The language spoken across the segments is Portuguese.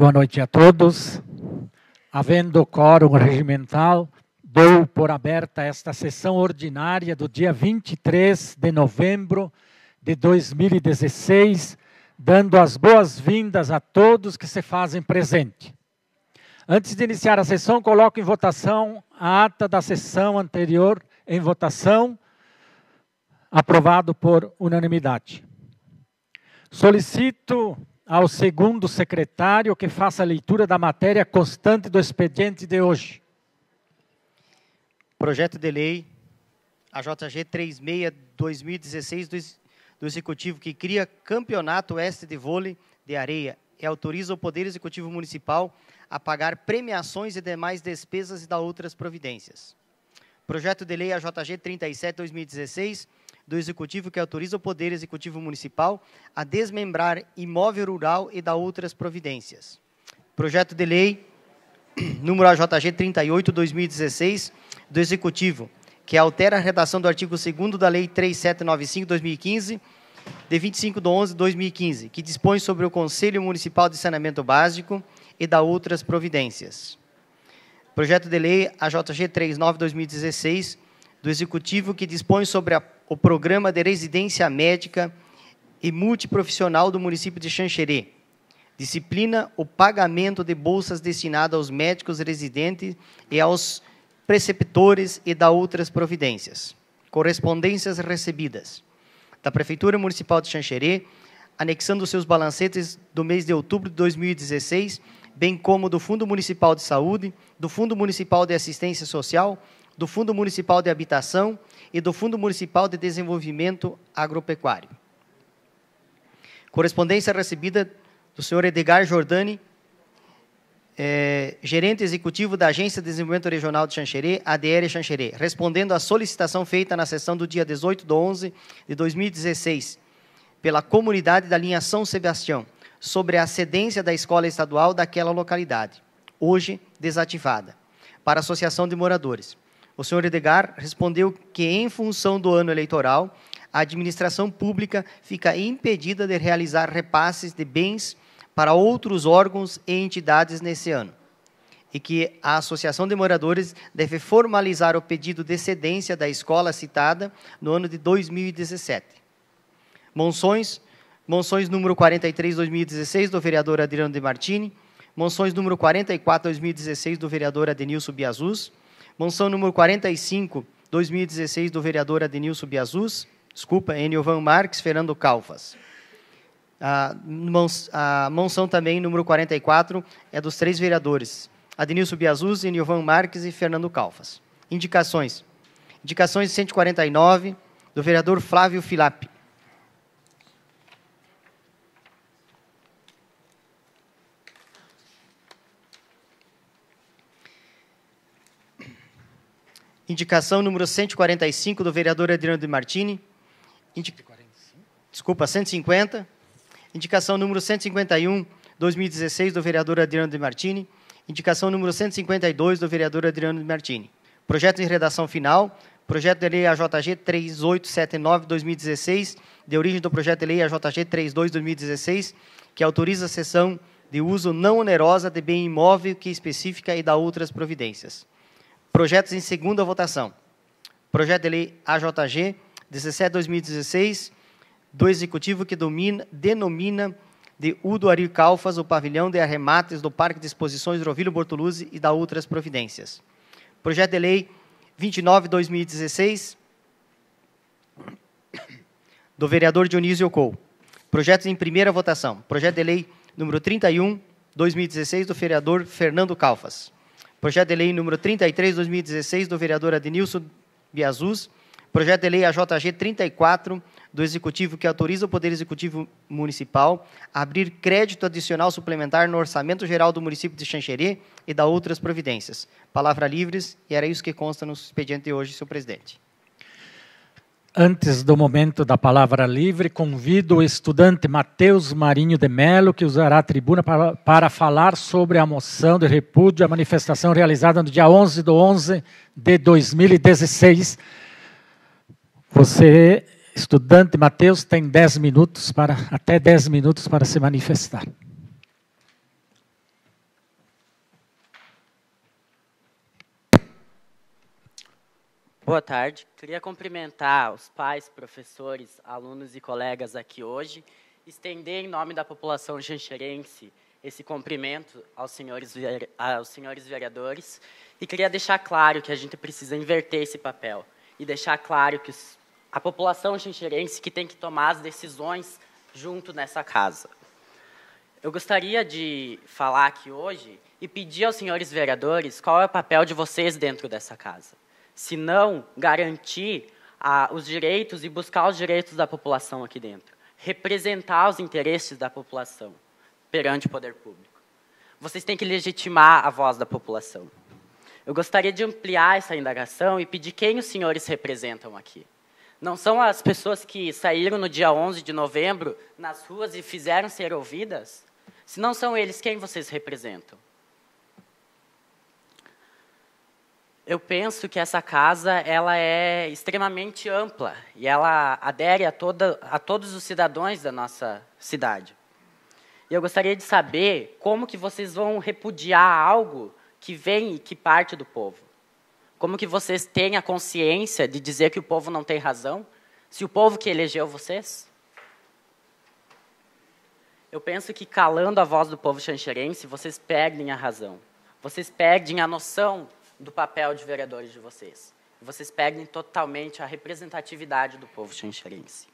Boa noite a todos. Havendo quórum regimental, dou por aberta esta sessão ordinária do dia 23 de novembro de 2016, dando as boas-vindas a todos que se fazem presente. Antes de iniciar a sessão, coloco em votação a ata da sessão anterior em votação, aprovado por unanimidade. Solicito ao segundo secretário que faça a leitura da matéria constante do expediente de hoje. Projeto de lei AJG 36-2016 do Executivo que cria Campeonato Oeste de Vôlei de Areia e autoriza o Poder Executivo Municipal a pagar premiações e demais despesas e da outras providências. Projeto de Lei AJG 37-2016 do Executivo que autoriza o Poder Executivo Municipal a desmembrar imóvel rural e dar outras providências. Projeto de Lei número AJG 38-2016 do Executivo, que altera a redação do artigo 2 da Lei 3795-2015, de 25 de 11 de 2015, que dispõe sobre o Conselho Municipal de Saneamento Básico e da outras providências. Projeto de Lei AJG 39-2016, do Executivo, que dispõe sobre a, o Programa de Residência Médica e Multiprofissional do município de Xanxerê. Disciplina o pagamento de bolsas destinadas aos médicos residentes e aos preceptores e da outras providências. Correspondências recebidas da Prefeitura Municipal de Xanxerê, anexando seus balancetes do mês de outubro de 2016 bem como do Fundo Municipal de Saúde, do Fundo Municipal de Assistência Social, do Fundo Municipal de Habitação e do Fundo Municipal de Desenvolvimento Agropecuário. Correspondência recebida do senhor Edgar Jordani, é, gerente executivo da Agência de Desenvolvimento Regional de Xanxerê, ADR Xanxerê, respondendo à solicitação feita na sessão do dia 18 de 11 de 2016 pela comunidade da linha São Sebastião, sobre a cedência da escola estadual daquela localidade, hoje desativada, para a Associação de Moradores. O senhor Edgar respondeu que, em função do ano eleitoral, a administração pública fica impedida de realizar repasses de bens para outros órgãos e entidades nesse ano, e que a Associação de Moradores deve formalizar o pedido de cedência da escola citada no ano de 2017. Monções Monções número 43, 2016, do vereador Adriano De Martini. Monções número 44, 2016, do vereador Adenilson Biazuz. Monção número 45, 2016, do vereador Adenilson Biazuz. Desculpa, Enilvan Marques, Fernando Calvas. A, a monção também, número 44, é dos três vereadores, Adenilson Biazuz, Enilvan Marques e Fernando Calvas. Indicações. Indicações 149, do vereador Flávio Filape. indicação número 145 do vereador Adriano de Martini. Indi... Desculpa, 150. Indicação número 151, 2016, do vereador Adriano de Martini. Indicação número 152, do vereador Adriano de Martini. Projeto de redação final. Projeto de lei AJG 3879-2016, de origem do projeto de lei AJG 32-2016, que autoriza a cessão de uso não onerosa de bem imóvel que especifica e dá outras providências. Projetos em segunda votação. Projeto de lei AJG 17-2016, do Executivo que domina, denomina de Udo Ari Calfas o pavilhão de arremates do Parque de Exposições Rovilho Bortoluzzi e da Outras Providências. Projeto de lei 29-2016, do vereador Dionísio Ocou. Projetos em primeira votação. Projeto de lei número 31, 2016, do vereador Fernando Calfas. Projeto de lei número 33, 2016, do vereador Adnilson Biazuz. Projeto de lei AJG 34, do Executivo, que autoriza o Poder Executivo Municipal a abrir crédito adicional suplementar no Orçamento Geral do município de Xanxerê e da outras providências. Palavra livres, e era isso que consta no expediente de hoje, senhor presidente. Antes do momento da palavra livre, convido o estudante Matheus Marinho de Melo, que usará a tribuna para, para falar sobre a moção de repúdio à manifestação realizada no dia 11 de 11 de 2016. Você, estudante Matheus, tem 10 minutos para, até 10 minutos para se manifestar. Boa tarde. Queria cumprimentar os pais, professores, alunos e colegas aqui hoje, estender em nome da população jancherense esse cumprimento aos senhores, aos senhores vereadores e queria deixar claro que a gente precisa inverter esse papel e deixar claro que os, a população xinxerense que tem que tomar as decisões junto nessa casa. Eu gostaria de falar aqui hoje e pedir aos senhores vereadores qual é o papel de vocês dentro dessa casa se não garantir ah, os direitos e buscar os direitos da população aqui dentro, representar os interesses da população perante o poder público. Vocês têm que legitimar a voz da população. Eu gostaria de ampliar essa indagação e pedir quem os senhores representam aqui. Não são as pessoas que saíram no dia 11 de novembro nas ruas e fizeram ser ouvidas? Se não são eles, quem vocês representam? Eu penso que essa casa ela é extremamente ampla e ela adere a, toda, a todos os cidadãos da nossa cidade. E eu gostaria de saber como que vocês vão repudiar algo que vem e que parte do povo. Como que vocês têm a consciência de dizer que o povo não tem razão, se o povo que elegeu vocês? Eu penso que calando a voz do povo xanxerense, vocês perdem a razão. Vocês perdem a noção do papel de vereadores de vocês. Vocês perdem totalmente a representatividade do povo xanxerense.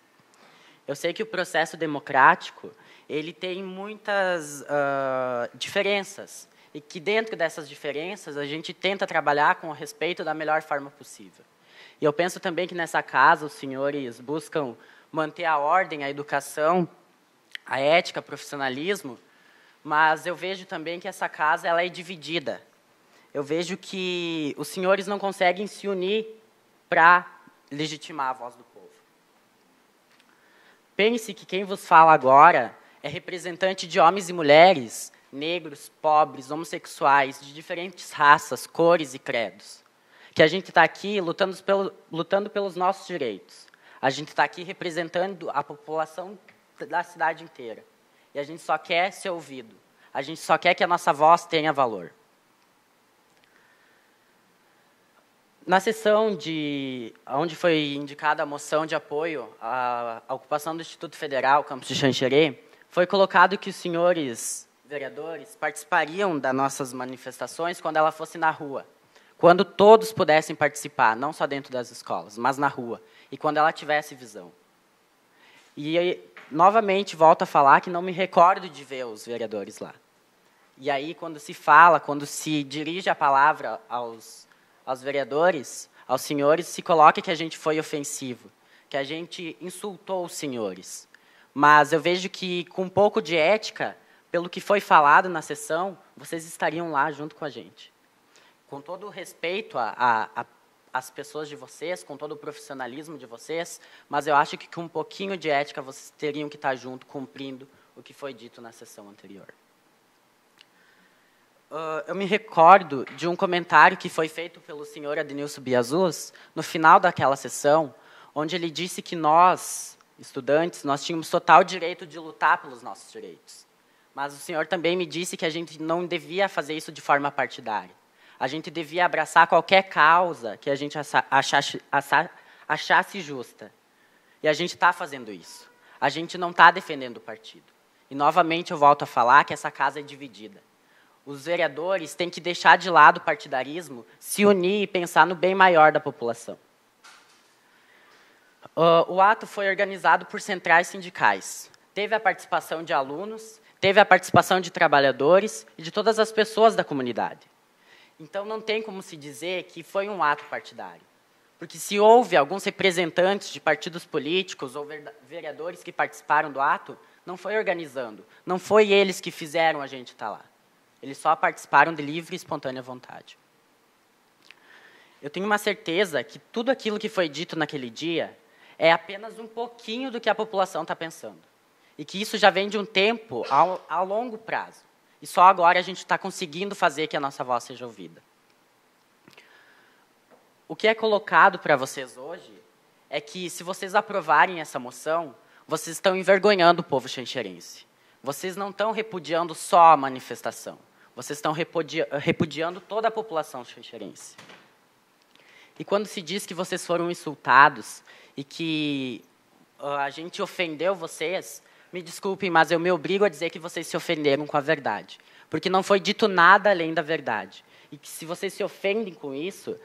Eu sei que o processo democrático ele tem muitas uh, diferenças e que dentro dessas diferenças a gente tenta trabalhar com o respeito da melhor forma possível. E eu penso também que nessa casa os senhores buscam manter a ordem, a educação, a ética, o profissionalismo, mas eu vejo também que essa casa ela é dividida eu vejo que os senhores não conseguem se unir para legitimar a voz do povo. Pense que quem vos fala agora é representante de homens e mulheres, negros, pobres, homossexuais, de diferentes raças, cores e credos. Que a gente está aqui lutando, pelo, lutando pelos nossos direitos. A gente está aqui representando a população da cidade inteira. E a gente só quer ser ouvido. A gente só quer que a nossa voz tenha valor. Na sessão de onde foi indicada a moção de apoio à, ocupação do Instituto Federal, campus de Xanxerê, foi colocado que os senhores vereadores participariam das nossas manifestações quando ela fosse na rua, quando todos pudessem participar, não só dentro das escolas, mas na rua, e quando ela tivesse visão. E aí, novamente volto a falar que não me recordo de ver os vereadores lá. E aí, quando se fala, quando se dirige a palavra aos aos vereadores, aos senhores, se coloque que a gente foi ofensivo, que a gente insultou os senhores. Mas eu vejo que, com um pouco de ética, pelo que foi falado na sessão, vocês estariam lá junto com a gente. Com todo o respeito às pessoas de vocês, com todo o profissionalismo de vocês, mas eu acho que com um pouquinho de ética vocês teriam que estar junto, cumprindo o que foi dito na sessão anterior. Uh, eu me recordo de um comentário que foi feito pelo senhor Adnilson Biazus no final daquela sessão, onde ele disse que nós, estudantes, nós tínhamos total direito de lutar pelos nossos direitos. Mas o senhor também me disse que a gente não devia fazer isso de forma partidária. A gente devia abraçar qualquer causa que a gente achasse, achasse justa. E a gente está fazendo isso. A gente não está defendendo o partido. E, novamente, eu volto a falar que essa casa é dividida os vereadores têm que deixar de lado o partidarismo, se unir e pensar no bem maior da população. Uh, o ato foi organizado por centrais sindicais. Teve a participação de alunos, teve a participação de trabalhadores e de todas as pessoas da comunidade. Então, não tem como se dizer que foi um ato partidário. Porque se houve alguns representantes de partidos políticos ou vereadores que participaram do ato, não foi organizando, não foi eles que fizeram a gente estar lá. Eles só participaram de livre e espontânea vontade. Eu tenho uma certeza que tudo aquilo que foi dito naquele dia é apenas um pouquinho do que a população está pensando. E que isso já vem de um tempo ao, a longo prazo. E só agora a gente está conseguindo fazer que a nossa voz seja ouvida. O que é colocado para vocês hoje é que, se vocês aprovarem essa moção, vocês estão envergonhando o povo xanxerense. Vocês não estão repudiando só a manifestação, vocês estão repudia repudiando toda a população xixerense. E quando se diz que vocês foram insultados e que ah, a gente ofendeu vocês, me desculpem, mas eu me obrigo a dizer que vocês se ofenderam com a verdade. Porque não foi dito nada além da verdade. E que se vocês se ofendem com isso,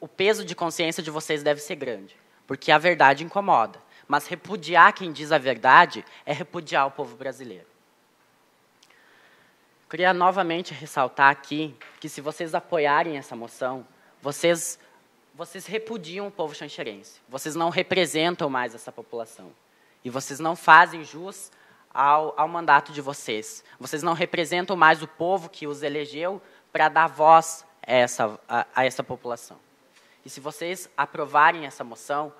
o peso de consciência de vocês deve ser grande. Porque a verdade incomoda. Mas repudiar quem diz a verdade é repudiar o povo brasileiro. Queria novamente ressaltar aqui que se vocês apoiarem essa moção, vocês vocês repudiam o povo xanxerense. Vocês não representam mais essa população. E vocês não fazem jus ao, ao mandato de vocês. Vocês não representam mais o povo que os elegeu para dar voz a essa, a, a essa população. E se vocês aprovarem essa moção,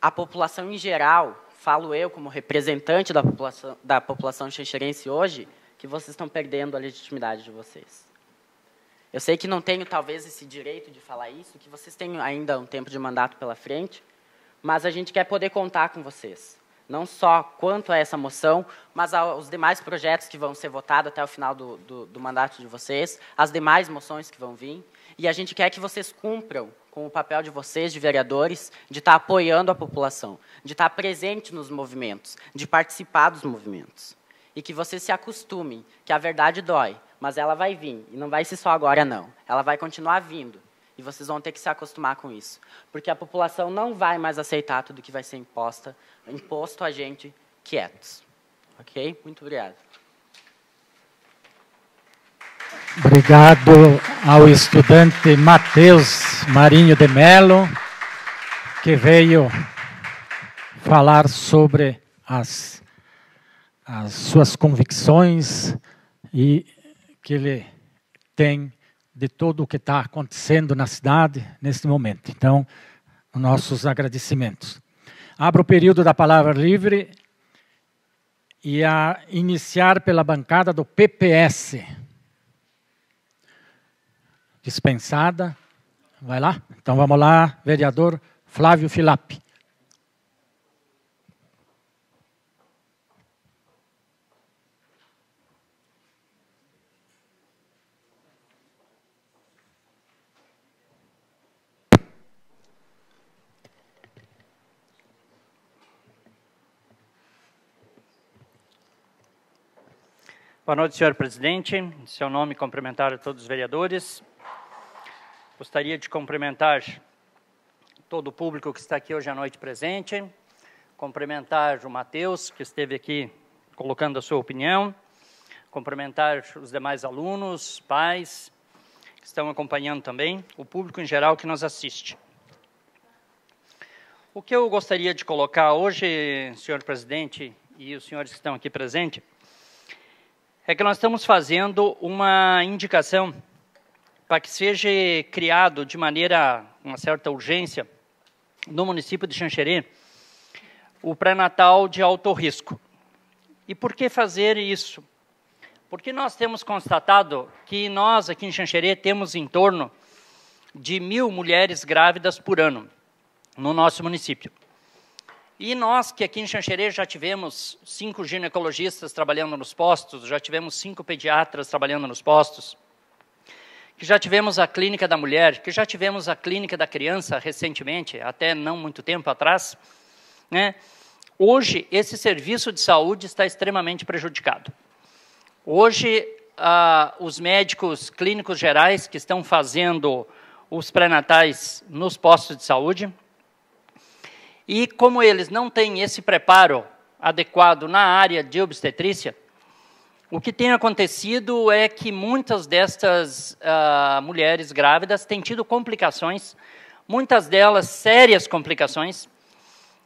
a população em geral, falo eu como representante da população, da população xanxerense hoje, que vocês estão perdendo a legitimidade de vocês. Eu sei que não tenho, talvez, esse direito de falar isso, que vocês têm ainda um tempo de mandato pela frente, mas a gente quer poder contar com vocês. Não só quanto a essa moção, mas aos demais projetos que vão ser votados até o final do, do, do mandato de vocês, as demais moções que vão vir. E a gente quer que vocês cumpram com o papel de vocês, de vereadores, de estar apoiando a população, de estar presente nos movimentos, de participar dos movimentos e que vocês se acostumem que a verdade dói, mas ela vai vir e não vai ser só agora não. Ela vai continuar vindo e vocês vão ter que se acostumar com isso, porque a população não vai mais aceitar tudo que vai ser imposta, imposto a gente quietos. OK? Muito obrigado. Obrigado ao estudante Matheus Marinho de Mello, que veio falar sobre as as suas convicções e que ele tem de tudo o que está acontecendo na cidade neste momento. Então, nossos agradecimentos. Abro o período da palavra livre e a iniciar pela bancada do PPS. Dispensada. Vai lá? Então vamos lá, vereador Flávio Filape. Boa noite, senhor presidente. Em seu nome, cumprimentar a todos os vereadores. Gostaria de cumprimentar todo o público que está aqui hoje à noite presente, cumprimentar o Matheus, que esteve aqui colocando a sua opinião, cumprimentar os demais alunos, pais, que estão acompanhando também, o público em geral que nos assiste. O que eu gostaria de colocar hoje, senhor presidente e os senhores que estão aqui presentes, é que nós estamos fazendo uma indicação para que seja criado de maneira, uma certa urgência, no município de Xanxerê, o pré-natal de alto risco. E por que fazer isso? Porque nós temos constatado que nós, aqui em Xanxerê, temos em torno de mil mulheres grávidas por ano no nosso município. E nós, que aqui em Xanxerê já tivemos cinco ginecologistas trabalhando nos postos, já tivemos cinco pediatras trabalhando nos postos, que já tivemos a clínica da mulher, que já tivemos a clínica da criança recentemente, até não muito tempo atrás, né? Hoje esse serviço de saúde está extremamente prejudicado. Hoje ah, os médicos clínicos gerais que estão fazendo os pré-natais nos postos de saúde, e como eles não têm esse preparo adequado na área de obstetrícia, o que tem acontecido é que muitas destas uh, mulheres grávidas têm tido complicações, muitas delas sérias complicações,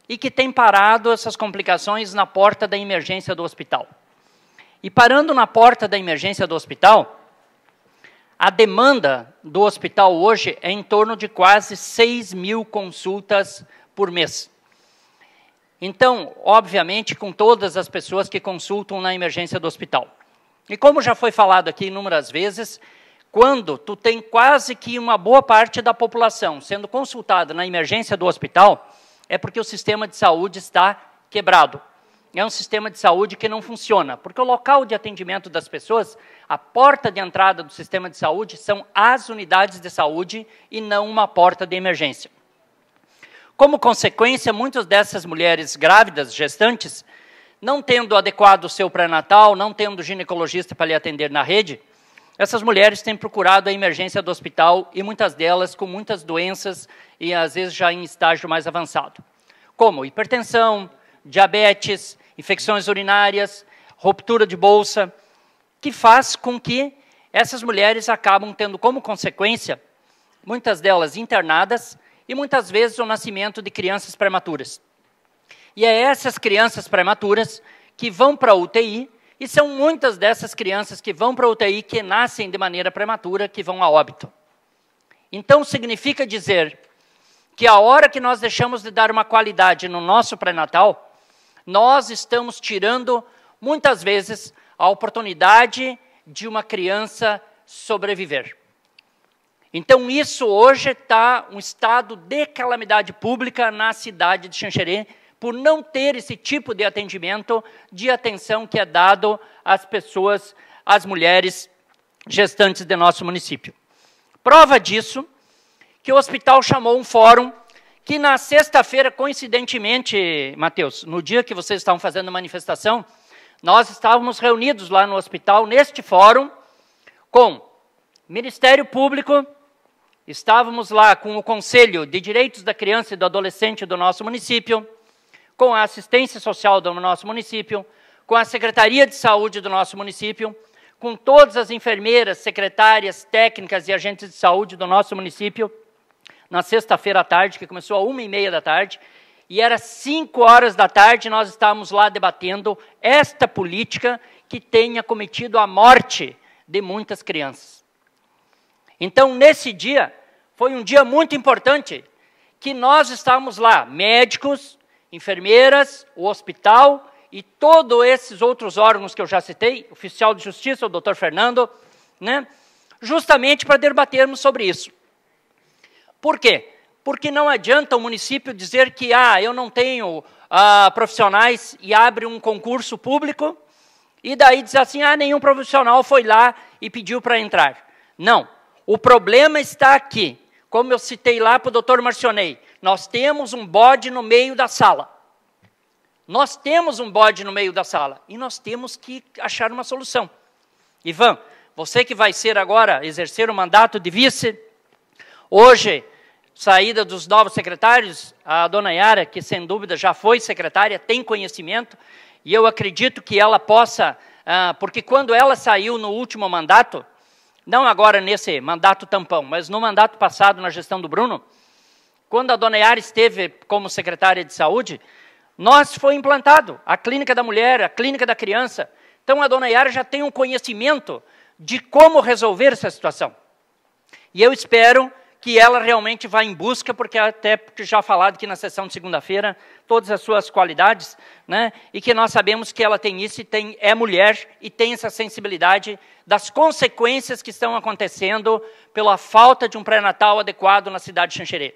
e que têm parado essas complicações na porta da emergência do hospital. E parando na porta da emergência do hospital, a demanda do hospital hoje é em torno de quase 6 mil consultas por mês. Então, obviamente, com todas as pessoas que consultam na emergência do hospital. E como já foi falado aqui inúmeras vezes, quando tu tem quase que uma boa parte da população sendo consultada na emergência do hospital, é porque o sistema de saúde está quebrado. É um sistema de saúde que não funciona, porque o local de atendimento das pessoas, a porta de entrada do sistema de saúde são as unidades de saúde e não uma porta de emergência. Como consequência, muitas dessas mulheres grávidas, gestantes, não tendo adequado o seu pré-natal, não tendo ginecologista para lhe atender na rede, essas mulheres têm procurado a emergência do hospital e muitas delas com muitas doenças e às vezes já em estágio mais avançado, como hipertensão, diabetes, infecções urinárias, ruptura de bolsa, que faz com que essas mulheres acabam tendo como consequência muitas delas internadas e muitas vezes o nascimento de crianças prematuras. E é essas crianças prematuras que vão para a UTI, e são muitas dessas crianças que vão para a UTI que nascem de maneira prematura, que vão a óbito. Então, significa dizer que a hora que nós deixamos de dar uma qualidade no nosso pré-natal, nós estamos tirando, muitas vezes, a oportunidade de uma criança sobreviver. Então, isso hoje está um estado de calamidade pública na cidade de Xanxerê, por não ter esse tipo de atendimento, de atenção que é dado às pessoas, às mulheres gestantes de nosso município. Prova disso, que o hospital chamou um fórum que na sexta-feira, coincidentemente, Matheus, no dia que vocês estavam fazendo manifestação, nós estávamos reunidos lá no hospital, neste fórum, com Ministério Público, Estávamos lá com o Conselho de Direitos da Criança e do Adolescente do nosso município, com a assistência social do nosso município, com a Secretaria de Saúde do nosso município, com todas as enfermeiras, secretárias, técnicas e agentes de saúde do nosso município, na sexta-feira à tarde, que começou a uma e meia da tarde, e era cinco horas da tarde, nós estávamos lá debatendo esta política que tenha cometido a morte de muitas crianças. Então, nesse dia, foi um dia muito importante que nós estávamos lá, médicos, enfermeiras, o hospital e todos esses outros órgãos que eu já citei, oficial de justiça, o doutor Fernando, né? justamente para debatermos sobre isso. Por quê? Porque não adianta o município dizer que ah, eu não tenho ah, profissionais e abre um concurso público e daí dizer assim: ah, nenhum profissional foi lá e pediu para entrar. Não. O problema está aqui como eu citei lá para o doutor Marcionei, nós temos um bode no meio da sala. Nós temos um bode no meio da sala e nós temos que achar uma solução. Ivan, você que vai ser agora, exercer o mandato de vice, hoje, saída dos novos secretários, a dona Yara, que sem dúvida já foi secretária, tem conhecimento, e eu acredito que ela possa, ah, porque quando ela saiu no último mandato, não agora nesse mandato tampão, mas no mandato passado, na gestão do Bruno, quando a dona Yara esteve como secretária de saúde, nós foi implantado a clínica da mulher, a clínica da criança. Então a dona Yara já tem um conhecimento de como resolver essa situação. E eu espero que ela realmente vai em busca, porque até já falado que na sessão de segunda-feira, todas as suas qualidades, né? e que nós sabemos que ela tem isso e tem, é mulher e tem essa sensibilidade das consequências que estão acontecendo pela falta de um pré-natal adequado na cidade de Xanxerê.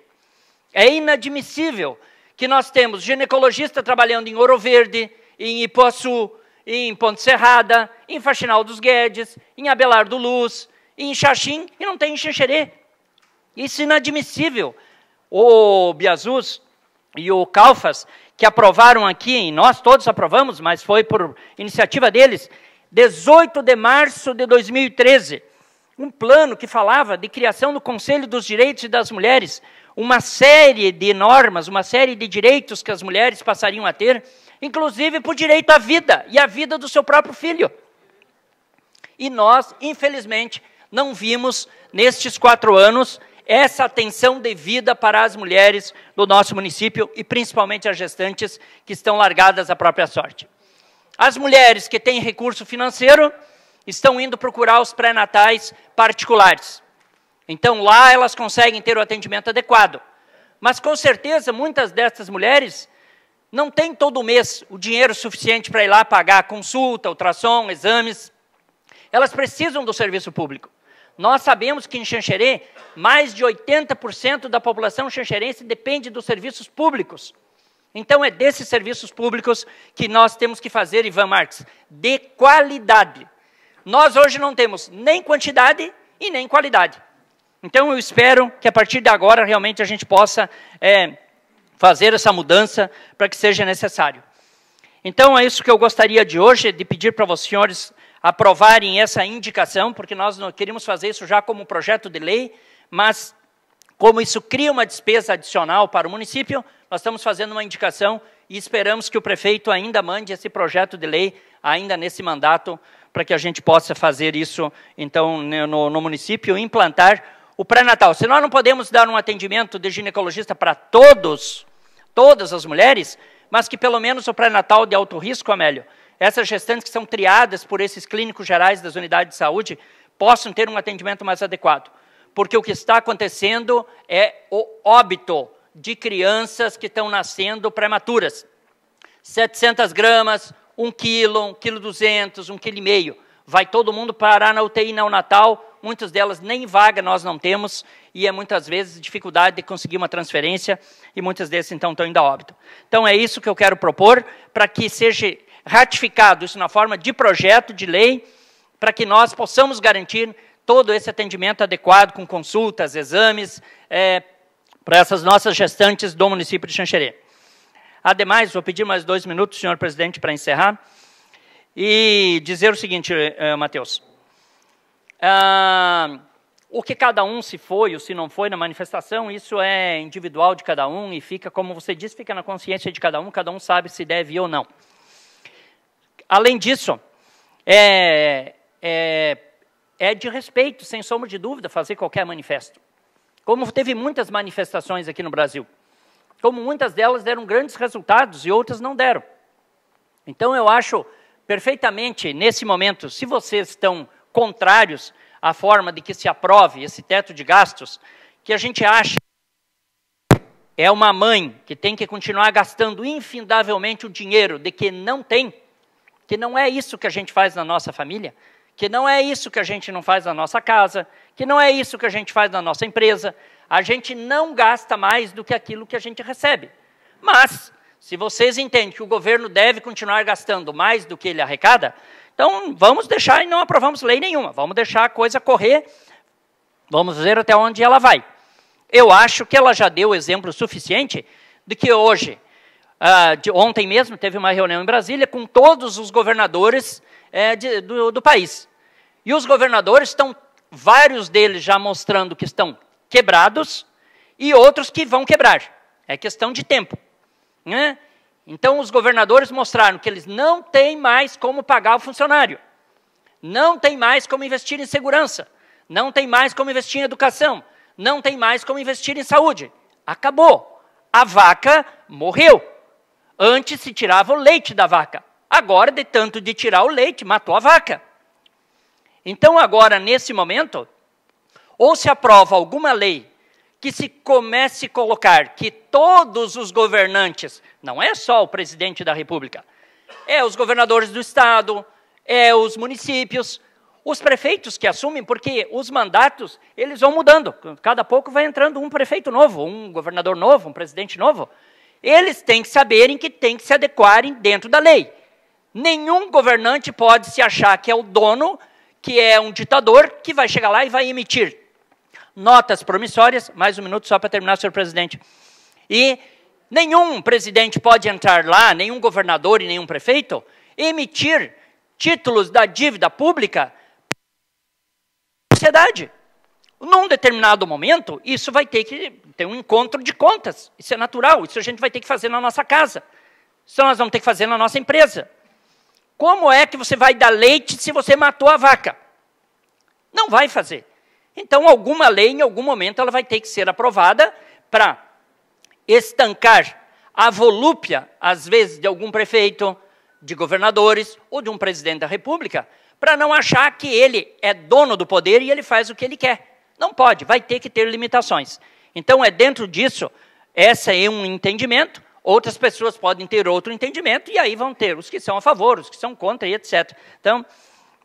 É inadmissível que nós temos ginecologista trabalhando em Ouro Verde, em Ipuaçu, em Ponte Serrada, em Faxinal dos Guedes, em Abelardo Luz, em Xaxim, e não tem em Xanxerê. Isso é inadmissível. O Biazus e o Calfas, que aprovaram aqui, e nós todos aprovamos, mas foi por iniciativa deles, 18 de março de 2013, um plano que falava de criação do Conselho dos Direitos das Mulheres, uma série de normas, uma série de direitos que as mulheres passariam a ter, inclusive por direito à vida e à vida do seu próprio filho. E nós, infelizmente, não vimos nestes quatro anos essa atenção devida para as mulheres do nosso município e principalmente as gestantes que estão largadas à própria sorte. As mulheres que têm recurso financeiro estão indo procurar os pré-natais particulares. Então lá elas conseguem ter o atendimento adequado. Mas com certeza muitas dessas mulheres não têm todo mês o dinheiro suficiente para ir lá pagar consulta, ultrassom, exames. Elas precisam do serviço público. Nós sabemos que em Xanxerê, mais de 80% da população xanxerense depende dos serviços públicos. Então, é desses serviços públicos que nós temos que fazer, Ivan Marques, de qualidade. Nós hoje não temos nem quantidade e nem qualidade. Então, eu espero que a partir de agora realmente a gente possa é, fazer essa mudança para que seja necessário. Então, é isso que eu gostaria de hoje, de pedir para os senhores aprovarem essa indicação, porque nós não queríamos fazer isso já como projeto de lei, mas como isso cria uma despesa adicional para o município, nós estamos fazendo uma indicação e esperamos que o prefeito ainda mande esse projeto de lei ainda nesse mandato para que a gente possa fazer isso então no, no município implantar o pré-natal. Se nós não podemos dar um atendimento de ginecologista para todos, todas as mulheres, mas que pelo menos o pré-natal de alto risco, Amélio, essas gestantes que são triadas por esses clínicos gerais das unidades de saúde possam ter um atendimento mais adequado. Porque o que está acontecendo é o óbito de crianças que estão nascendo prematuras. 700 gramas, 1 quilo, 1 quilo 200, 1 quilo e meio. Vai todo mundo parar na UTI neonatal, muitas delas nem vaga nós não temos, e é muitas vezes dificuldade de conseguir uma transferência, e muitas dessas então estão indo a óbito. Então é isso que eu quero propor, para que seja ratificado isso na forma de projeto de lei, para que nós possamos garantir todo esse atendimento adequado com consultas, exames, é, para essas nossas gestantes do município de Xanxerê. Ademais, vou pedir mais dois minutos, senhor presidente, para encerrar, e dizer o seguinte, uh, é, Matheus. Ah, o que cada um se foi ou se não foi na manifestação, isso é individual de cada um e fica, como você disse, fica na consciência de cada um, cada um sabe se deve ou não. Além disso, é, é, é de respeito, sem sombra de dúvida, fazer qualquer manifesto. Como teve muitas manifestações aqui no Brasil, como muitas delas deram grandes resultados e outras não deram. Então, eu acho perfeitamente, nesse momento, se vocês estão contrários à forma de que se aprove esse teto de gastos, que a gente acha é uma mãe que tem que continuar gastando infindavelmente o dinheiro de que não tem, que não é isso que a gente faz na nossa família, que não é isso que a gente não faz na nossa casa, que não é isso que a gente faz na nossa empresa. A gente não gasta mais do que aquilo que a gente recebe. Mas, se vocês entendem que o governo deve continuar gastando mais do que ele arrecada, então vamos deixar e não aprovamos lei nenhuma. Vamos deixar a coisa correr, vamos ver até onde ela vai. Eu acho que ela já deu exemplo suficiente de que hoje ah, de, ontem mesmo teve uma reunião em Brasília com todos os governadores é, de, do, do país. E os governadores estão, vários deles já mostrando que estão quebrados e outros que vão quebrar. É questão de tempo. Né? Então, os governadores mostraram que eles não têm mais como pagar o funcionário, não tem mais como investir em segurança, não tem mais como investir em educação, não tem mais como investir em saúde. Acabou. A vaca morreu. Antes se tirava o leite da vaca. Agora, de tanto de tirar o leite, matou a vaca. Então, agora, nesse momento, ou se aprova alguma lei que se comece a colocar que todos os governantes, não é só o presidente da República, é os governadores do estado, é os municípios, os prefeitos que assumem, porque os mandatos eles vão mudando. Cada pouco vai entrando um prefeito novo, um governador novo, um presidente novo. Eles têm que saberem que têm que se adequarem dentro da lei. Nenhum governante pode se achar que é o dono, que é um ditador, que vai chegar lá e vai emitir notas promissórias. Mais um minuto só para terminar, senhor presidente. E nenhum presidente pode entrar lá, nenhum governador e nenhum prefeito, emitir títulos da dívida pública para a sociedade. Num determinado momento, isso vai ter que tem um encontro de contas. Isso é natural, isso a gente vai ter que fazer na nossa casa. Isso nós vamos ter que fazer na nossa empresa. Como é que você vai dar leite se você matou a vaca? Não vai fazer. Então, alguma lei, em algum momento, ela vai ter que ser aprovada para estancar a volúpia, às vezes, de algum prefeito, de governadores ou de um presidente da República, para não achar que ele é dono do poder e ele faz o que ele quer. Não pode, vai ter que ter limitações. Então, é dentro disso, esse é um entendimento, outras pessoas podem ter outro entendimento, e aí vão ter os que são a favor, os que são contra, e etc. Então,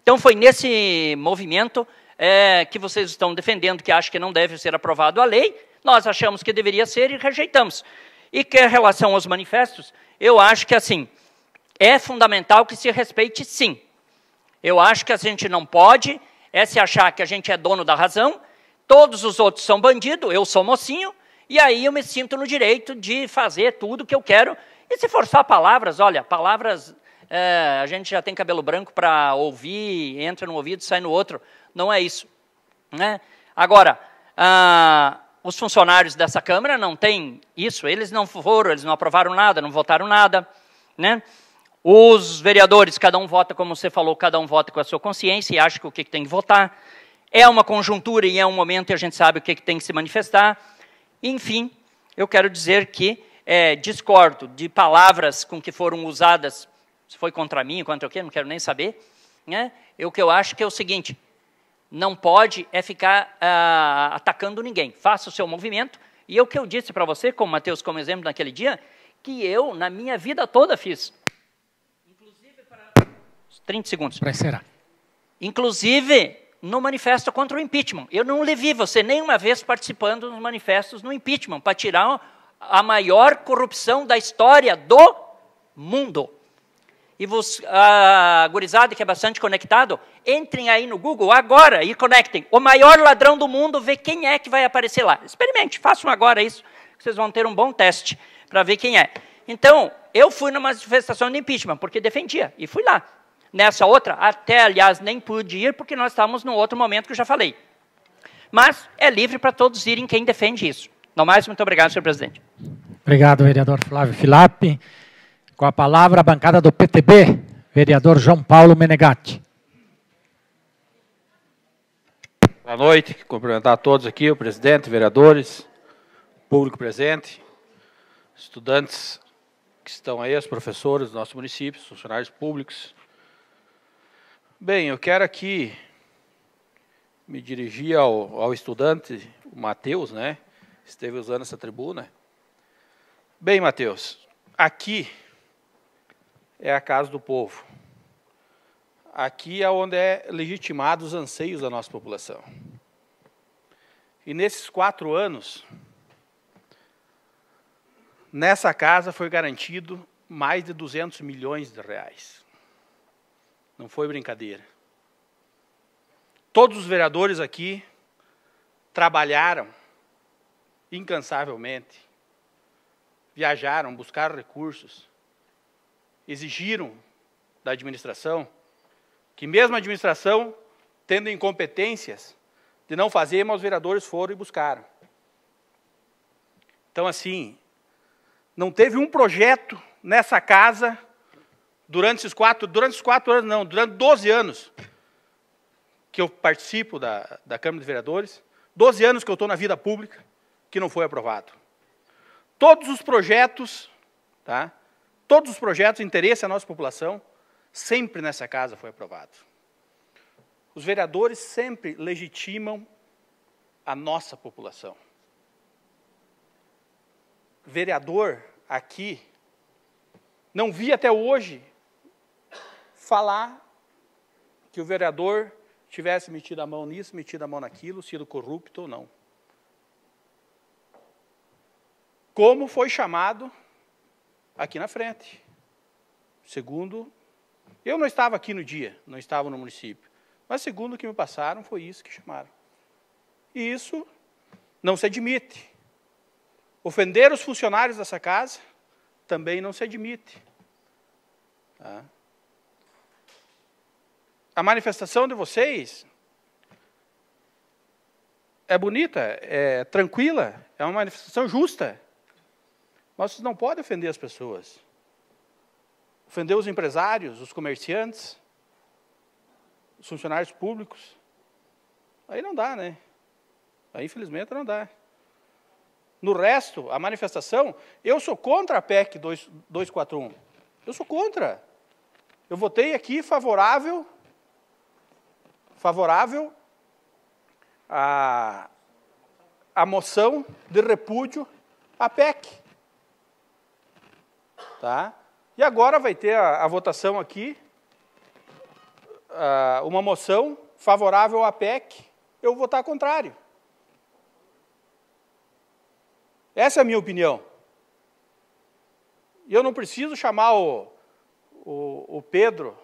então foi nesse movimento é, que vocês estão defendendo, que acham que não deve ser aprovado a lei, nós achamos que deveria ser e rejeitamos. E que em relação aos manifestos, eu acho que assim, é fundamental que se respeite sim. Eu acho que a gente não pode é se achar que a gente é dono da razão todos os outros são bandido, eu sou mocinho, e aí eu me sinto no direito de fazer tudo o que eu quero. E se for só palavras, olha, palavras. É, a gente já tem cabelo branco para ouvir, entra no ouvido, sai no outro. Não é isso. Né? Agora, ah, os funcionários dessa Câmara não têm isso, eles não foram, eles não aprovaram nada, não votaram nada. Né? Os vereadores, cada um vota como você falou, cada um vota com a sua consciência e acha que o que tem que votar. É uma conjuntura e é um momento e a gente sabe o que, é que tem que se manifestar. Enfim, eu quero dizer que é, discordo de palavras com que foram usadas, se foi contra mim, contra o quê, não quero nem saber. Né? Eu, o que eu acho que é o seguinte, não pode é ficar ah, atacando ninguém. Faça o seu movimento. E é o que eu disse para você, com Mateus como exemplo naquele dia, que eu, na minha vida toda, fiz. Inclusive para... 30 segundos. Para encerrar. Inclusive no manifesto contra o impeachment. Eu não levi você nenhuma vez participando nos manifestos no impeachment para tirar a maior corrupção da história do mundo. E vos, a gurizada que é bastante conectado, entrem aí no Google agora e conectem. O maior ladrão do mundo, vê quem é que vai aparecer lá. Experimente, façam agora isso, vocês vão ter um bom teste para ver quem é. Então, eu fui numa manifestação de impeachment, porque defendia, e fui lá nessa outra, até, aliás, nem pude ir, porque nós estávamos num outro momento que eu já falei. Mas é livre para todos irem quem defende isso. No mais, muito obrigado, senhor presidente. Obrigado, vereador Flávio Filap. Com a palavra, a bancada do PTB, vereador João Paulo Menegatti. Boa noite, cumprimentar a todos aqui, o presidente, vereadores, público presente, estudantes que estão aí, os professores do nosso município, funcionários públicos, Bem, eu quero aqui me dirigir ao, ao estudante, o Mateus, né? Esteve usando essa tribuna. Bem, Mateus, aqui é a casa do povo. Aqui é onde é legitimados os anseios da nossa população. E nesses quatro anos, nessa casa foi garantido mais de 200 milhões de reais. Não foi brincadeira. Todos os vereadores aqui trabalharam incansavelmente, viajaram, buscaram recursos, exigiram da administração que, mesmo a administração tendo incompetências de não fazer, mas os vereadores foram e buscaram. Então, assim, não teve um projeto nessa casa Durante esses quatro, durante os quatro anos, não, durante 12 anos que eu participo da, da Câmara de Vereadores, 12 anos que eu estou na vida pública, que não foi aprovado. Todos os projetos, tá? todos os projetos de interesse à nossa população, sempre nessa casa foi aprovado. Os vereadores sempre legitimam a nossa população. Vereador aqui, não vi até hoje falar que o vereador tivesse metido a mão nisso, metido a mão naquilo, sido corrupto ou não. Como foi chamado aqui na frente. Segundo, eu não estava aqui no dia, não estava no município, mas segundo o que me passaram, foi isso que chamaram. E isso não se admite. Ofender os funcionários dessa casa também não se admite. Tá? a manifestação de vocês é bonita, é tranquila, é uma manifestação justa. Mas vocês não podem ofender as pessoas. Ofender os empresários, os comerciantes, os funcionários públicos. Aí não dá, né? Aí, infelizmente, não dá. No resto, a manifestação, eu sou contra a PEC 241. Eu sou contra. Eu votei aqui favorável favorável à, à moção de repúdio à PEC. Tá? E agora vai ter a, a votação aqui, a, uma moção favorável à PEC, eu vou votar contrário. Essa é a minha opinião. E eu não preciso chamar o, o, o Pedro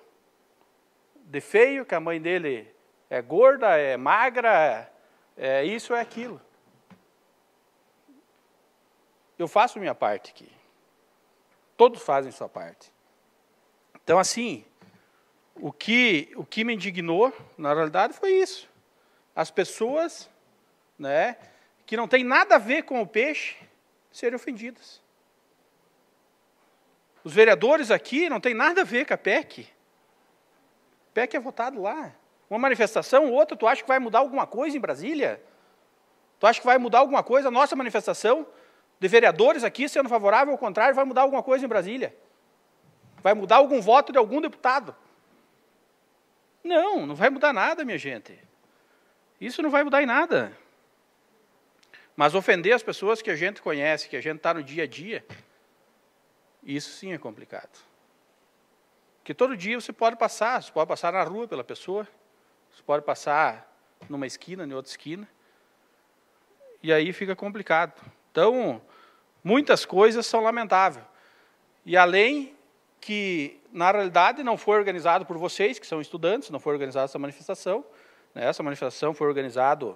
de feio, que a mãe dele é gorda, é magra, é, é isso, é aquilo. Eu faço minha parte aqui. Todos fazem sua parte. Então, assim, o que, o que me indignou, na realidade, foi isso. As pessoas né, que não têm nada a ver com o peixe serem ofendidas. Os vereadores aqui não têm nada a ver com a PEC. PEC é votado lá. Uma manifestação, outra, tu acha que vai mudar alguma coisa em Brasília? Tu acha que vai mudar alguma coisa a nossa manifestação de vereadores aqui sendo favorável ao contrário vai mudar alguma coisa em Brasília? Vai mudar algum voto de algum deputado? Não, não vai mudar nada, minha gente. Isso não vai mudar em nada. Mas ofender as pessoas que a gente conhece, que a gente está no dia a dia, isso sim é complicado. Que todo dia você pode passar, você pode passar na rua pela pessoa, você pode passar numa esquina, em outra esquina. E aí fica complicado. Então, muitas coisas são lamentáveis. E além que, na realidade, não foi organizado por vocês, que são estudantes, não foi organizada essa manifestação. Né? Essa manifestação foi organizada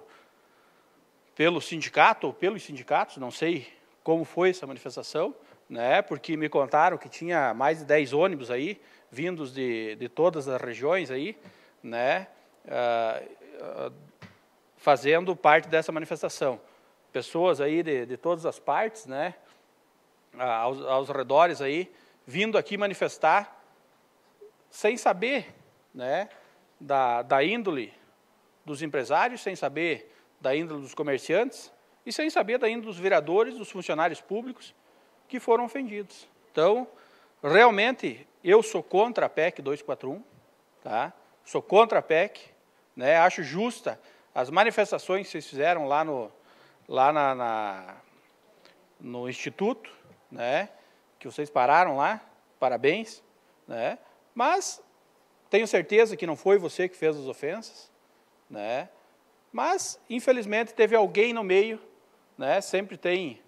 pelo sindicato, ou pelos sindicatos, não sei como foi essa manifestação, né? porque me contaram que tinha mais de 10 ônibus aí, vindos de, de todas as regiões aí, né? Ah, ah, fazendo parte dessa manifestação. Pessoas aí de, de todas as partes, né, ah, aos, aos redores aí, vindo aqui manifestar sem saber né, da, da índole dos empresários, sem saber da índole dos comerciantes e sem saber da índole dos vereadores, dos funcionários públicos que foram ofendidos. Então, realmente, eu sou contra a PEC 241, tá? sou contra a PEC, né? Acho justa as manifestações que vocês fizeram lá no, lá na, na no Instituto, né? que vocês pararam lá, parabéns. Né? Mas tenho certeza que não foi você que fez as ofensas. Né? Mas, infelizmente, teve alguém no meio, né? sempre tem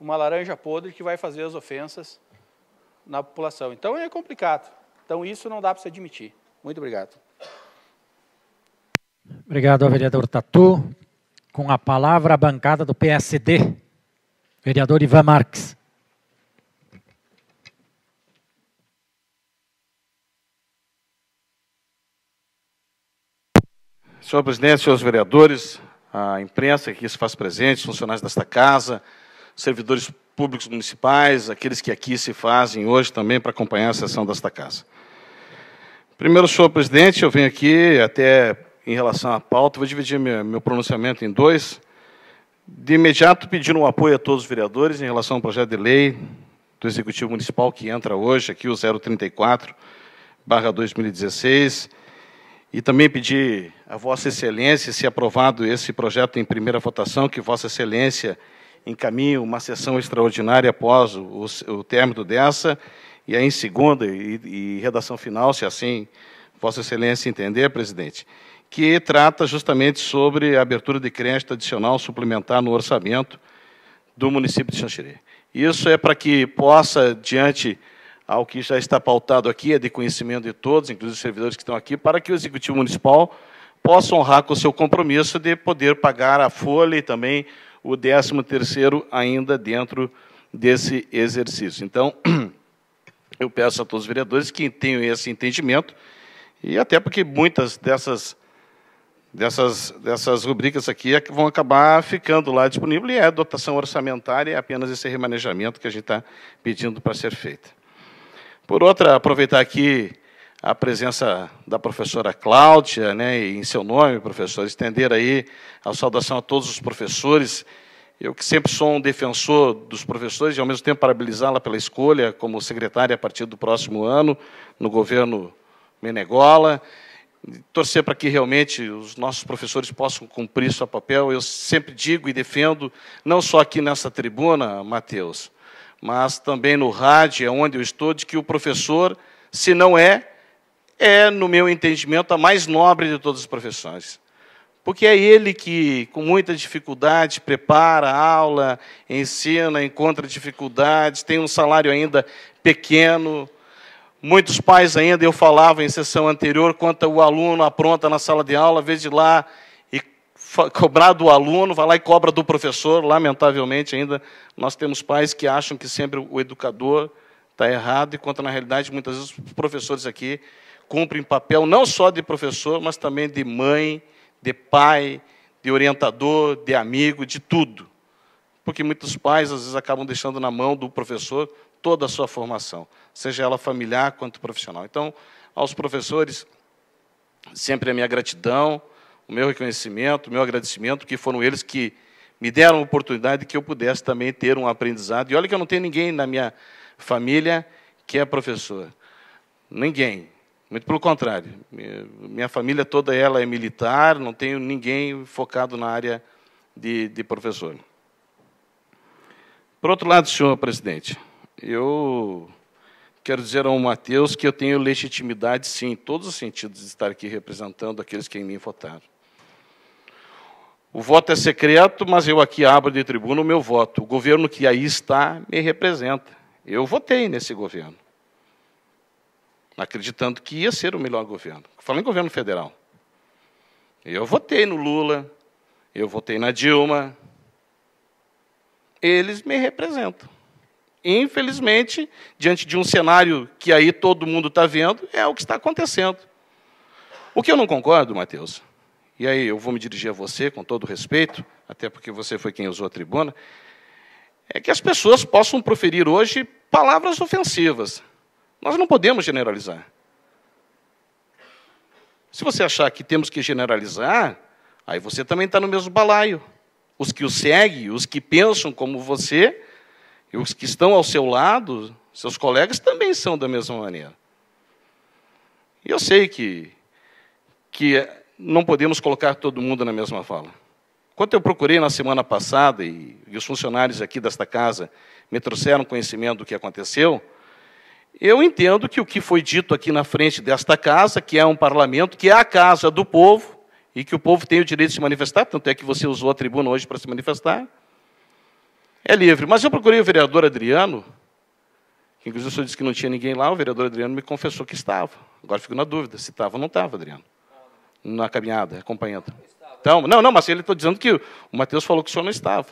uma laranja podre que vai fazer as ofensas na população. Então é complicado. Então isso não dá para se admitir. Muito obrigado. Obrigado vereador Tatu. Com a palavra, a bancada do PSD, vereador Ivan Marques. Senhor presidente, senhores vereadores, a imprensa que se faz presente, funcionários desta casa, servidores públicos municipais, aqueles que aqui se fazem hoje também para acompanhar a sessão desta casa. Primeiro, senhor presidente, eu venho aqui até em relação à pauta. Vou dividir meu pronunciamento em dois. De imediato, pedindo um apoio a todos os vereadores em relação ao projeto de lei do Executivo Municipal que entra hoje, aqui o 034, 2016, e também pedir a Vossa Excelência, se aprovado esse projeto em primeira votação, que Vossa Excelência encaminhe uma sessão extraordinária após o, o término dessa, e aí em segunda e, e redação final, se assim Vossa Excelência entender, presidente que trata justamente sobre a abertura de crédito adicional suplementar no orçamento do município de Xanxerê. Isso é para que possa, diante ao que já está pautado aqui, é de conhecimento de todos, inclusive os servidores que estão aqui, para que o Executivo Municipal possa honrar com o seu compromisso de poder pagar a folha e também o 13º ainda dentro desse exercício. Então, eu peço a todos os vereadores que tenham esse entendimento, e até porque muitas dessas dessas, dessas rubricas aqui é vão acabar ficando lá disponível e é a dotação orçamentária, é apenas esse remanejamento que a gente está pedindo para ser feito. Por outra, aproveitar aqui a presença da professora Cláudia, né, em seu nome, professor, estender aí a saudação a todos os professores. Eu que sempre sou um defensor dos professores e, ao mesmo tempo, parabenizá-la pela escolha como secretária a partir do próximo ano no governo Menegola torcer para que realmente os nossos professores possam cumprir seu papel. Eu sempre digo e defendo, não só aqui nessa tribuna, Matheus, mas também no rádio, é onde eu estou, de que o professor, se não é, é, no meu entendimento, a mais nobre de todas as profissões. Porque é ele que, com muita dificuldade, prepara a aula, ensina, encontra dificuldades, tem um salário ainda pequeno, Muitos pais ainda, eu falava em sessão anterior, quanto o aluno apronta na sala de aula, vez de lá e cobrar do aluno, vai lá e cobra do professor. Lamentavelmente, ainda nós temos pais que acham que sempre o educador está errado, enquanto na realidade, muitas vezes, os professores aqui cumprem papel não só de professor, mas também de mãe, de pai, de orientador, de amigo, de tudo. Porque muitos pais, às vezes, acabam deixando na mão do professor toda a sua formação, seja ela familiar quanto profissional. Então, aos professores, sempre a minha gratidão, o meu reconhecimento, o meu agradecimento, que foram eles que me deram a oportunidade que eu pudesse também ter um aprendizado. E olha que eu não tenho ninguém na minha família que é professor. Ninguém. Muito pelo contrário. Minha família toda ela é militar, não tenho ninguém focado na área de, de professor. Por outro lado, senhor presidente, eu quero dizer ao Mateus que eu tenho legitimidade, sim, em todos os sentidos, de estar aqui representando aqueles que em mim votaram. O voto é secreto, mas eu aqui abro de tribuna o meu voto. O governo que aí está me representa. Eu votei nesse governo, acreditando que ia ser o melhor governo. Falei em governo federal. Eu votei no Lula, eu votei na Dilma. Eles me representam infelizmente, diante de um cenário que aí todo mundo está vendo, é o que está acontecendo. O que eu não concordo, Matheus, e aí eu vou me dirigir a você com todo respeito, até porque você foi quem usou a tribuna, é que as pessoas possam proferir hoje palavras ofensivas. Nós não podemos generalizar. Se você achar que temos que generalizar, aí você também está no mesmo balaio. Os que o seguem, os que pensam como você, e os que estão ao seu lado, seus colegas, também são da mesma maneira. E eu sei que, que não podemos colocar todo mundo na mesma fala. Quando eu procurei na semana passada, e, e os funcionários aqui desta casa me trouxeram conhecimento do que aconteceu, eu entendo que o que foi dito aqui na frente desta casa, que é um parlamento, que é a casa do povo, e que o povo tem o direito de se manifestar, tanto é que você usou a tribuna hoje para se manifestar, é livre. Mas eu procurei o vereador Adriano, que inclusive o senhor disse que não tinha ninguém lá, o vereador Adriano me confessou que estava. Agora fico na dúvida se estava ou não estava, Adriano, na caminhada, acompanhando. Tá. Então, não, não, mas ele está dizendo que o Mateus falou que o senhor não estava.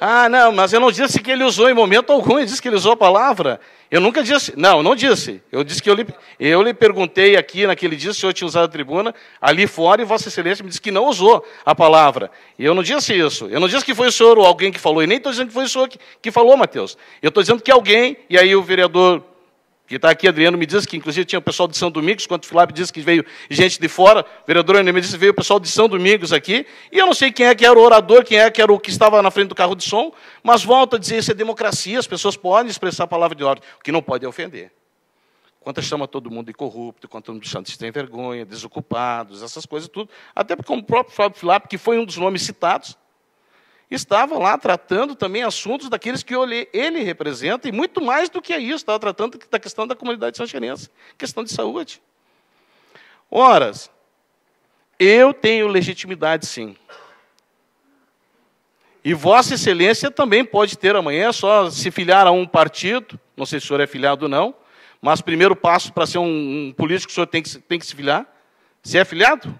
Ah, não, mas eu não disse que ele usou em momento algum, ele disse que ele usou a palavra eu nunca disse, não, não disse. Eu disse que eu lhe, eu lhe perguntei aqui naquele dia se o senhor tinha usado a tribuna ali fora e Vossa Excelência me disse que não usou a palavra. E eu não disse isso. Eu não disse que foi o senhor ou alguém que falou. E nem estou dizendo que foi o senhor que, que falou, Mateus. Eu estou dizendo que alguém, e aí o vereador que está aqui, Adriano, me disse que inclusive tinha o pessoal de São Domingos, quando o Flávio disse que veio gente de fora, o vereador me disse que veio o pessoal de São Domingos aqui, e eu não sei quem é que era o orador, quem é que era o que estava na frente do carro de som, mas volta a dizer, isso é democracia, as pessoas podem expressar a palavra de ordem, o que não pode é ofender. Quanto chama todo mundo de corrupto, quanto todo mundo de tem vergonha, desocupados, essas coisas tudo, até porque o próprio Flávio Flávio, que foi um dos nomes citados, estava lá tratando também assuntos daqueles que ele representa, e muito mais do que isso, estava tratando da questão da comunidade sancherense, questão de saúde. Ora, eu tenho legitimidade, sim. E Vossa Excelência também pode ter amanhã, só se filiar a um partido, não sei se o senhor é filiado ou não, mas primeiro passo para ser um, um, político, o senhor tem que, tem que se filiar. Se é filiado,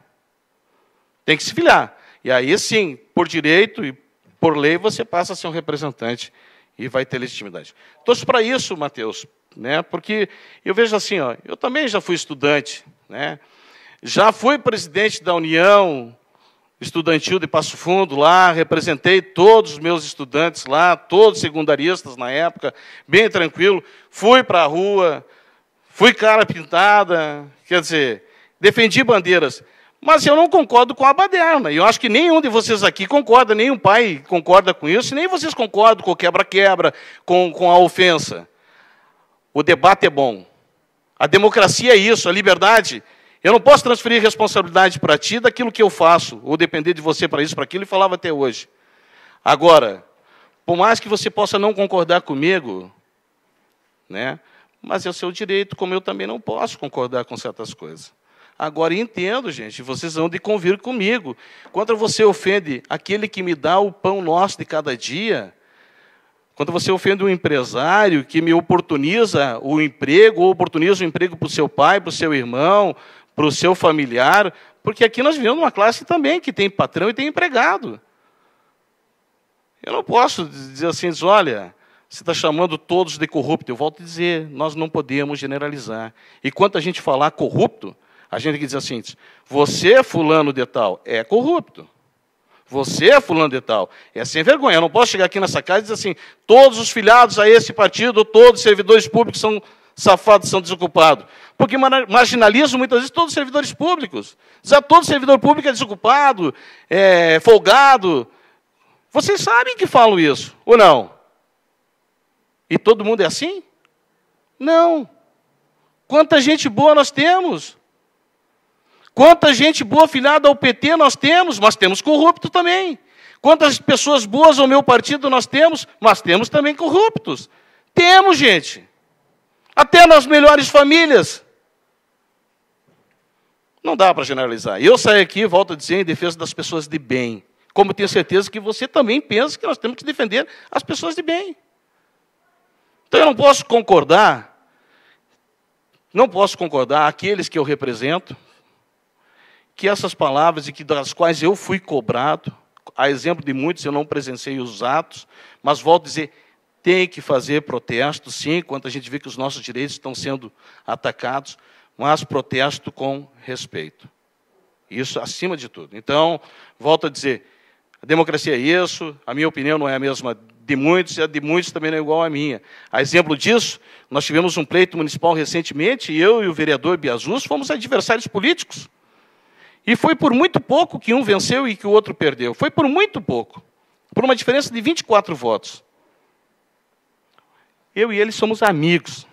tem que se filiar. E aí sim, por direito e por lei, você passa a ser um representante e vai ter legitimidade. Torço para isso, Mateus, né? porque eu vejo assim, ó, eu também já fui estudante, né? já fui presidente da União Estudantil de Passo Fundo lá, representei todos os meus estudantes lá, todos secundaristas na época, bem tranquilo, fui para a rua, fui cara pintada, quer dizer, defendi bandeiras. Mas eu não concordo com a baderna. E eu acho que nenhum de vocês aqui concorda, nenhum pai concorda com isso, nem vocês concordam com o quebra-quebra, com, com a ofensa. O debate é bom. A democracia é isso, a liberdade. Eu não posso transferir responsabilidade para ti daquilo que eu faço, ou depender de você para isso, para aquilo, e falava até hoje. Agora, por mais que você possa não concordar comigo, né, mas é o seu direito, como eu também não posso concordar com certas coisas. Agora entendo, gente, vocês vão de convir comigo. Quando você ofende aquele que me dá o pão nosso de cada dia, quando você ofende um empresário que me oportuniza o emprego, ou oportuniza o emprego para o seu pai, para o seu irmão, para o seu familiar, porque aqui nós vivemos numa classe também que tem patrão e tem empregado. Eu não posso dizer assim, diz, olha, você está chamando todos de corrupto. Eu volto a dizer, nós não podemos generalizar. E quanto a gente falar corrupto, a gente que diz assim: você, fulano de tal, é corrupto. Você, fulano de tal, é sem vergonha. Eu não posso chegar aqui nessa casa e dizer assim: todos os filiados a esse partido, todos os servidores públicos são safados, são desocupados. Porque marginalizam muitas vezes todos os servidores públicos. Já todo servidor público é desocupado, é folgado. Vocês sabem que falam isso, ou não? E todo mundo é assim? Não. Quanta gente boa nós temos. Quanta gente boa afiliada ao PT nós temos, mas temos corrupto também. Quantas pessoas boas ao meu partido nós temos, mas temos também corruptos. Temos, gente. Até nas melhores famílias. Não dá para generalizar. Eu saio aqui, volto a dizer, em defesa das pessoas de bem. Como tenho certeza que você também pensa que nós temos que defender as pessoas de bem. Então eu não posso concordar, não posso concordar aqueles que eu represento, que essas palavras e que das quais eu fui cobrado, a exemplo de muitos, eu não presenciei os atos, mas volto a dizer, tem que fazer protesto, sim, enquanto a gente vê que os nossos direitos estão sendo atacados, mas protesto com respeito. Isso acima de tudo. Então, volto a dizer, a democracia é isso, a minha opinião não é a mesma de muitos, e a de muitos também não é igual à minha. A exemplo disso, nós tivemos um pleito municipal recentemente, e eu e o vereador Biazus fomos adversários políticos. E foi por muito pouco que um venceu e que o outro perdeu. Foi por muito pouco. Por uma diferença de 24 votos. Eu e ele somos amigos.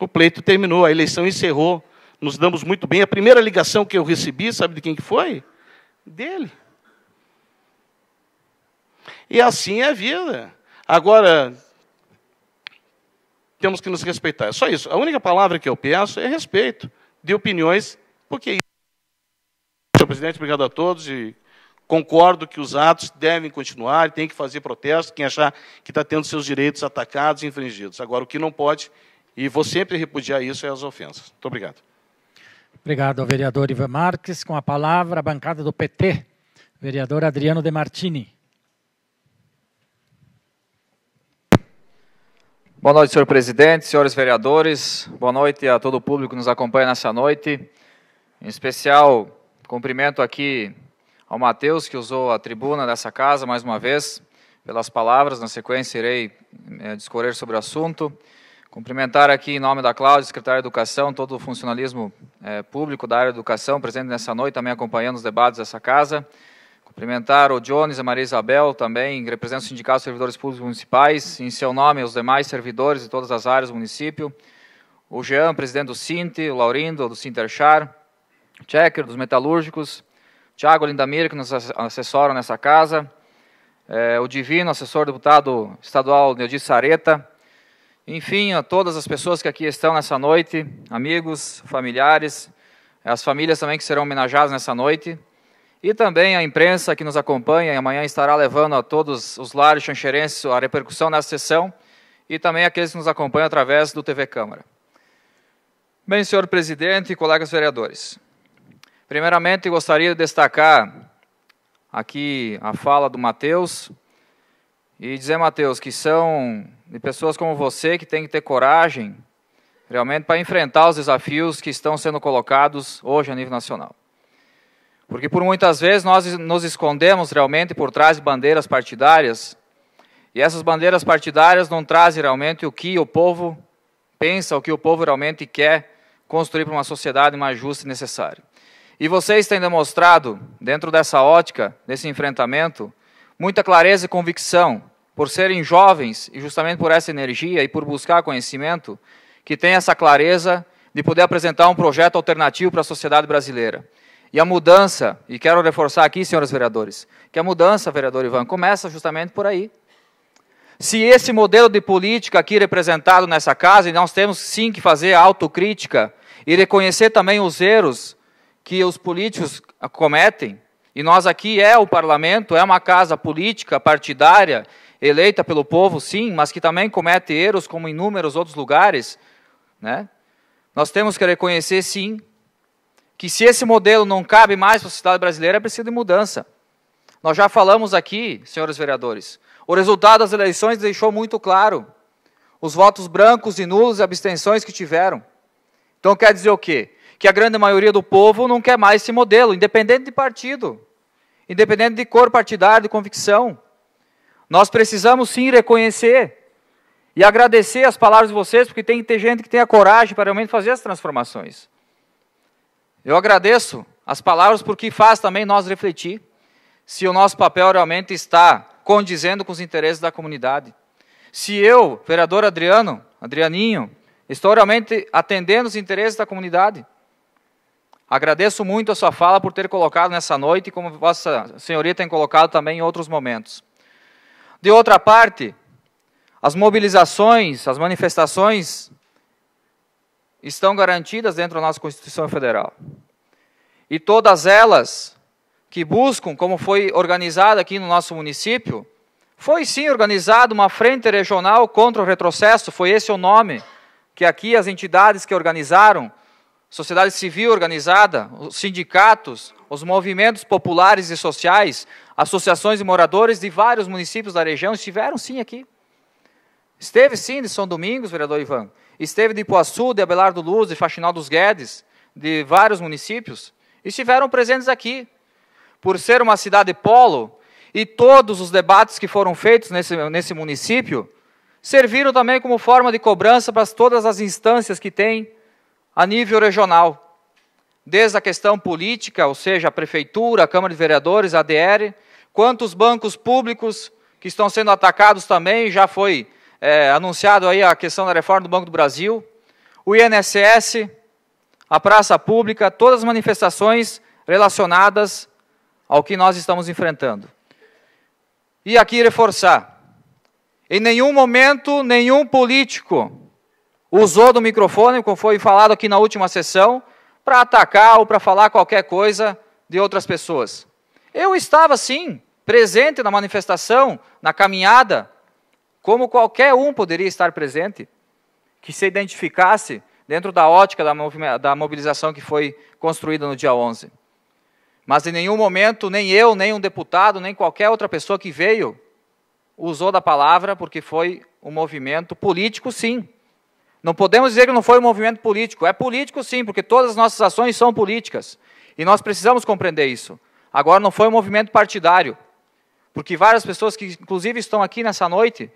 O pleito terminou, a eleição encerrou. Nos damos muito bem. A primeira ligação que eu recebi, sabe de quem que foi? Dele. E assim é a vida. Agora, temos que nos respeitar. É só isso. A única palavra que eu peço é respeito de opiniões, porque presidente, obrigado a todos e concordo que os atos devem continuar, tem que fazer protesto, quem achar que está tendo seus direitos atacados e infringidos. Agora, o que não pode, e vou sempre repudiar isso, é as ofensas. Muito obrigado. Obrigado ao vereador Ivan Marques. Com a palavra, a bancada do PT, vereador Adriano De Martini. Boa noite, senhor presidente, senhores vereadores. Boa noite a todo o público que nos acompanha nessa noite. Em especial, Cumprimento aqui ao Mateus, que usou a tribuna dessa casa mais uma vez, pelas palavras. Na sequência, irei é, discorrer sobre o assunto. Cumprimentar aqui, em nome da Cláudia, secretária de Educação, todo o funcionalismo é, público da área de educação presente nessa noite, também acompanhando os debates dessa casa. Cumprimentar o Jones, a Maria Isabel, também representando o Sindicato de Servidores Públicos Municipais, em seu nome, os demais servidores de todas as áreas do município. O Jean, presidente do Cinte, o Laurindo, do Sinterchar Checker, dos metalúrgicos, Tiago Lindamir que nos assessora nessa casa, é, o Divino, assessor deputado estadual Neodice Sareta, enfim, a todas as pessoas que aqui estão nessa noite, amigos, familiares, as famílias também que serão homenageadas nessa noite, e também a imprensa que nos acompanha, e amanhã estará levando a todos os lares xanxerenses a repercussão nessa sessão, e também aqueles que nos acompanham através do TV Câmara. Bem, senhor presidente e colegas vereadores, Primeiramente, gostaria de destacar aqui a fala do Mateus e dizer, Mateus, que são de pessoas como você que tem que ter coragem realmente para enfrentar os desafios que estão sendo colocados hoje a nível nacional. Porque por muitas vezes nós nos escondemos realmente por trás de bandeiras partidárias, e essas bandeiras partidárias não trazem realmente o que o povo pensa, o que o povo realmente quer construir para uma sociedade mais justa e necessária. E vocês têm demonstrado, dentro dessa ótica, desse enfrentamento, muita clareza e convicção, por serem jovens e justamente por essa energia e por buscar conhecimento, que tem essa clareza de poder apresentar um projeto alternativo para a sociedade brasileira. E a mudança, e quero reforçar aqui, senhores vereadores, que a mudança, vereador Ivan, começa justamente por aí. Se esse modelo de política aqui representado nessa casa, e nós temos sim que fazer autocrítica e reconhecer também os erros que os políticos cometem, e nós aqui é o parlamento, é uma casa política, partidária, eleita pelo povo, sim, mas que também comete erros como em inúmeros outros lugares, né? Nós temos que reconhecer, sim, que se esse modelo não cabe mais para a sociedade brasileira, é preciso de mudança. Nós já falamos aqui, senhores vereadores, o resultado das eleições deixou muito claro os votos brancos e nulos e abstenções que tiveram. Então quer dizer o quê? que a grande maioria do povo não quer mais esse modelo, independente de partido, independente de cor partidária, de convicção. Nós precisamos sim reconhecer e agradecer as palavras de vocês, porque tem que ter gente que tem a coragem para realmente fazer as transformações. Eu agradeço as palavras porque faz também nós refletir se o nosso papel realmente está condizendo com os interesses da comunidade. Se eu, vereador Adriano, Adrianinho, estou realmente atendendo os interesses da comunidade. Agradeço muito a sua fala por ter colocado nessa noite, como Vossa Senhoria tem colocado também em outros momentos. De outra parte, as mobilizações, as manifestações estão garantidas dentro da nossa Constituição Federal. E todas elas que buscam, como foi organizada aqui no nosso município, foi sim organizada uma frente regional contra o retrocesso, foi esse o nome que aqui as entidades que organizaram sociedade civil organizada, os sindicatos, os movimentos populares e sociais, associações de moradores de vários municípios da região estiveram sim aqui. Esteve sim de São Domingos, vereador Ivan. Esteve de Ipuaçu, de Abelardo Luz, de Faxinal dos Guedes, de vários municípios. Estiveram presentes aqui. Por ser uma cidade polo, e todos os debates que foram feitos nesse, nesse município serviram também como forma de cobrança para todas as instâncias que têm a nível regional, desde a questão política, ou seja, a prefeitura, a Câmara de Vereadores, a DR, quanto os bancos públicos que estão sendo atacados também, já foi é, anunciado aí a questão da reforma do Banco do Brasil, o INSS, a praça pública, todas as manifestações relacionadas ao que nós estamos enfrentando. E aqui reforçar, em nenhum momento, nenhum político usou do microfone, como foi falado aqui na última sessão, para atacar ou para falar qualquer coisa de outras pessoas. Eu estava, sim, presente na manifestação, na caminhada, como qualquer um poderia estar presente, que se identificasse dentro da ótica da, mobilização que foi construída no dia 11. Mas em nenhum momento, nem eu, nem um deputado, nem qualquer outra pessoa que veio, usou da palavra, porque foi um movimento político, sim, não podemos dizer que não foi um movimento político. É político, sim, porque todas as nossas ações são políticas. E nós precisamos compreender isso. Agora, não foi um movimento partidário, porque várias pessoas que, inclusive, estão aqui nessa noite,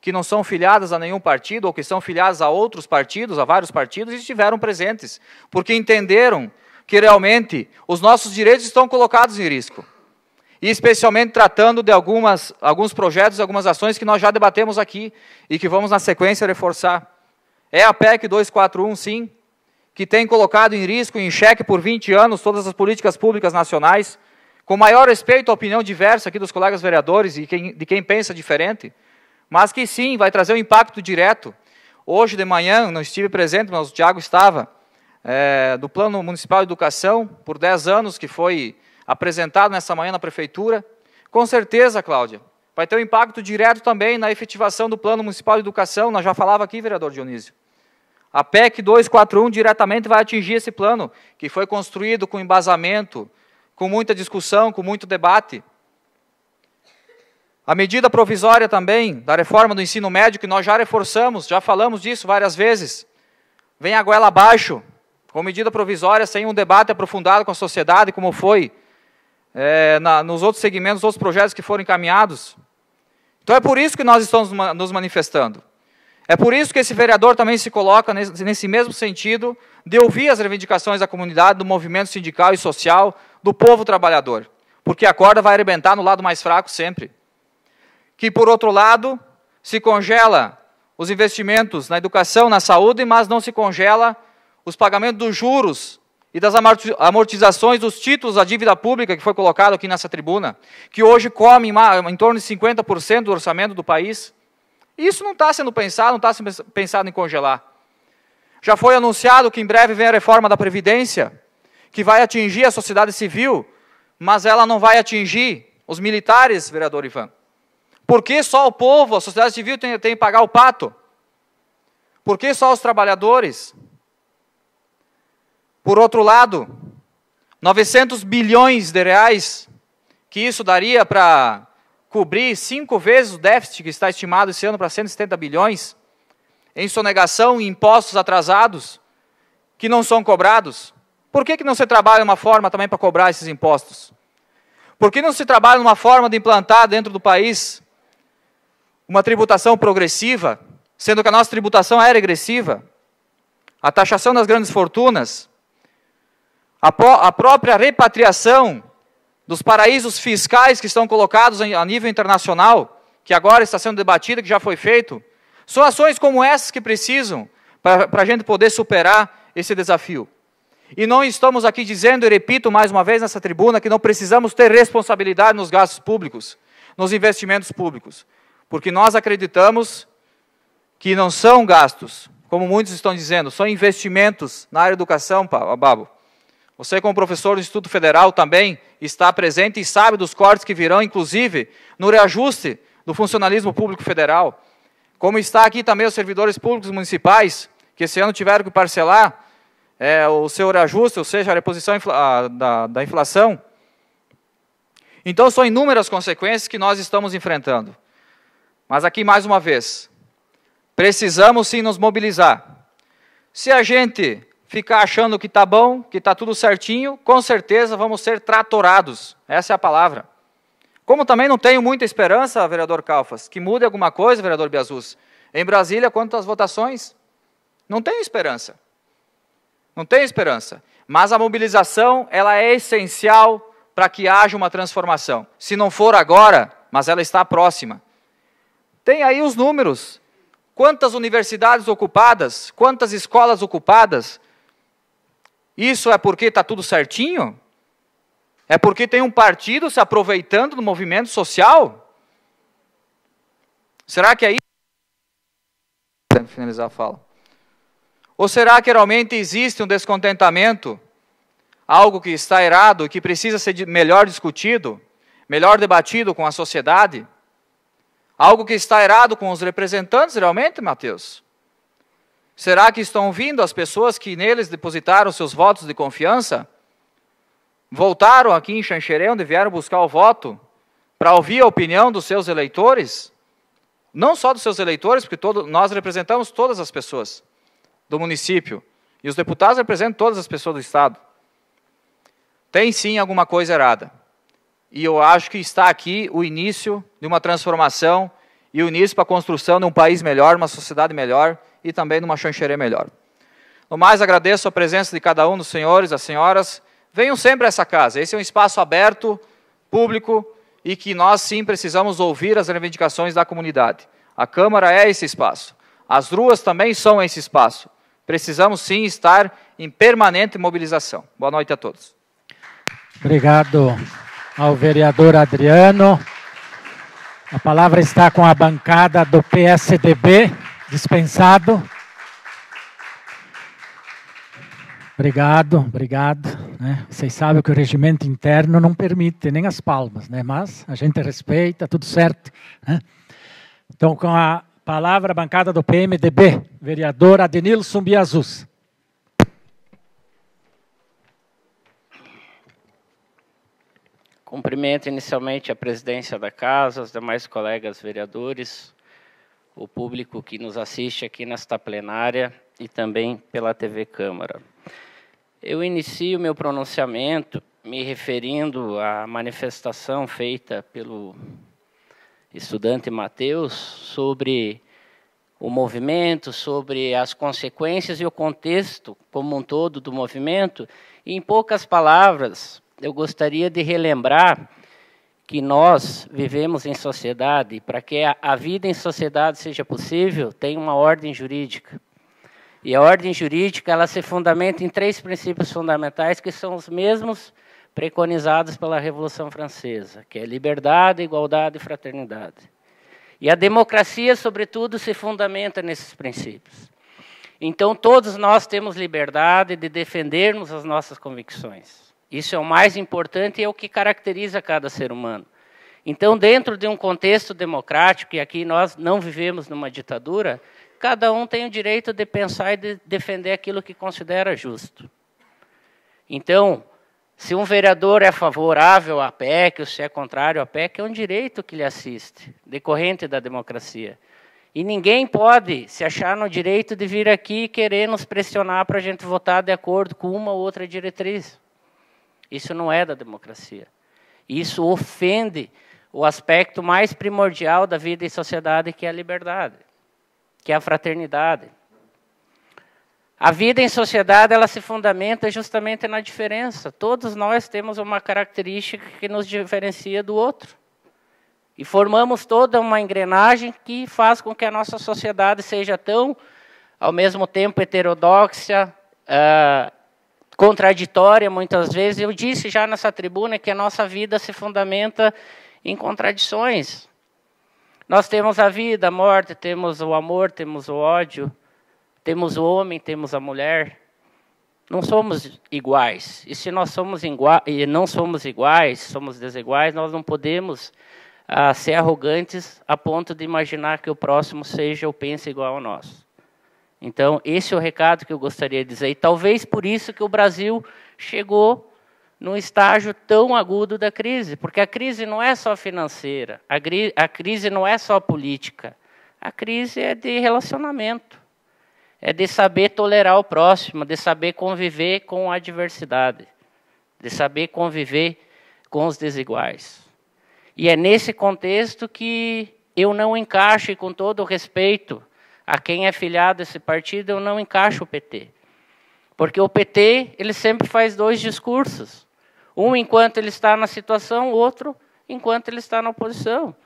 que não são filiadas a nenhum partido ou que são filiadas a outros partidos, a vários partidos, estiveram presentes, porque entenderam que realmente os nossos direitos estão colocados em risco. E especialmente tratando de algumas, alguns projetos, algumas ações que nós já debatemos aqui e que vamos, na sequência, reforçar. É a PEC 241, sim, que tem colocado em risco e em xeque por 20 anos todas as políticas públicas nacionais. Com maior respeito à opinião diversa aqui dos colegas vereadores e quem, de quem pensa diferente, mas que sim, vai trazer um impacto direto. Hoje de manhã, não estive presente, mas o Tiago estava, é, do Plano Municipal de Educação, por 10 anos, que foi apresentado nessa manhã na Prefeitura. Com certeza, Cláudia, vai ter um impacto direto também na efetivação do Plano Municipal de Educação, nós já falava aqui, vereador Dionísio. A PEC 241 diretamente vai atingir esse plano, que foi construído com embasamento, com muita discussão, com muito debate. A medida provisória também da reforma do ensino médio, que nós já reforçamos, já falamos disso várias vezes, vem a goela abaixo, com medida provisória, sem um debate aprofundado com a sociedade, como foi é, na, nos outros segmentos, outros projetos que foram encaminhados. Então é por isso que nós estamos nos manifestando. É por isso que esse vereador também se coloca nesse, mesmo sentido de ouvir as reivindicações da comunidade, do movimento sindical e social, do povo trabalhador. Porque a corda vai arrebentar no lado mais fraco sempre. Que, por outro lado, se congela os investimentos na educação, na saúde, mas não se congela os pagamentos dos juros e das amortizações dos títulos da dívida pública que foi colocado aqui nessa tribuna, que hoje come em torno de 50% do orçamento do país. Isso não está sendo pensado, não está sendo pensado em congelar. Já foi anunciado que em breve vem a reforma da Previdência, que vai atingir a sociedade civil, mas ela não vai atingir os militares, vereador Ivan. Por que só o povo, a sociedade civil, tem, tem que pagar o pato? Por que só os trabalhadores? Por outro lado, 900 bilhões de reais que isso daria para cobrir cinco vezes o déficit que está estimado esse ano para 170 bilhões, em sonegação e impostos atrasados que não são cobrados? Por que, que não se trabalha uma forma também para cobrar esses impostos? Por que não se trabalha uma forma de implantar dentro do país uma tributação progressiva, sendo que a nossa tributação é regressiva? A taxação das grandes fortunas? A, pró a própria repatriação dos paraísos fiscais que estão colocados a nível internacional, que agora está sendo debatido, que já foi feito, são ações como essas que precisam para a gente poder superar esse desafio. E não estamos aqui dizendo, e repito mais uma vez nessa tribuna, que não precisamos ter responsabilidade nos gastos públicos, nos investimentos públicos, porque nós acreditamos que não são gastos, como muitos estão dizendo, são investimentos na área da educação, Babo. Você, como professor do Instituto Federal, também está presente e sabe dos cortes que virão, inclusive, no reajuste do funcionalismo público federal. Como está aqui também os servidores públicos municipais, que esse ano tiveram que parcelar é, o seu reajuste, ou seja, a reposição infla da, da inflação. Então, são inúmeras consequências que nós estamos enfrentando. Mas aqui, mais uma vez, precisamos sim nos mobilizar. Se a gente ficar achando que está bom, que está tudo certinho, com certeza vamos ser tratorados. Essa é a palavra. Como também não tenho muita esperança, vereador Calfas, que mude alguma coisa, vereador Biazus. Em Brasília, quantas votações? Não tenho esperança. Não tenho esperança. Mas a mobilização, ela é essencial para que haja uma transformação. Se não for agora, mas ela está próxima. Tem aí os números. Quantas universidades ocupadas? Quantas escolas ocupadas? Isso é porque está tudo certinho? É porque tem um partido se aproveitando do movimento social? Será que é isso? Finalizar a fala. Ou será que realmente existe um descontentamento, algo que está errado e que precisa ser melhor discutido, melhor debatido com a sociedade? Algo que está errado com os representantes, realmente, Mateus? Será que estão vindo as pessoas que neles depositaram seus votos de confiança? Voltaram aqui em Xanxerê, onde vieram buscar o voto, para ouvir a opinião dos seus eleitores? Não só dos seus eleitores, porque todo, nós representamos todas as pessoas do município. E os deputados representam todas as pessoas do Estado. Tem sim alguma coisa errada. E eu acho que está aqui o início de uma transformação e o início para a construção de um país melhor, uma sociedade melhor e também numa chancherê melhor. No mais, agradeço a presença de cada um dos senhores, as senhoras. Venham sempre a essa casa. Esse é um espaço aberto, público, e que nós sim precisamos ouvir as reivindicações da comunidade. A Câmara é esse espaço. As ruas também são esse espaço. Precisamos sim estar em permanente mobilização. Boa noite a todos. Obrigado ao vereador Adriano. A palavra está com a bancada do PSDB. Dispensado. Obrigado, obrigado. Né? Vocês sabem que o regimento interno não permite nem as palmas, né? mas a gente respeita, tudo certo. Né? Então, com a palavra, a bancada do PMDB, vereador Adenilson Biazus. Cumprimento inicialmente a presidência da casa, os demais colegas vereadores, o público que nos assiste aqui nesta plenária e também pela TV Câmara. Eu inicio meu pronunciamento me referindo à manifestação feita pelo estudante Mateus sobre o movimento, sobre as consequências e o contexto como um todo do movimento. E, em poucas palavras, eu gostaria de relembrar que nós vivemos em sociedade, para que a, a vida em sociedade seja possível, tem uma ordem jurídica. E a ordem jurídica ela se fundamenta em três princípios fundamentais que são os mesmos preconizados pela Revolução Francesa, que é liberdade, igualdade e fraternidade. E a democracia, sobretudo, se fundamenta nesses princípios. Então, todos nós temos liberdade de defendermos as nossas convicções. Isso é o mais importante e é o que caracteriza cada ser humano. Então, dentro de um contexto democrático, e aqui nós não vivemos numa ditadura, cada um tem o direito de pensar e de defender aquilo que considera justo. Então, se um vereador é favorável à PEC ou se é contrário à PEC, é um direito que lhe assiste, decorrente da democracia. E ninguém pode se achar no direito de vir aqui e querer nos pressionar para a gente votar de acordo com uma ou outra diretriz. Isso não é da democracia. Isso ofende o aspecto mais primordial da vida em sociedade, que é a liberdade, que é a fraternidade. A vida em sociedade ela se fundamenta justamente na diferença. Todos nós temos uma característica que nos diferencia do outro. E formamos toda uma engrenagem que faz com que a nossa sociedade seja tão, ao mesmo tempo, heterodoxa, ah, contraditória muitas vezes. Eu disse já nessa tribuna que a nossa vida se fundamenta em contradições. Nós temos a vida, a morte, temos o amor, temos o ódio, temos o homem, temos a mulher. Não somos iguais. E se nós somos e não somos iguais, somos desiguais, nós não podemos ah, ser arrogantes a ponto de imaginar que o próximo seja ou pense igual ao nosso. Então, esse é o recado que eu gostaria de dizer. E talvez por isso que o Brasil chegou num estágio tão agudo da crise, porque a crise não é só financeira, a, a crise não é só política, a crise é de relacionamento, é de saber tolerar o próximo, de saber conviver com a adversidade, de saber conviver com os desiguais. E é nesse contexto que eu não encaixo, e com todo o respeito, a quem é filiado esse partido, eu não encaixo o PT. Porque o PT, ele sempre faz dois discursos. Um enquanto ele está na situação, o outro enquanto ele está na oposição.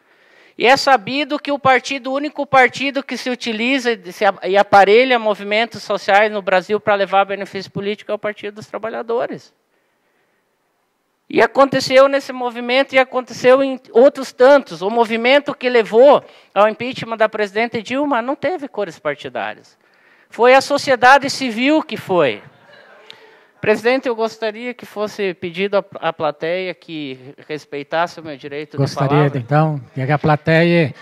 E é sabido que o partido, o único partido que se utiliza e aparelha movimentos sociais no Brasil para levar benefício político é o Partido dos Trabalhadores. E aconteceu nesse movimento e aconteceu em outros tantos. O movimento que levou ao impeachment da presidente Dilma não teve cores partidárias. Foi a sociedade civil que foi. Presidente, eu gostaria que fosse pedido à plateia que respeitasse o meu direito gostaria, de palavra. Gostaria, então, que a plateia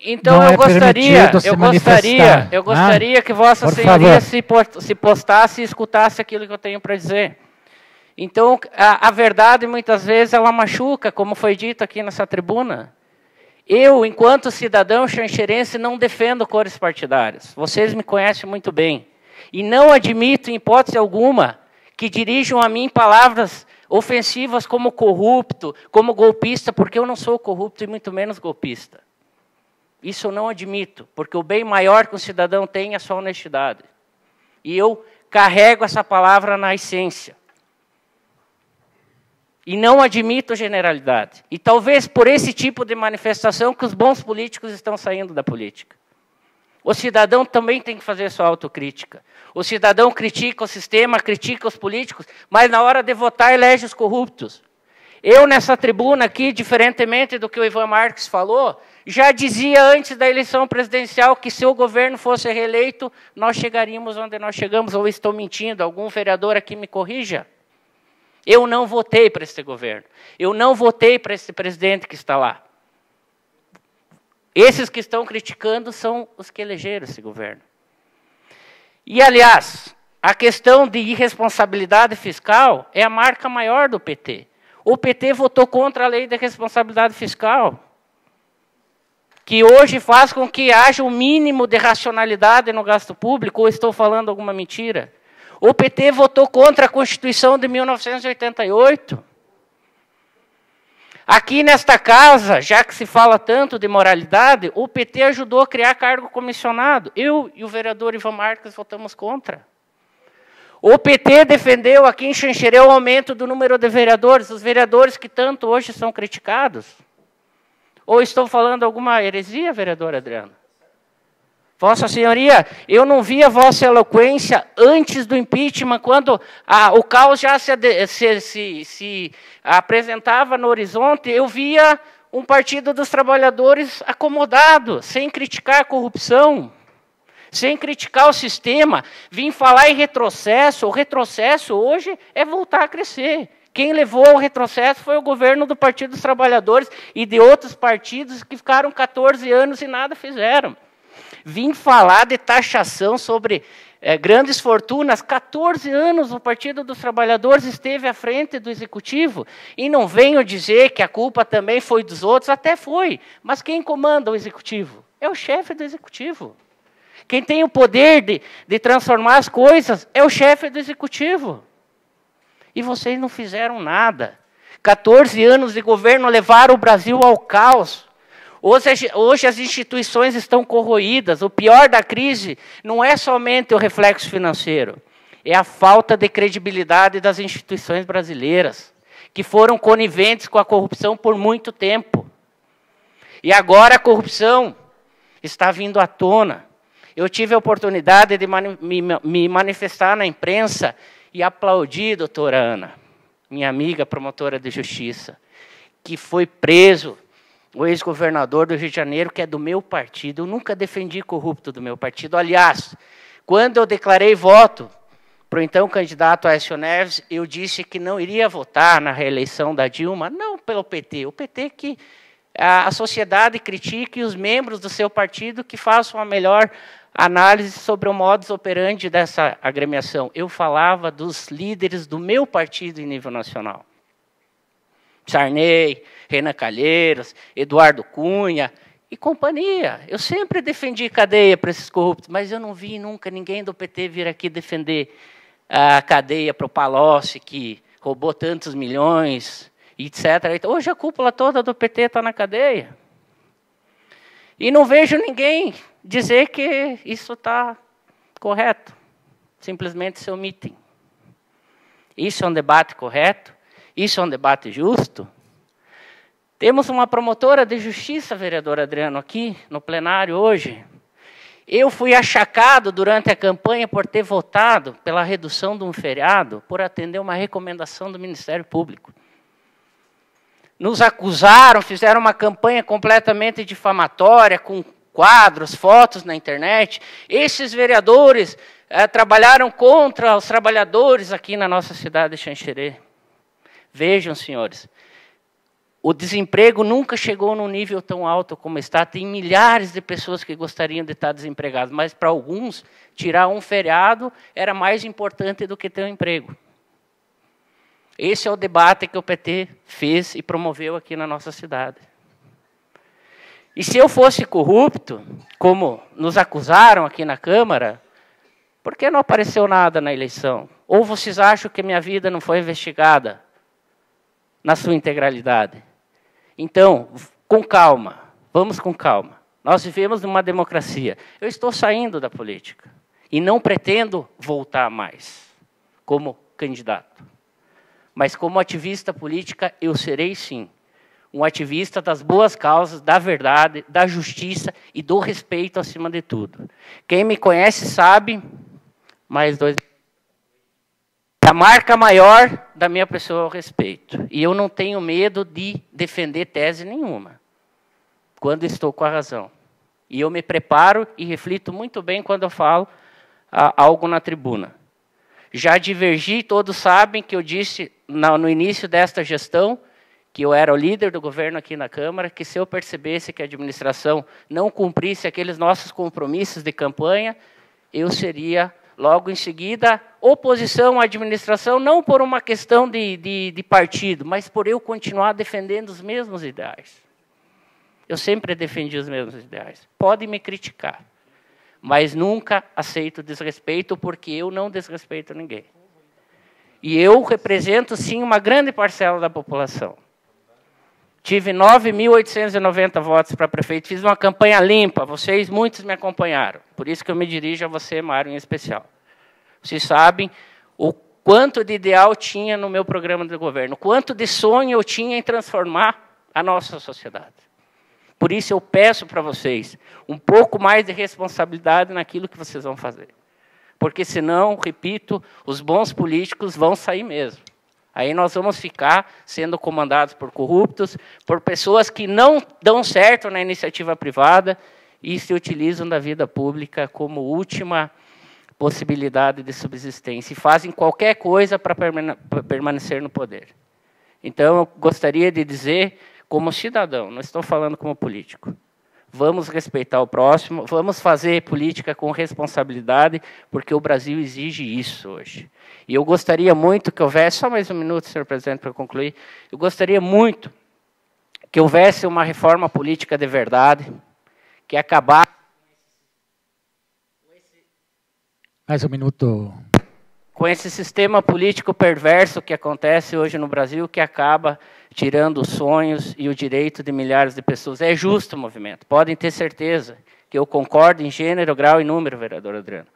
então não eu é gostaria, eu gostaria, eu né? gostaria ah, que Vossa Senhoria favor. se postasse e escutasse aquilo que eu tenho para dizer. Então, a, a verdade muitas vezes ela machuca, como foi dito aqui nessa tribuna. Eu, enquanto cidadão xanxerense, não defendo cores partidárias. Vocês me conhecem muito bem. E não admito, em hipótese alguma, que dirijam a mim palavras ofensivas como corrupto, como golpista, porque eu não sou corrupto e muito menos golpista. Isso eu não admito, porque o bem maior que um cidadão tem é a sua honestidade. E eu carrego essa palavra na essência. E não admito generalidade. E talvez por esse tipo de manifestação que os bons políticos estão saindo da política. O cidadão também tem que fazer sua autocrítica. O cidadão critica o sistema, critica os políticos, mas na hora de votar elege os corruptos. Eu, nessa tribuna aqui, diferentemente do que o Ivan Marques falou, já dizia antes da eleição presidencial que se o governo fosse reeleito, nós chegaríamos onde nós chegamos, ou estou mentindo, algum vereador aqui me corrija. Eu não votei para esse governo. Eu não votei para esse presidente que está lá. Esses que estão criticando são os que elegeram esse governo. E, aliás, a questão de irresponsabilidade fiscal é a marca maior do PT. O PT votou contra a lei da responsabilidade fiscal, que hoje faz com que haja o um mínimo de racionalidade no gasto público, ou estou falando alguma mentira? O PT votou contra a Constituição de 1988. Aqui nesta casa, já que se fala tanto de moralidade, o PT ajudou a criar cargo comissionado. Eu e o vereador Ivan Marques votamos contra. O PT defendeu aqui em Xanxereu o aumento do número de vereadores, os vereadores que tanto hoje são criticados. Ou estou falando alguma heresia, vereador Adriano? Vossa Senhoria, eu não vi a vossa eloquência antes do impeachment, quando a, o caos já se, se, se, se apresentava no horizonte, eu via um partido dos trabalhadores acomodado, sem criticar a corrupção, sem criticar o sistema, vim falar em retrocesso. O retrocesso hoje é voltar a crescer. Quem levou ao retrocesso foi o governo do Partido dos Trabalhadores e de outros partidos que ficaram 14 anos e nada fizeram vim falar de taxação sobre é, grandes fortunas. 14 anos o Partido dos Trabalhadores esteve à frente do Executivo. E não venho dizer que a culpa também foi dos outros, até foi. Mas quem comanda o Executivo? É o chefe do Executivo. Quem tem o poder de, de transformar as coisas é o chefe do Executivo. E vocês não fizeram nada. 14 anos de governo levaram o Brasil ao caos. Hoje, hoje as instituições estão corroídas. O pior da crise não é somente o reflexo financeiro, é a falta de credibilidade das instituições brasileiras, que foram coniventes com a corrupção por muito tempo. E agora a corrupção está vindo à tona. Eu tive a oportunidade de mani me, me manifestar na imprensa e aplaudir doutora Ana, minha amiga promotora de justiça, que foi preso o ex-governador do Rio de Janeiro, que é do meu partido. Eu nunca defendi corrupto do meu partido. Aliás, quando eu declarei voto para o então candidato Aécio Neves, eu disse que não iria votar na reeleição da Dilma, não pelo PT, o PT que a, sociedade critique e os membros do seu partido que façam uma melhor análise sobre o modus operandi dessa agremiação. Eu falava dos líderes do meu partido em nível nacional. Sarney, Renan Calheiros, Eduardo Cunha e companhia. Eu sempre defendi cadeia para esses corruptos, mas eu não vi nunca ninguém do PT vir aqui defender a cadeia para o Palocci, que roubou tantos milhões, etc. Então, hoje a cúpula toda do PT está na cadeia. E não vejo ninguém dizer que isso está correto. Simplesmente se omitem. Isso é um debate correto? Isso é um debate justo? Temos uma promotora de justiça, vereador Adriano, aqui no plenário hoje. Eu fui achacado durante a campanha por ter votado pela redução de um feriado por atender uma recomendação do Ministério Público. Nos acusaram, fizeram uma campanha completamente difamatória, com quadros, fotos na internet. Esses vereadores é, trabalharam contra os trabalhadores aqui na nossa cidade de Xanxerê. Vejam, senhores, o desemprego nunca chegou num nível tão alto como está. Tem milhares de pessoas que gostariam de estar desempregadas, mas para alguns, tirar um feriado era mais importante do que ter um emprego. Esse é o debate que o PT fez e promoveu aqui na nossa cidade. E se eu fosse corrupto, como nos acusaram aqui na Câmara, por que não apareceu nada na eleição? Ou vocês acham que minha vida não foi investigada? na sua integralidade. Então, com calma, vamos com calma. Nós vivemos numa democracia. Eu estou saindo da política e não pretendo voltar mais como candidato. Mas como ativista política, eu serei sim um ativista das boas causas, da verdade, da justiça e do respeito acima de tudo. Quem me conhece sabe, mais dois. A marca maior da minha pessoa ao respeito. E eu não tenho medo de defender tese nenhuma, quando estou com a razão. E eu me preparo e reflito muito bem quando eu falo a, algo na tribuna. Já divergi, todos sabem que eu disse na, no início desta gestão que eu era o líder do governo aqui na Câmara, que se eu percebesse que a administração não cumprisse aqueles nossos compromissos de campanha, eu seria Logo em seguida, oposição à administração, não por uma questão de, de, de partido, mas por eu continuar defendendo os mesmos ideais. Eu sempre defendi os mesmos ideais. Pode me criticar, mas nunca aceito desrespeito, porque eu não desrespeito ninguém. E eu represento, sim, uma grande parcela da população. Tive 9.890 votos para prefeito. Fiz uma campanha limpa. Vocês, muitos me acompanharam. Por isso que eu me dirijo a você, Mário, em especial. Vocês sabem o quanto de ideal tinha no meu programa de governo, quanto de sonho eu tinha em transformar a nossa sociedade. Por isso eu peço para vocês um pouco mais de responsabilidade naquilo que vocês vão fazer. Porque senão, repito, os bons políticos vão sair mesmo. Aí nós vamos ficar sendo comandados por corruptos, por pessoas que não dão certo na iniciativa privada e se utilizam da vida pública como última possibilidade de subsistência e fazem qualquer coisa para permanecer no poder. Então, eu gostaria de dizer, como cidadão, não estou falando como político, vamos respeitar o próximo, vamos fazer política com responsabilidade, porque o Brasil exige isso hoje. E eu gostaria muito que houvesse, só mais um minuto, senhor presidente, para concluir. Eu gostaria muito que houvesse uma reforma política de verdade, que acabasse. Mais um minuto. Com esse sistema político perverso que acontece hoje no Brasil, que acaba tirando os sonhos e o direito de milhares de pessoas. É justo o movimento, podem ter certeza que eu concordo em gênero, grau e número, vereador Adriano.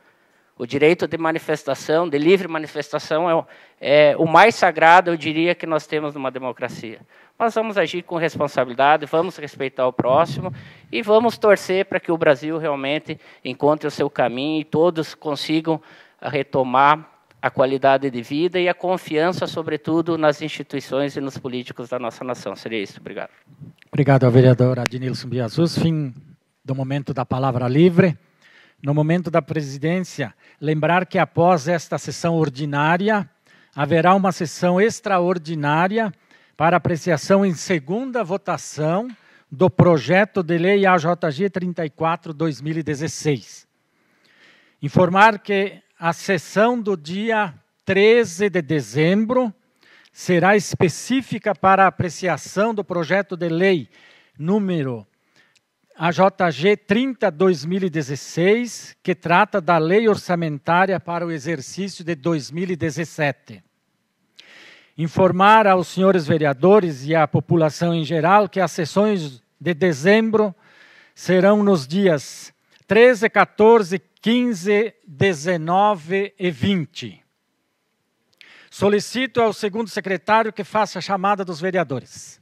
O direito de manifestação, de livre manifestação, é o, é o mais sagrado, eu diria, que nós temos numa democracia. Mas vamos agir com responsabilidade, vamos respeitar o próximo e vamos torcer para que o Brasil realmente encontre o seu caminho e todos consigam ah, retomar a qualidade de vida e a confiança, sobretudo, nas instituições e nos políticos da nossa nação. Seria isso. Obrigado. Obrigado vereadora vereador Adnilson Biazus. Fim do momento da palavra livre no momento da presidência, lembrar que após esta sessão ordinária, haverá uma sessão extraordinária para apreciação em segunda votação do projeto de lei AJG 34/2016. Informar que a sessão do dia 13 de dezembro será específica para apreciação do projeto de lei número a JG 30 2016, que trata da lei orçamentária para o exercício de 2017. Informar aos senhores vereadores e à população em geral que as sessões de dezembro serão nos dias 13, 14, 15, 19 e 20. Solicito ao segundo secretário que faça a chamada dos vereadores.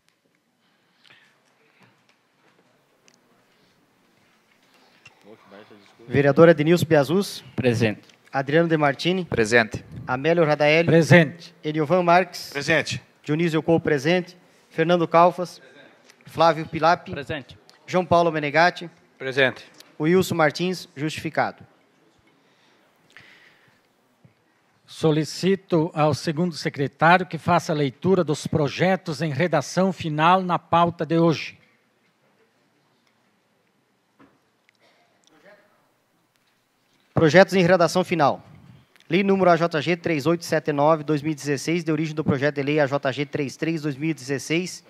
Vereadora Denilson Piazus. Presente. Adriano De Martini. Presente. Amélio Radaeli. Presente. Eniovan Marques. Presente. Dionísio Col, presente. Fernando Calfas. Presente. Flávio Pilapi. Presente. João Paulo Menegatti. Presente. Wilson Martins, justificado. Solicito ao segundo secretário que faça a leitura dos projetos em redação final na pauta de hoje. Projetos em redação final. Lei número AJG 3879-2016, de origem do projeto de lei AJG 33-2016,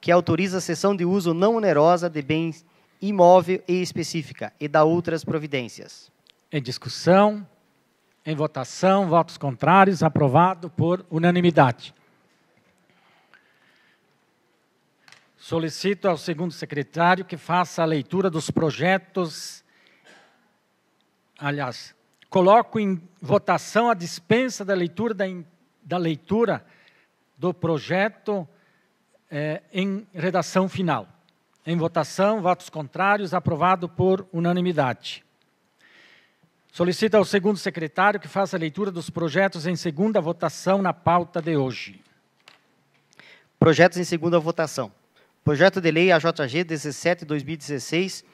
que autoriza a cessão de uso não onerosa de bens imóvel e específica e dá outras providências. Em discussão, em votação, votos contrários, aprovado por unanimidade. Solicito ao segundo secretário que faça a leitura dos projetos aliás, coloco em votação a dispensa da leitura da, da leitura do projeto eh, em redação final. Em votação, votos contrários, aprovado por unanimidade. Solicita ao segundo secretário que faça a leitura dos projetos em segunda votação na pauta de hoje. Projetos em segunda votação. Projeto de lei AJG 17/2016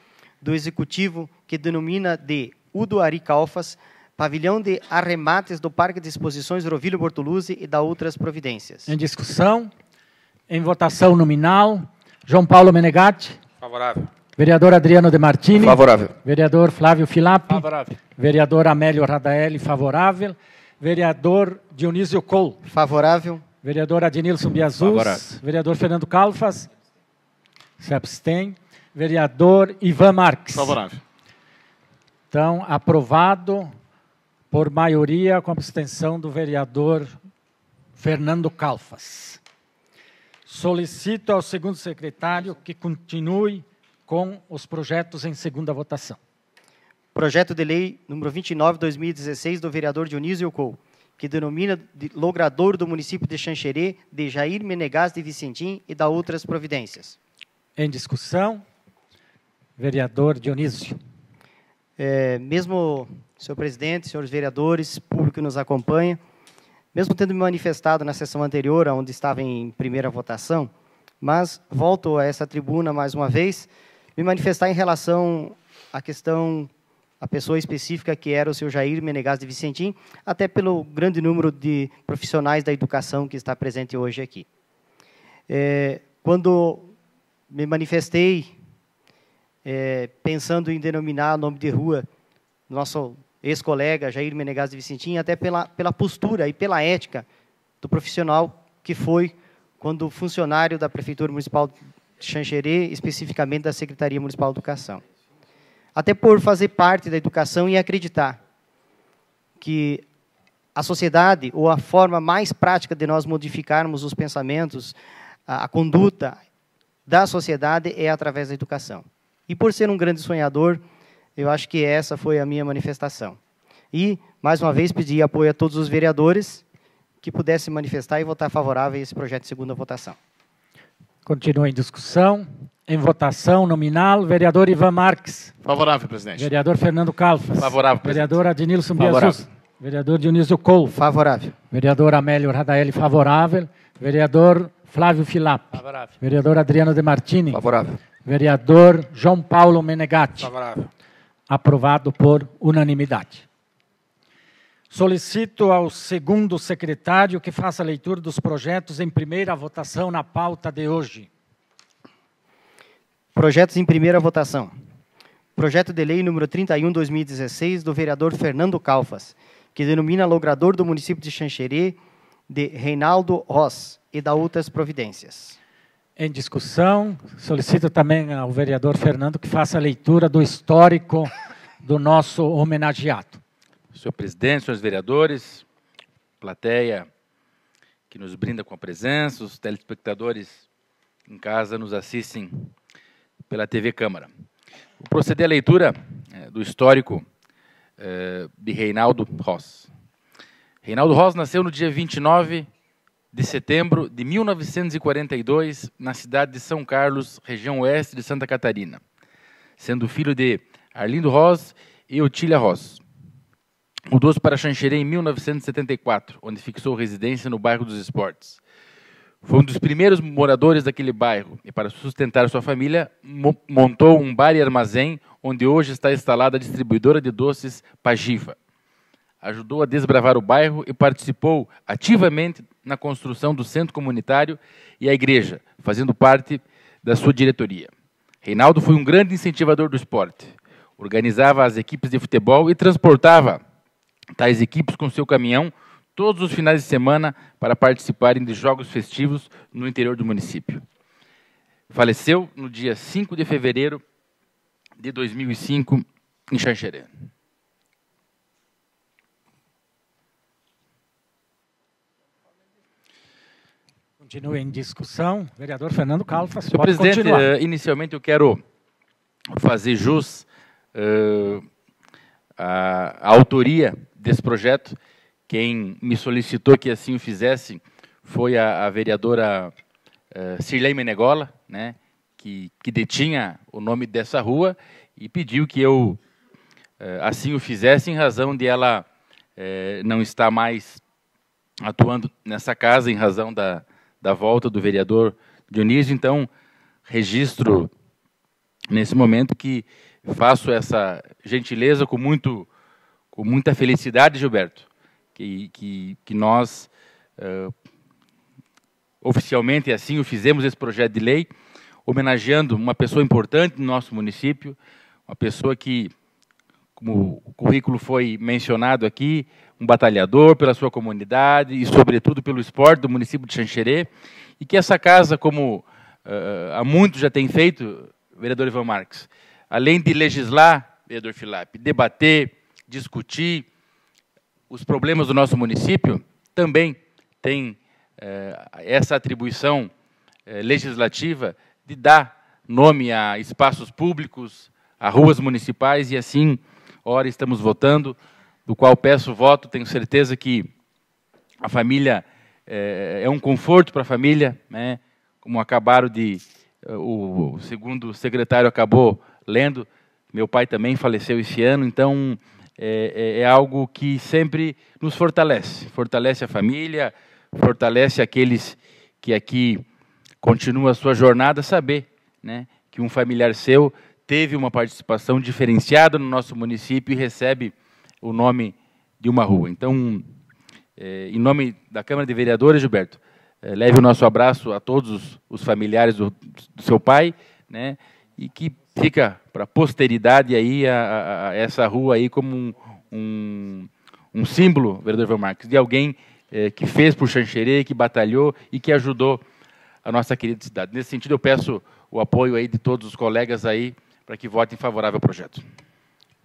do executivo que denomina de Udo Ari Calfas, pavilhão de arremates do Parque de Exposições Rovilho Bortoluzzi e da Outras Providências. Em discussão, em votação nominal, João Paulo Menegatti. Favorável. Vereador Adriano De Martini. Favorável. Vereador Flávio Filapi. Favorável. Vereador Amélio Radaelli. Favorável. Vereador Dionísio Col. Favorável. Vereador Adnilson Biazus. Favorável. Vereador Fernando Calfas. Se abstém. Vereador Ivan Marques. Favorável. Então, aprovado por maioria com abstenção do vereador Fernando Calfas. Solicito ao segundo secretário que continue com os projetos em segunda votação. Projeto de lei número 29/2016 do vereador Dionísio Cou, que denomina de logradouro do município de Xanxerê de Jair Menegás de Vicentim e da outras providências. Em discussão, vereador Dionísio. É, mesmo, senhor presidente, senhores vereadores, público que nos acompanha, mesmo tendo me manifestado na sessão anterior, onde estava em primeira votação, mas volto a essa tribuna mais uma vez, me manifestar em relação à questão, à pessoa específica que era o senhor Jair Menegas de Vicentim, até pelo grande número de profissionais da educação que está presente hoje aqui. É, quando me manifestei é, pensando em denominar o nome de rua nosso ex-colega Jair Menegas de Vicentim, até pela, pela postura e pela ética do profissional que foi quando funcionário da Prefeitura Municipal de Xanxerê, especificamente da Secretaria Municipal de Educação. Até por fazer parte da educação e acreditar que a sociedade, ou a forma mais prática de nós modificarmos os pensamentos, a, a conduta da sociedade é através da educação. E por ser um grande sonhador, eu acho que essa foi a minha manifestação. E, mais uma vez, pedi apoio a todos os vereadores que pudessem manifestar e votar favorável a esse projeto de segunda votação. Continua em discussão. Em votação nominal, vereador Ivan Marques. Favorável, presidente. Vereador Fernando Calfas. Favorável, presidente. Vereador Adnilson Biasus. Vereador Dionísio Col. Favorável. Vereador Amélio Radaeli, favorável. Vereador Flávio Filap. Favorável. Vereador Adriano De Martini. Favorável. Vereador João Paulo Menegatti. Favorável. Aprovado por unanimidade. Solicito ao segundo secretário que faça a leitura dos projetos em primeira votação na pauta de hoje. Projetos em primeira votação. Projeto de lei número 31/2016 do vereador Fernando Calfas, que denomina logrador do município de Xanxerê de Reinaldo Ross e da Outras Providências. Em discussão, solicito também ao vereador Fernando que faça a leitura do histórico do nosso homenageado. Senhor presidente, senhores vereadores, plateia que nos brinda com a presença, os telespectadores em casa nos assistem pela TV Câmara. Vou proceder à leitura eh, do histórico eh, de Reinaldo Ross. Reinaldo Rosa nasceu no dia 29 de setembro de 1942, na cidade de São Carlos, região oeste de Santa Catarina, sendo filho de Arlindo Ross e Otília Ross. Mudou-se para Xanxerê em 1974, onde fixou residência no bairro dos Esportes. Foi um dos primeiros moradores daquele bairro e, para sustentar sua família, montou um bar e armazém onde hoje está instalada a distribuidora de doces Pagiva ajudou a desbravar o bairro e participou ativamente na construção do centro comunitário e a igreja, fazendo parte da sua diretoria. Reinaldo foi um grande incentivador do esporte. Organizava as equipes de futebol e transportava tais equipes com seu caminhão todos os finais de semana para participarem de jogos festivos no interior do município. Faleceu no dia 5 de fevereiro de 2005 em Xanxerê. Continua em discussão. Vereador Fernando Calfas, Senhor presidente, continuar. Eh, inicialmente eu quero fazer jus uh, à, autoria desse projeto. Quem me solicitou que assim o fizesse foi a, a vereadora uh, eh, Cirlei Menegola, né, que, que detinha o nome dessa rua e pediu que eu uh, assim o fizesse em razão de ela uh, não estar mais atuando nessa casa em razão da, da volta do vereador Dionísio. Então, registro nesse momento que faço essa gentileza com, muito, com muita felicidade, Gilberto, que, que, que nós uh, oficialmente assim o fizemos esse projeto de lei, homenageando uma pessoa importante no nosso município, uma pessoa que, como o currículo foi mencionado aqui, um batalhador pela sua comunidade e, sobretudo, pelo esporte do município de Xanxerê. E que essa casa, como uh, há muito já tem feito, vereador Ivan Marques, além de legislar, vereador Filap, debater, discutir os problemas do nosso município, também tem uh, essa atribuição uh, legislativa de dar nome a espaços públicos, a ruas municipais, e assim, ora, estamos votando do qual peço voto, tenho certeza que a família é, é um conforto para a família, né? como acabaram de, eh, o, o segundo secretário acabou lendo, meu pai também faleceu esse ano, então é, é, é, algo que sempre nos fortalece, fortalece a família, fortalece aqueles que aqui continuam a sua jornada, saber né, que um familiar seu teve uma participação diferenciada no nosso município e recebe o nome de uma rua. Então, é, em nome da Câmara de Vereadores, Gilberto, é, leve o nosso abraço a todos os, os familiares do, do, seu pai, né? E que fica para a posteridade aí a, a, a essa rua aí como um, um, um símbolo, vereador Ivan Marques, de alguém é, que fez por Xanxerê, que batalhou e que ajudou a nossa querida cidade. Nesse sentido, eu peço o apoio aí de todos os colegas aí para que votem favorável ao projeto.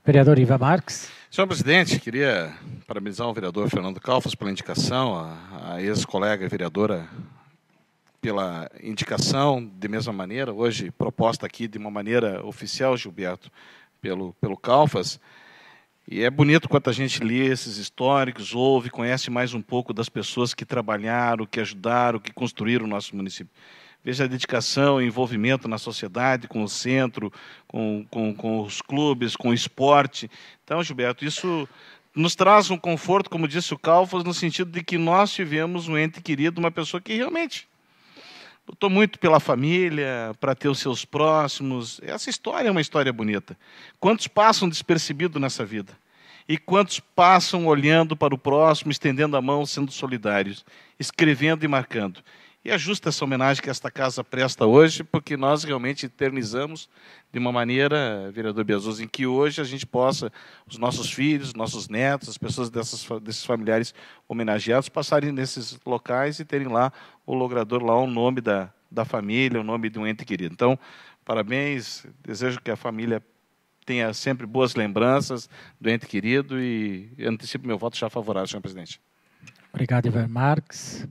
Vereador Ivan Marques. Senhor presidente, queria parabenizar o vereador Fernando Calfas pela indicação, a, a ex-colega vereadora pela indicação, de mesma maneira, hoje proposta aqui de uma maneira oficial, Gilberto, pelo, pelo Calfas. E é bonito quanto a gente lê esses históricos, ouve, conhece mais um pouco das pessoas que trabalharam, que ajudaram, que construíram o nosso município veja a dedicação e envolvimento na sociedade, com o centro, com, com, com os clubes, com o esporte. Então, Gilberto, isso nos traz um conforto, como disse o Calfas, no sentido de que nós tivemos um ente querido, uma pessoa que realmente lutou muito pela família, para ter os seus próximos. Essa história é uma história bonita. Quantos passam despercebido nessa vida? E quantos passam olhando para o próximo, estendendo a mão, sendo solidários, escrevendo e marcando? E é justa essa homenagem que esta casa presta hoje, porque nós realmente eternizamos de uma maneira, vereador Bezos, em que hoje a gente possa, os nossos filhos, nossos netos, as pessoas dessas, desses familiares homenageados, passarem nesses locais e terem lá o logrador, lá o nome da, da família, o nome de um ente querido. Então, parabéns, desejo que a família tenha sempre boas lembranças do ente querido e antecipo meu voto já favorável, senhor presidente. Obrigado, Ivan Marques.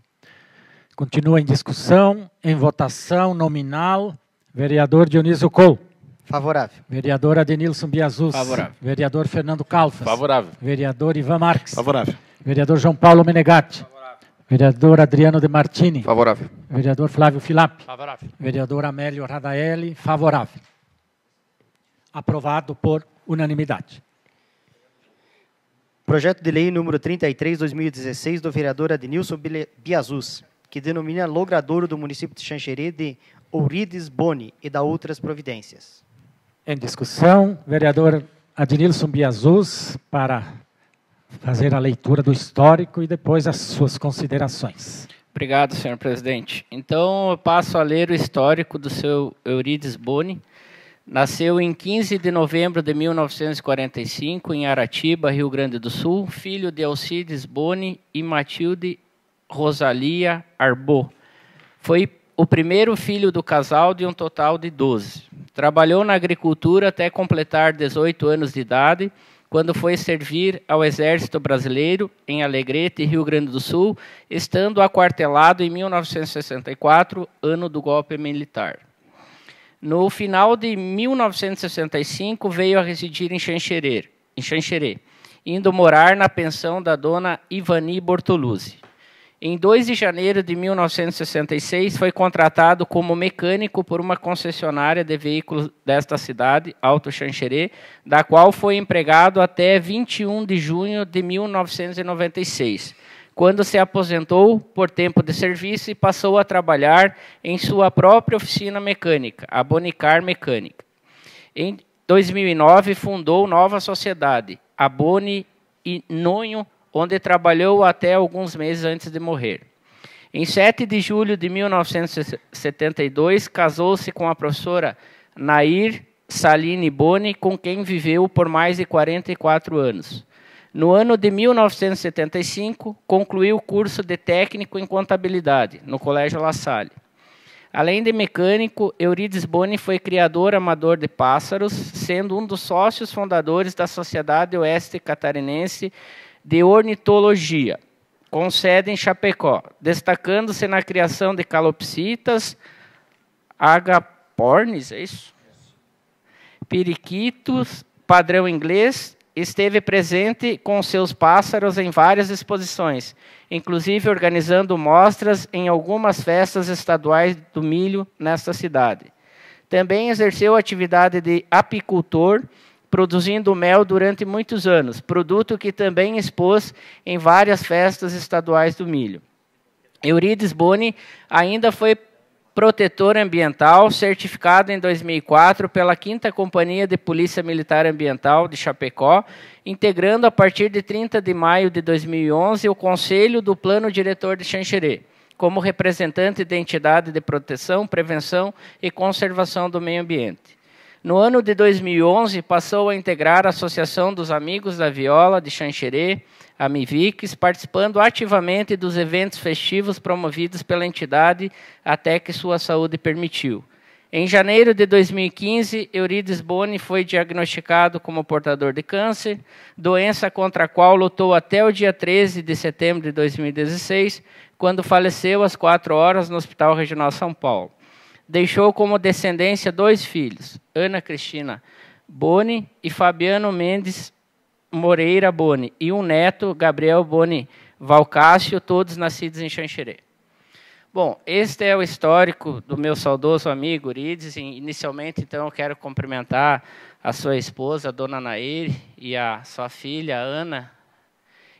Continua em discussão, em votação nominal. Vereador Dionísio Col. Favorável. Vereador Adenilson Biazus. Favorável. Vereador Fernando Calfas. Favorável. Vereador Ivan Marques. Favorável. Vereador João Paulo Menegatti. Favorável. Vereador Adriano De Martini. Favorável. Vereador Flávio Filap. Favorável. Vereador Amélio Radaelli. Favorável. Aprovado por unanimidade. Projeto de Lei número 33, 2016, do vereador Adnilson Biazus que denomina logradouro do município de Xanxerê de Ourides Boni e da outras providências. Em discussão, vereador Adnilson Biazus para fazer a leitura do histórico e depois as suas considerações. Obrigado, senhor presidente. Então, eu passo a ler o histórico do seu Eurides Boni. Nasceu em 15 de novembro de 1945 em Aratiba, Rio Grande do Sul, filho de Alcides Boni e Matilde Rosalia Arbô. Foi o primeiro filho do casal de um total de 12. Trabalhou na agricultura até completar 18 anos de idade, quando foi servir ao Exército Brasileiro em Alegrete, Rio Grande do Sul, estando aquartelado em 1964, ano do golpe militar. No final de 1965, veio a residir em Xanxerê, em Xanxerê indo morar na pensão da dona Ivani Bortoluzzi. Em 2 de janeiro de 1966, foi contratado como mecânico por uma concessionária de veículos desta cidade, Alto Xanxerê, da qual foi empregado até 21 de junho de 1996 quando se aposentou por tempo de serviço e passou a trabalhar em sua própria oficina mecânica, a Bonicar Mecânica. Em 2009, fundou nova sociedade, a Boni e Nonho onde trabalhou até alguns meses antes de morrer. Em 7 de julho de 1972, casou-se com a professora Nair Saline Boni, com quem viveu por mais de 44 anos. No ano de 1975, concluiu o curso de técnico em contabilidade no Colégio La Salle. Além de mecânico, Eurides Boni foi criador amador de pássaros, sendo um dos sócios fundadores da Sociedade Oeste Catarinense de ornitologia, com sede em Chapecó, destacando-se na criação de calopsitas, agapornis, é isso? Periquitos, padrão inglês, esteve presente com seus pássaros em várias exposições, inclusive organizando mostras em algumas festas estaduais do milho nesta cidade. Também exerceu atividade de apicultor produzindo mel durante muitos anos, produto que também expôs em várias festas estaduais do milho. Eurides Boni ainda foi protetor ambiental, certificado em 2004 pela 5 Companhia de Polícia Militar Ambiental de Chapecó, integrando a partir de 30 de maio de 2011 o Conselho do Plano Diretor de Xanxerê, como representante da entidade de proteção, prevenção e conservação do meio ambiente. No ano de 2011, passou a integrar a Associação dos Amigos da Viola de Xanxerê, a Mivix, participando ativamente dos eventos festivos promovidos pela entidade até que sua saúde permitiu. Em janeiro de 2015, Eurides Boni foi diagnosticado como portador de câncer, doença contra a qual lutou até o dia 13 de setembro de 2016, quando faleceu às 4 horas no Hospital Regional São Paulo deixou como descendência dois filhos, Ana Cristina Boni e Fabiano Mendes Moreira Boni, e um neto, Gabriel Boni Valcácio, todos nascidos em Xanxerê. Bom, este é o histórico do meu saudoso amigo Urides. Inicialmente, então, eu quero cumprimentar a sua esposa, a dona Nair, e a sua filha, Ana,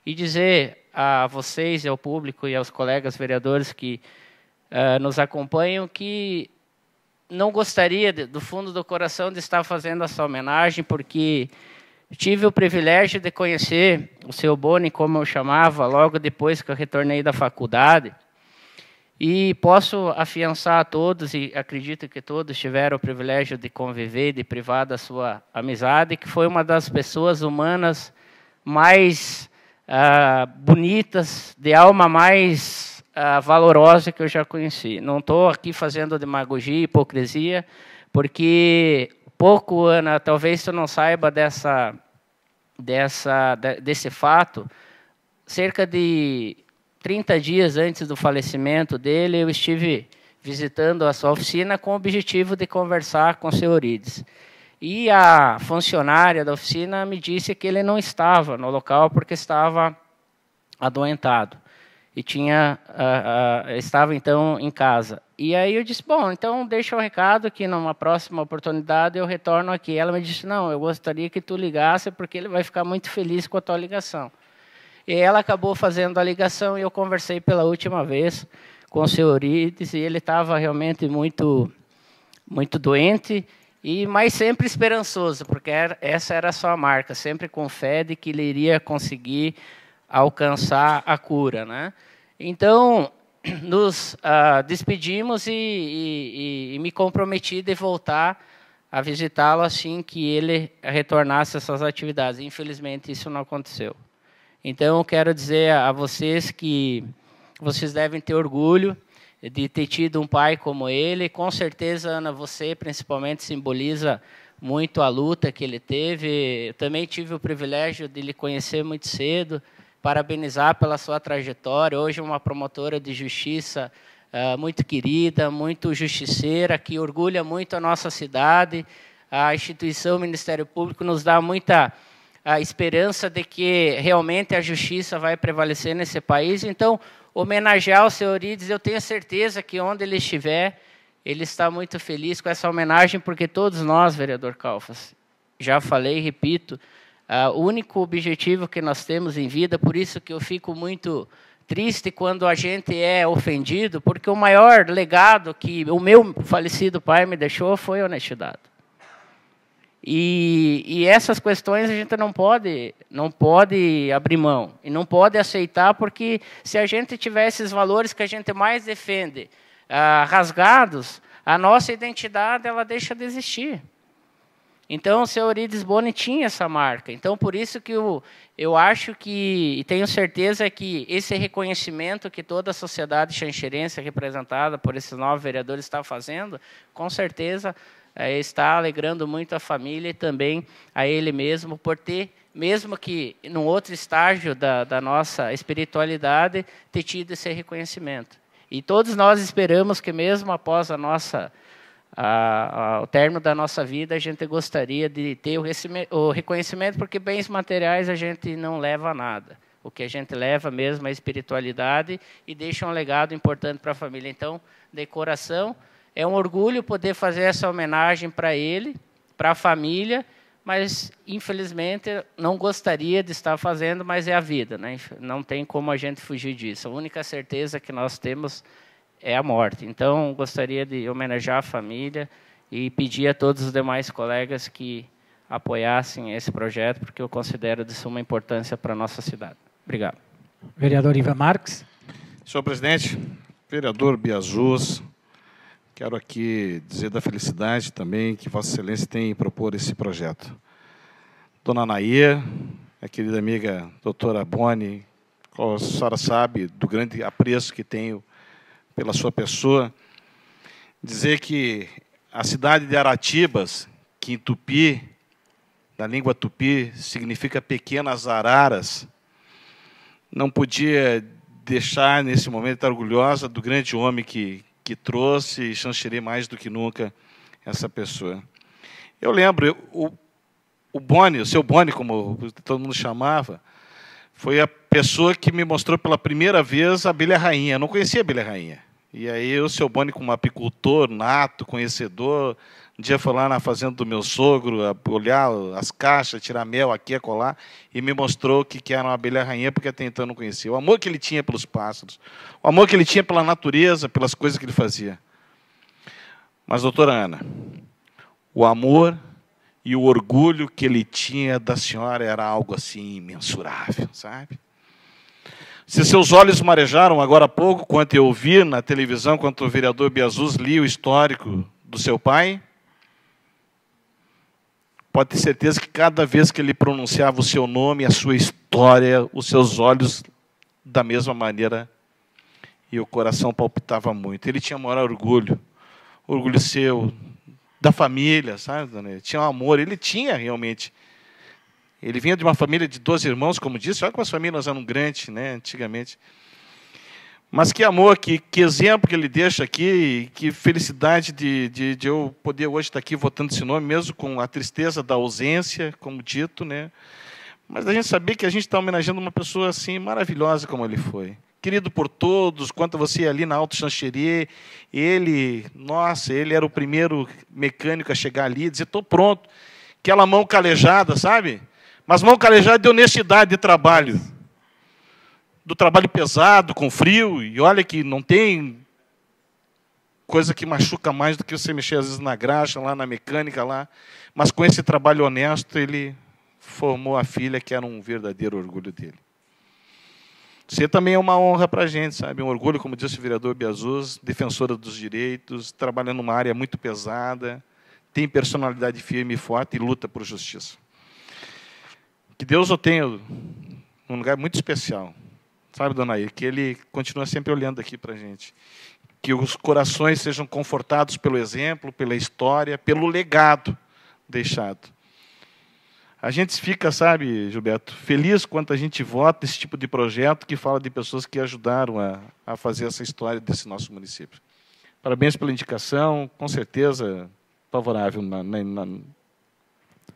e dizer a vocês, ao público e aos colegas vereadores que ah, nos acompanham que não gostaria, do fundo do coração, de estar fazendo essa homenagem, porque tive o privilégio de conhecer o seu Boni, como eu chamava, logo depois que eu retornei da faculdade. E posso afiançar a todos, e acredito que todos tiveram o privilégio de conviver, de privar da sua amizade, que foi uma das pessoas humanas mais ah, bonitas, de alma mais valorosa que eu já conheci. Não estou aqui fazendo demagogia, hipocrisia, porque pouco, Ana, talvez você não saiba dessa, dessa, desse fato. Cerca de 30 dias antes do falecimento dele, eu estive visitando a sua oficina com o objetivo de conversar com o seu Rides. E a funcionária da oficina me disse que ele não estava no local porque estava adoentado e tinha uh, uh, estava então em casa. E aí eu disse, bom, então deixa o um recado que numa próxima oportunidade eu retorno aqui. Ela me disse, não, eu gostaria que tu ligasse porque ele vai ficar muito feliz com a tua ligação. E ela acabou fazendo a ligação e eu conversei pela última vez com o seu Eurides e ele estava realmente muito, muito doente e mas sempre esperançoso, porque era, essa era a sua marca, sempre com fé de que ele iria conseguir alcançar a cura. Né? Então, nos ah, despedimos e, e, e, me comprometi de voltar a visitá-lo assim que ele retornasse às suas atividades. Infelizmente, isso não aconteceu. Então, eu quero dizer a vocês que vocês devem ter orgulho de ter tido um pai como ele. Com certeza, Ana, você principalmente simboliza muito a luta que ele teve. Eu também tive o privilégio de lhe conhecer muito cedo parabenizar pela sua trajetória. Hoje, uma promotora de justiça uh, muito querida, muito justiceira, que orgulha muito a nossa cidade. A instituição Ministério Público nos dá muita a eh, esperança de que realmente a justiça vai prevalecer nesse país. Então, homenagear o senhor Ides, eu tenho certeza que onde ele estiver, ele está muito feliz com essa homenagem, porque todos nós, vereador Calfas, já falei e repito, ah, o único objetivo que nós temos em vida, por isso que eu fico muito triste quando a gente é ofendido, porque o maior legado que o meu falecido pai me deixou foi honestidade. E, e, essas questões a gente não pode, não pode abrir mão e não pode aceitar, porque se a gente tiver esses valores que a gente mais defende ah, rasgados, a nossa identidade ela deixa de existir. Então, o seu Eurides Boni tinha essa marca. Então, por isso que eu, eu acho que, e tenho certeza que esse reconhecimento que toda a sociedade xanxerense, é representada por esses nove vereadores, está fazendo, com certeza é, está alegrando muito a família e também a ele mesmo por ter, mesmo que num outro estágio da, da nossa espiritualidade, ter tido esse reconhecimento. E todos nós esperamos que, mesmo após a nossa ao término da nossa vida, a gente gostaria de ter o, reconhecimento, porque bens materiais a gente não leva nada. O que a gente leva mesmo é a espiritualidade e deixa um legado importante para a família. Então, de coração, é um orgulho poder fazer essa homenagem para ele, para a família, mas infelizmente não gostaria de estar fazendo, mas é a vida, né? Não tem como a gente fugir disso. A única certeza que nós temos é a morte. Então, gostaria de homenagear a família e pedir a todos os demais colegas que apoiassem esse projeto, porque eu considero de suma importância para a nossa cidade. Obrigado. Vereador Ivan Marques. Senhor presidente, vereador Biazuz, quero aqui dizer da felicidade também que Vossa Excelência tem em propor esse projeto. Dona Naia, a querida amiga doutora Boni, a senhora sabe do grande apreço que tenho pela sua pessoa, dizer que a cidade de Aratibas, que em tupi, na língua tupi, significa pequenas araras, não podia deixar nesse momento estar orgulhosa do grande homem que, que trouxe e chancherei mais do que nunca essa pessoa. Eu lembro, o, o Boni, o seu Boni, como todo mundo chamava, foi a pessoa que me mostrou pela primeira vez a abelha rainha. Eu não conhecia a abelha rainha. E aí o seu Boni, como apicultor nato, conhecedor, um dia foi lá na fazenda do meu sogro, olhar as caixas, tirar mel aqui, colar, e me mostrou que, que era uma abelha rainha, porque até então eu não conhecia. O amor que ele tinha pelos pássaros, o amor que ele tinha pela natureza, pelas coisas que ele fazia. Mas, doutora Ana, o amor e o orgulho que ele tinha da senhora era algo assim imensurável, sabe? Se seus olhos marejaram agora há pouco, quanto eu vi na televisão, quanto o vereador Biazus lia o histórico do seu pai, pode ter certeza que cada vez que ele pronunciava o seu nome, a sua história, os seus olhos, da mesma maneira, e o coração palpitava muito. Ele tinha maior orgulho, orgulho seu, da família, sabe, Daniel? Tinha um amor, ele tinha realmente ele vinha de uma família de 12 irmãos, como disse, olha como as famílias eram grandes, né, antigamente. Mas que amor, que, que exemplo que ele deixa aqui, que felicidade de, de, de eu poder hoje estar aqui votando esse nome, mesmo com a tristeza da ausência, como dito, né? Mas a gente sabia que a gente está homenageando uma pessoa assim maravilhosa como ele foi. Querido por todos, quanto você ali na Alto Chancherier, ele, nossa, ele era o primeiro mecânico a chegar ali e dizer: estou pronto. Aquela mão calejada, sabe? Mas mão calejada de honestidade de trabalho. Do trabalho pesado, com frio, e olha que não tem coisa que machuca mais do que você mexer às vezes na graxa, lá na mecânica, lá. Mas com esse trabalho honesto, ele formou a filha que era um verdadeiro orgulho dele. Você também é uma honra para a gente, sabe? Um orgulho, como disse o vereador Biazuz, defensora dos direitos, trabalha numa área muito pesada, tem personalidade firme e forte e luta por justiça. Que Deus o tenha num lugar muito especial. Sabe, dona Air, que Ele continua sempre olhando aqui para a gente. Que os corações sejam confortados pelo exemplo, pela história, pelo legado deixado. A gente fica, sabe, Gilberto, feliz quando a gente vota esse tipo de projeto que fala de pessoas que ajudaram a, a fazer essa história desse nosso município. Parabéns pela indicação, com certeza favorável na, na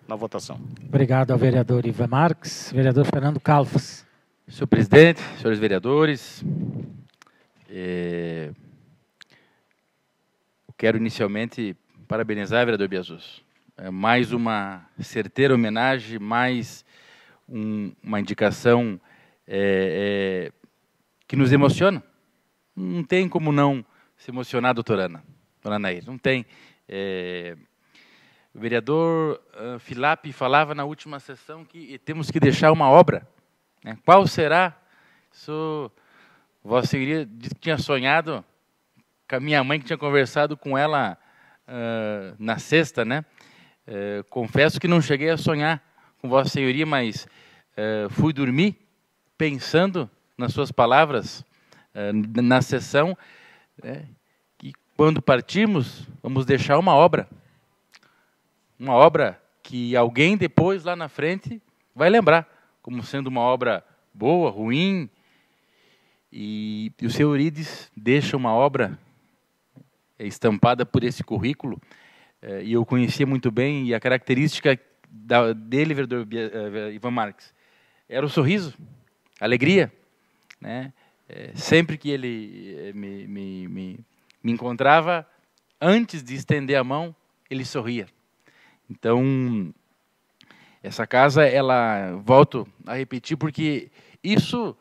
na votação. Obrigado ao vereador Ivan Marques. Vereador Fernando Calvas. Senhor presidente, senhores vereadores, é, eu quero inicialmente parabenizar o vereador Biazus. É mais uma certeira homenagem, mais um, uma indicação é, é, que nos emociona. Não tem como não se emocionar, doutora Ana, doutora Anair, não tem. O vereador uh, falava na última sessão que temos que deixar uma obra. Né? Qual será? Isso, Vossa Senhoria disse que tinha sonhado com a minha mãe, que tinha conversado com ela uh, na sexta, né? Uh, confesso que não cheguei a sonhar com Vossa Senhoria, mas eh, fui dormir pensando nas suas palavras eh, na sessão, né? que quando partirmos, vamos deixar uma obra uma obra que alguém depois lá na frente vai lembrar como sendo uma obra boa, ruim. E, e o seu Eurides deixa uma obra é, estampada por esse currículo, é, e eu conhecia muito bem, e a característica da, dele, vereador é, Ivan Marques, era o sorriso, a alegria. Né? É, sempre que ele me, me, me, me encontrava, antes de estender a mão, ele sorria. Então, essa casa, ela, volto a repetir, porque isso,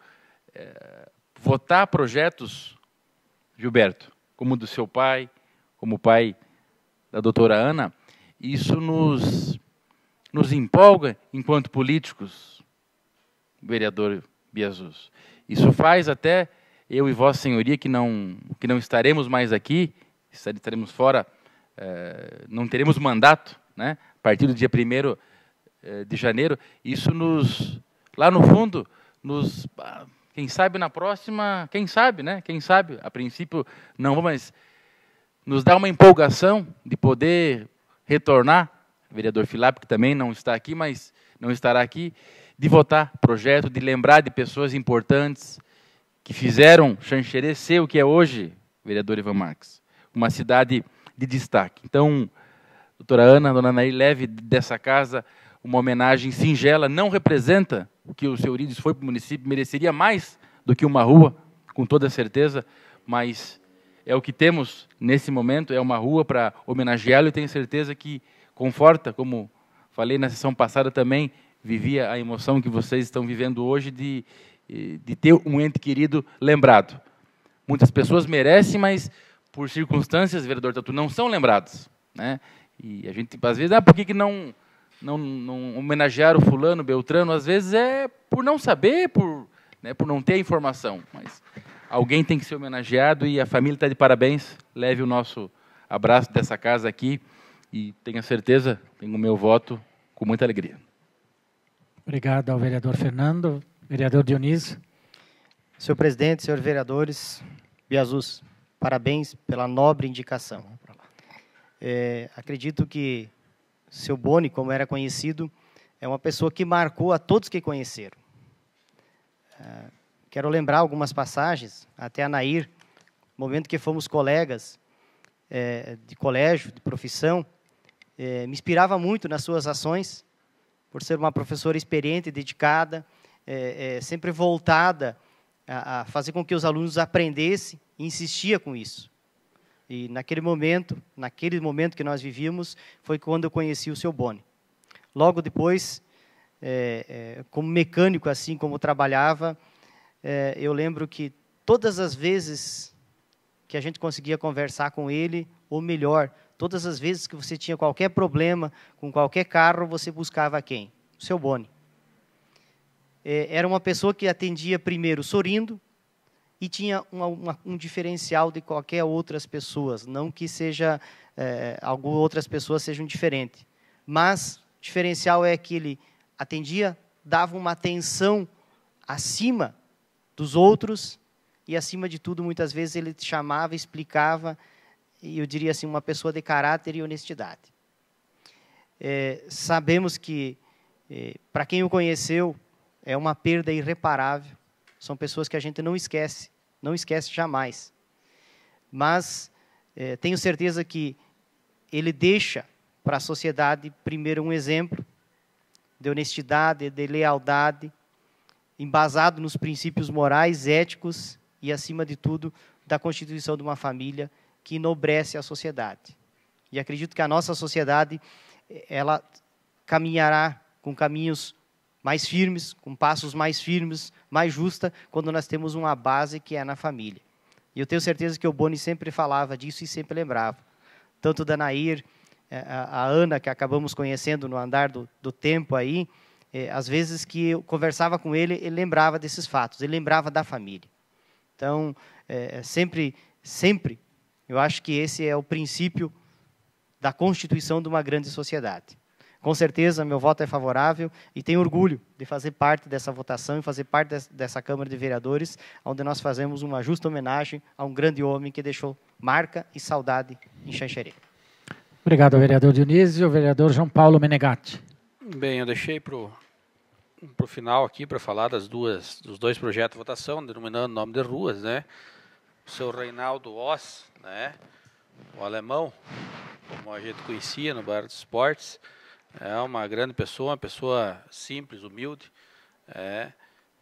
é, votar projetos, Gilberto, como do seu pai, como o pai da doutora Ana, isso nos, nos empolga enquanto políticos, vereador Biasus. Isso faz até eu e Vossa Senhoria, que não, que não estaremos mais aqui, estaremos fora, é, não teremos mandato né? a partir do dia 1 eh, de janeiro, isso nos, lá no fundo, nos, ah, quem sabe na próxima, quem sabe, né? Quem sabe, a princípio não, mas nos dá uma empolgação de poder retornar, vereador Filap, que também não está aqui, mas não estará aqui, de votar projeto, de lembrar de pessoas importantes que fizeram Xanxerê ser o que é hoje, vereador Ivan Marques, uma cidade de destaque. Então, doutora Ana, dona Nair, leve dessa casa uma homenagem singela, não representa o que o seu Urides foi para o município, mereceria mais do que uma rua, com toda certeza, mas é o que temos nesse momento, é uma rua para homenageá-lo e tenho certeza que conforta, como falei na sessão passada também, vivia a emoção que vocês estão vivendo hoje de, eh, de ter um ente querido lembrado. Muitas pessoas merecem, mas por circunstâncias, vereador Tatu, não são lembrados. Né? E a gente, tipo, às vezes, ah, por que, que não, não, não o fulano, beltrano? Às vezes é por não saber, por, né, por não ter a informação. Mas alguém tem que ser homenageado e a família está de parabéns. Leve o nosso abraço dessa casa aqui e tenha certeza, tenho o meu voto com muita alegria. Obrigado ao vereador Fernando. Vereador Dionísio. Senhor presidente, senhores vereadores, Biazus, parabéns pela nobre indicação. É, acredito que seu Boni, como era conhecido, é uma pessoa que marcou a todos que conheceram. É, quero lembrar algumas passagens, até a Nair, momento que fomos colegas é, de colégio, de profissão, é, me inspirava muito nas suas ações, por ser uma professora experiente, dedicada, é, é, sempre voltada a, a fazer com que os alunos aprendessem, e insistia com isso. E naquele momento, naquele momento que nós vivíamos, foi quando eu conheci o seu Boni. Logo depois, é, é, como mecânico, assim como trabalhava, é, eu lembro que todas as vezes que a gente conseguia conversar com ele, ou melhor, todas as vezes que você tinha qualquer problema com qualquer carro, você buscava quem? O seu Boni. É, era uma pessoa que atendia primeiro sorrindo, e tinha uma, um diferencial de qualquer outras pessoas, não que seja é, eh, algumas outras pessoas sejam diferentes, mas diferencial é que ele atendia, dava uma atenção acima dos outros e acima de tudo muitas vezes ele chamava, explicava e eu diria assim uma pessoa de caráter e honestidade. É, sabemos que é, para quem o conheceu é uma perda irreparável são pessoas que a gente não esquece, não esquece jamais. Mas eh, tenho certeza que ele deixa para a sociedade, primeiro, um exemplo de honestidade, de lealdade, embasado nos princípios morais, éticos e, acima de tudo, da constituição de uma família que enobrece a sociedade. E acredito que a nossa sociedade eh, ela caminhará com caminhos mais firmes, com passos mais firmes, mais justa, quando nós temos uma base que é na família. E eu tenho certeza que o Boni sempre falava disso e sempre lembrava. Tanto da Nair, eh, a Ana, que acabamos conhecendo no andar do, do tempo aí, é, às vezes que eu conversava com ele, ele lembrava desses fatos, ele lembrava da família. Então, é, sempre, sempre, eu acho que esse é o princípio da constituição de uma grande sociedade. Com certeza, meu voto é favorável e tenho orgulho de fazer parte dessa votação e fazer parte dessa Câmara de Vereadores, onde nós fazemos uma justa homenagem a um grande homem que deixou marca e saudade em Xanxerê. Obrigado, vereador Dionísio. Vereador João Paulo Menegatti. Bem, eu deixei para o final aqui para falar das duas, dos dois projetos de votação, denominando o nome de ruas, né? O seu Reinaldo Oss, né? O alemão, como a gente conhecia no bairro dos esportes, é uma grande pessoa, uma pessoa simples, humilde. É.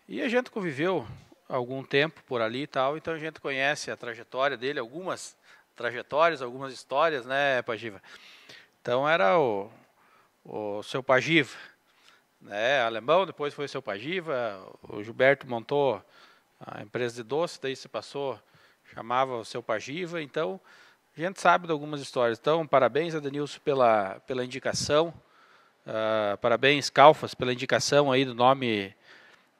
E a gente conviveu algum tempo por ali e tal, então a gente conhece a trajetória dele, algumas trajetórias, algumas histórias, né, Pagiva? Então era o, o seu Pagiva, né, alemão, depois foi o seu Pagiva, o Gilberto montou a empresa de doce, daí se passou, chamava o seu Pagiva, então a gente sabe de algumas histórias. Então, parabéns, Adenilson, pela, pela indicação. Uh, parabéns, Calfas, pela indicação aí do nome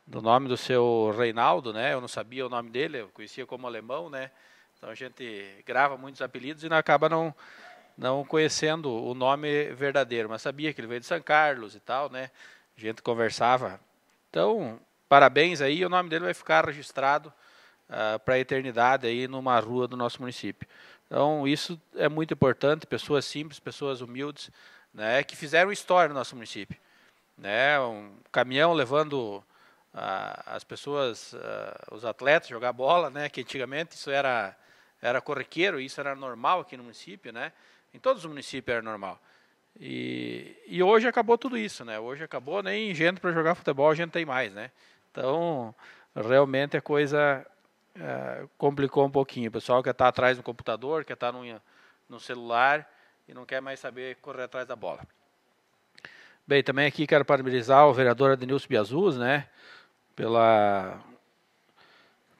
do nome do seu Reinaldo, né? Eu não sabia o nome dele, eu conhecia como alemão, né? Então a gente grava muitos apelidos e não acaba não não conhecendo o nome verdadeiro, mas sabia que ele veio de São Carlos e tal, né? A gente conversava. Então, parabéns aí, o nome dele vai ficar registrado uh, ah, para a eternidade aí numa rua do nosso município. Então, isso é muito importante, pessoas simples, pessoas humildes, né, que fizeram história no nosso município. Né, um caminhão levando ah, as pessoas, ah, os atletas, jogar bola, né, que antigamente isso era, era corriqueiro, isso era normal aqui no município, né, em todos os municípios era normal. E, e hoje acabou tudo isso, né? Hoje acabou nem gente para jogar futebol, a gente tem mais, né? Então, realmente a coisa ah, complicou um pouquinho. O pessoal que está atrás do computador, que está no, no celular, e não quer mais saber correr atrás da bola. Bem, também aqui quero parabenizar o vereador Adenilson Biazuz, né, pela,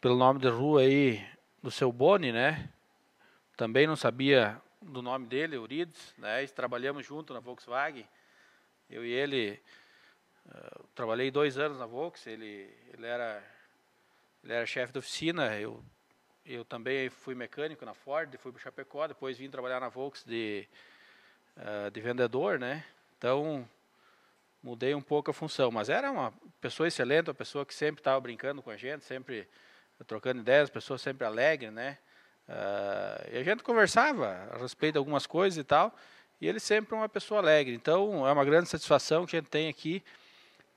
pelo nome de rua aí do seu Boni, né, também não sabia do nome dele, Eurides, né, trabalhamos junto na Volkswagen, eu e ele, uh, trabalhei dois anos na Volkswagen, ele, ele era, ele era chefe de oficina, eu eu também fui mecânico na Ford, fui para Chapecó, depois vim trabalhar na Volks de, uh, de vendedor, né? Então, mudei um pouco a função. Mas era uma pessoa excelente, uma pessoa que sempre estava brincando com a gente, sempre trocando ideias, pessoa sempre alegre, né? Uh, e a gente conversava a respeito de algumas coisas e tal, e ele sempre é uma pessoa alegre. Então, é uma grande satisfação que a gente tem aqui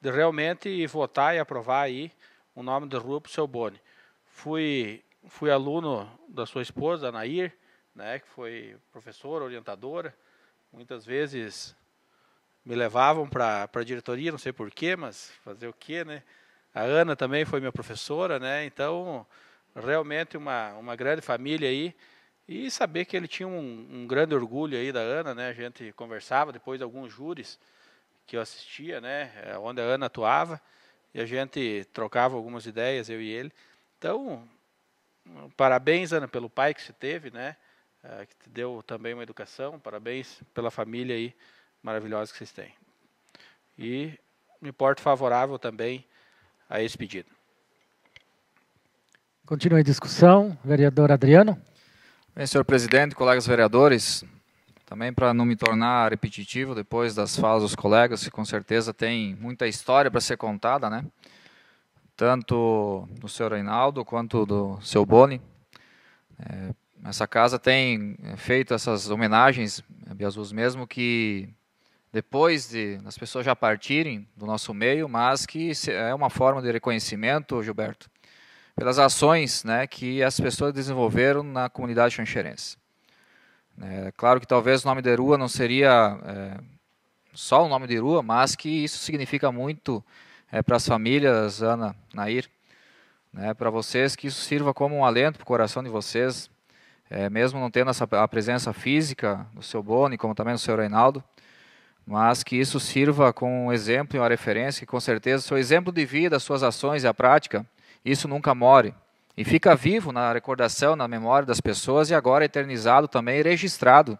de realmente votar e aprovar aí o nome do Rua para o seu Boni. Fui fui aluno da sua esposa, Nair, né, que foi professora, orientadora. Muitas vezes me levavam para a diretoria, não sei porquê, mas fazer o quê, né? A Ana também foi minha professora, né? Então, realmente uma, uma grande família aí. E saber que ele tinha um, um grande orgulho aí da Ana, né? A gente conversava depois de alguns júris que eu assistia, né? É, onde a Ana atuava. E a gente trocava algumas ideias, eu e ele. Então, parabéns, Ana, pelo pai que se teve, né? É, que te deu também uma educação. Parabéns pela família aí maravilhosa que vocês têm. E me porto favorável também a esse pedido. Continua a discussão, vereador Adriano. Bem, senhor presidente, colegas vereadores, também para não me tornar repetitivo depois das falas dos colegas, que com certeza tem muita história para ser contada, né? tanto do senhor Reinaldo quanto do seu Boni. É, essa casa tem é, feito essas homenagens, é, Biazus, mesmo que depois de as pessoas já partirem do nosso meio, mas que é uma forma de reconhecimento, Gilberto, pelas ações né, que as pessoas desenvolveram na comunidade xanxerense. É, claro que talvez o nome de rua não seria é, só o nome de rua, mas que isso significa muito é, para as famílias, Ana, Nair, né, para vocês, que isso sirva como um alento para o coração de vocês, é, mesmo não tendo essa, a presença física do seu Boni, como também do seu Reinaldo, mas que isso sirva como um exemplo e uma referência, que com certeza seu exemplo de vida, suas ações e a prática, isso nunca more. E fica vivo na recordação, na memória das pessoas e agora eternizado também, registrado,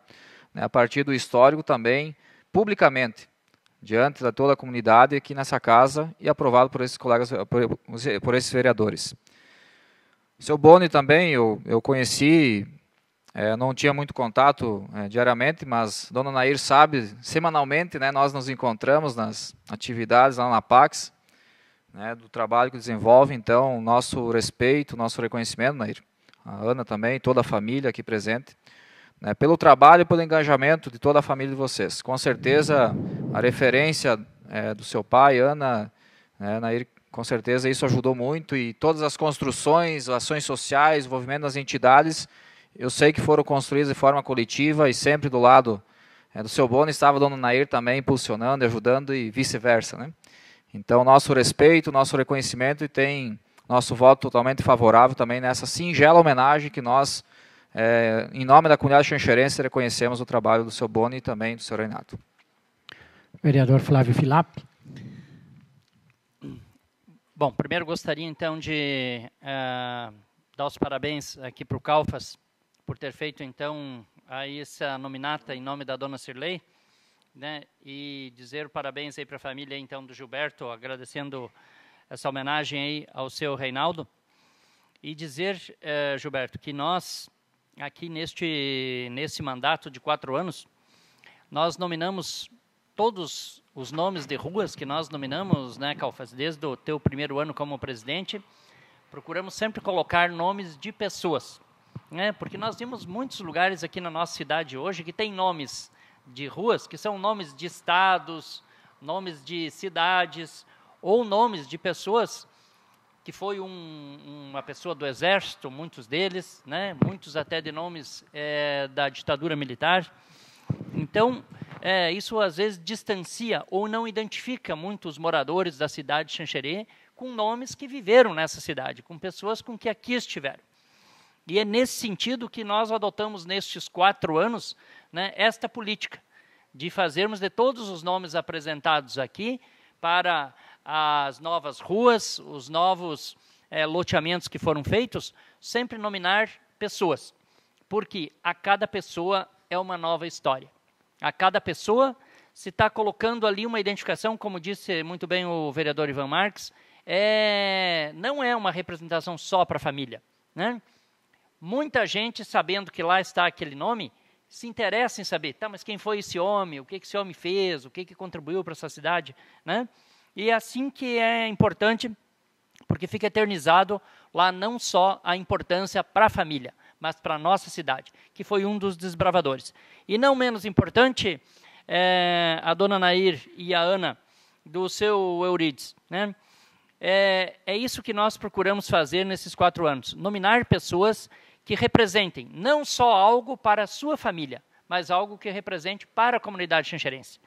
né, a partir do histórico também, publicamente diante da toda a comunidade aqui nessa casa e aprovado por esses colegas, por, por esses vereadores. O seu Boni também eu, eu conheci, é, não tinha muito contato é, diariamente, mas Dona Nair sabe, semanalmente né, nós nos encontramos nas atividades lá na Pax, né, do trabalho que desenvolve, então nosso respeito, nosso reconhecimento, Nair, a Ana também, toda a família aqui presente né, pelo trabalho e pelo engajamento de toda a família de vocês. Com certeza, a referência é, do seu pai, Ana, né, Nair, com certeza isso ajudou muito e todas as construções, ações sociais, envolvimento das entidades, eu sei que foram construídas de forma coletiva e sempre do lado é, do seu Bono estava o dona Nair também impulsionando, ajudando e vice-versa. Né? Então, nosso respeito, nosso reconhecimento e tem nosso voto totalmente favorável também nessa singela homenagem que nós é, em nome da comunidade xanxerense, reconhecemos o trabalho do seu Boni e também do seu Renato. Vereador Flávio Filap. Bom, primeiro gostaria então de uh, dar os parabéns aqui para o Calfas por ter feito então aí essa nominata em nome da dona Cirlei, né? E dizer parabéns aí para a família então do Gilberto, agradecendo essa homenagem aí ao seu Reinaldo e dizer, uh, Gilberto, que nós aqui neste, nesse mandato de quatro anos, nós nominamos todos os nomes de ruas que nós nominamos, né, Calfas, desde o teu primeiro ano como presidente, procuramos sempre colocar nomes de pessoas, né, porque nós vimos muitos lugares aqui na nossa cidade hoje que tem nomes de ruas que são nomes de estados, nomes de cidades ou nomes de pessoas que foi um, uma pessoa do exército, muitos deles, né, muitos até de nomes é, da ditadura militar. Então, é, isso às vezes distancia ou não identifica muitos moradores da cidade de Xanxerê com nomes que viveram nessa cidade, com pessoas com que aqui estiveram. E é nesse sentido que nós adotamos nestes quatro anos né, esta política de fazermos de todos os nomes apresentados aqui para as novas ruas, os novos é, loteamentos que foram feitos, sempre nominar pessoas, porque a cada pessoa é uma nova história. A cada pessoa se está colocando ali uma identificação, como disse muito bem o vereador Ivan Marques, é, não é uma representação só para a família. Né? Muita gente, sabendo que lá está aquele nome, se interessa em saber, tá, mas quem foi esse homem? O que, que esse homem fez? O que, que contribuiu para essa cidade? Né? E é assim que é importante, porque fica eternizado lá não só a importância para a família, mas para a nossa cidade, que foi um dos desbravadores. E não menos importante, é, a dona Nair e a Ana, do seu Eurides. Né? É, é isso que nós procuramos fazer nesses quatro anos: nominar pessoas que representem não só algo para a sua família, mas algo que represente para a comunidade xanxerense.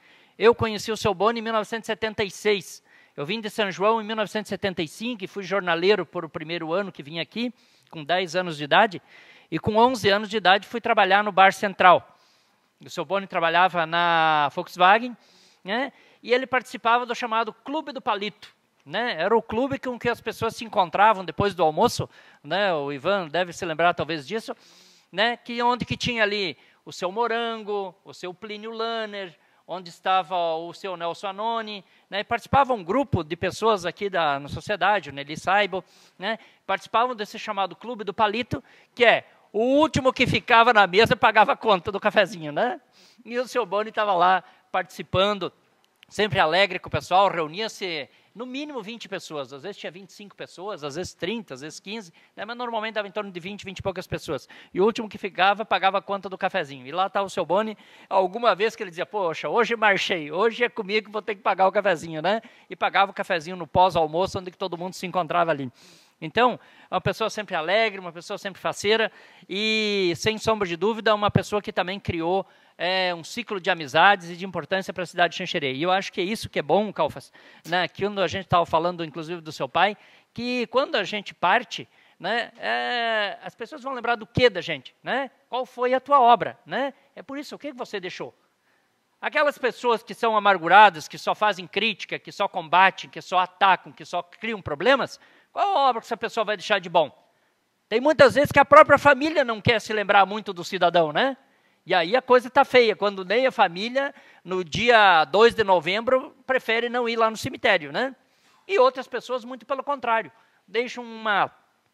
Eu conheci o seu Boni em 1976. Eu vim de São João em 1975 e fui jornaleiro por o primeiro ano que vim aqui, com 10 anos de idade. E com 11 anos de idade fui trabalhar no Bar Central. O seu Boni trabalhava na Volkswagen, né? E ele participava do chamado Clube do Palito, né? Era o clube com que as pessoas se encontravam depois do almoço, né? O Ivan deve se lembrar talvez disso, né? Que onde que tinha ali o seu Morango, o seu Plínio Lanner, onde estava o seu Nelson Anoni, né, participava um grupo de pessoas aqui da na sociedade, o Nelly Saibo, né, participavam desse chamado Clube do Palito, que é o último que ficava na mesa pagava a conta do cafezinho, né? E o seu Boni estava lá participando, sempre alegre com o pessoal, reunia-se no mínimo 20 pessoas. Às vezes tinha 25 pessoas, às vezes 30, às vezes 15, né? mas normalmente dava em torno de 20, 20 e poucas pessoas. E o último que ficava pagava a conta do cafezinho. E lá estava tá o seu Boni, alguma vez que ele dizia, poxa, hoje marchei, hoje é comigo que vou ter que pagar o cafezinho, né? E pagava o cafezinho no pós-almoço, onde que todo mundo se encontrava ali. Então, uma pessoa sempre alegre, uma pessoa sempre faceira e, sem sombra de dúvida, uma pessoa que também criou é, um ciclo de amizades e de importância para a cidade de Xanxerê. E eu acho que é isso que é bom, Calfas, né, que a gente estava falando, inclusive, do seu pai, que quando a gente parte, né, é, as pessoas vão lembrar do que da gente, né? Qual foi a tua obra, né? É por isso, o que você deixou? Aquelas pessoas que são amarguradas, que só fazem crítica, que só combatem, que só atacam, que só criam problemas, qual a obra que essa pessoa vai deixar de bom? Tem muitas vezes que a própria família não quer se lembrar muito do cidadão, né? E aí a coisa está feia, quando nem a família, no dia 2 de novembro, prefere não ir lá no cemitério, né? E outras pessoas, muito pelo contrário, deixam uma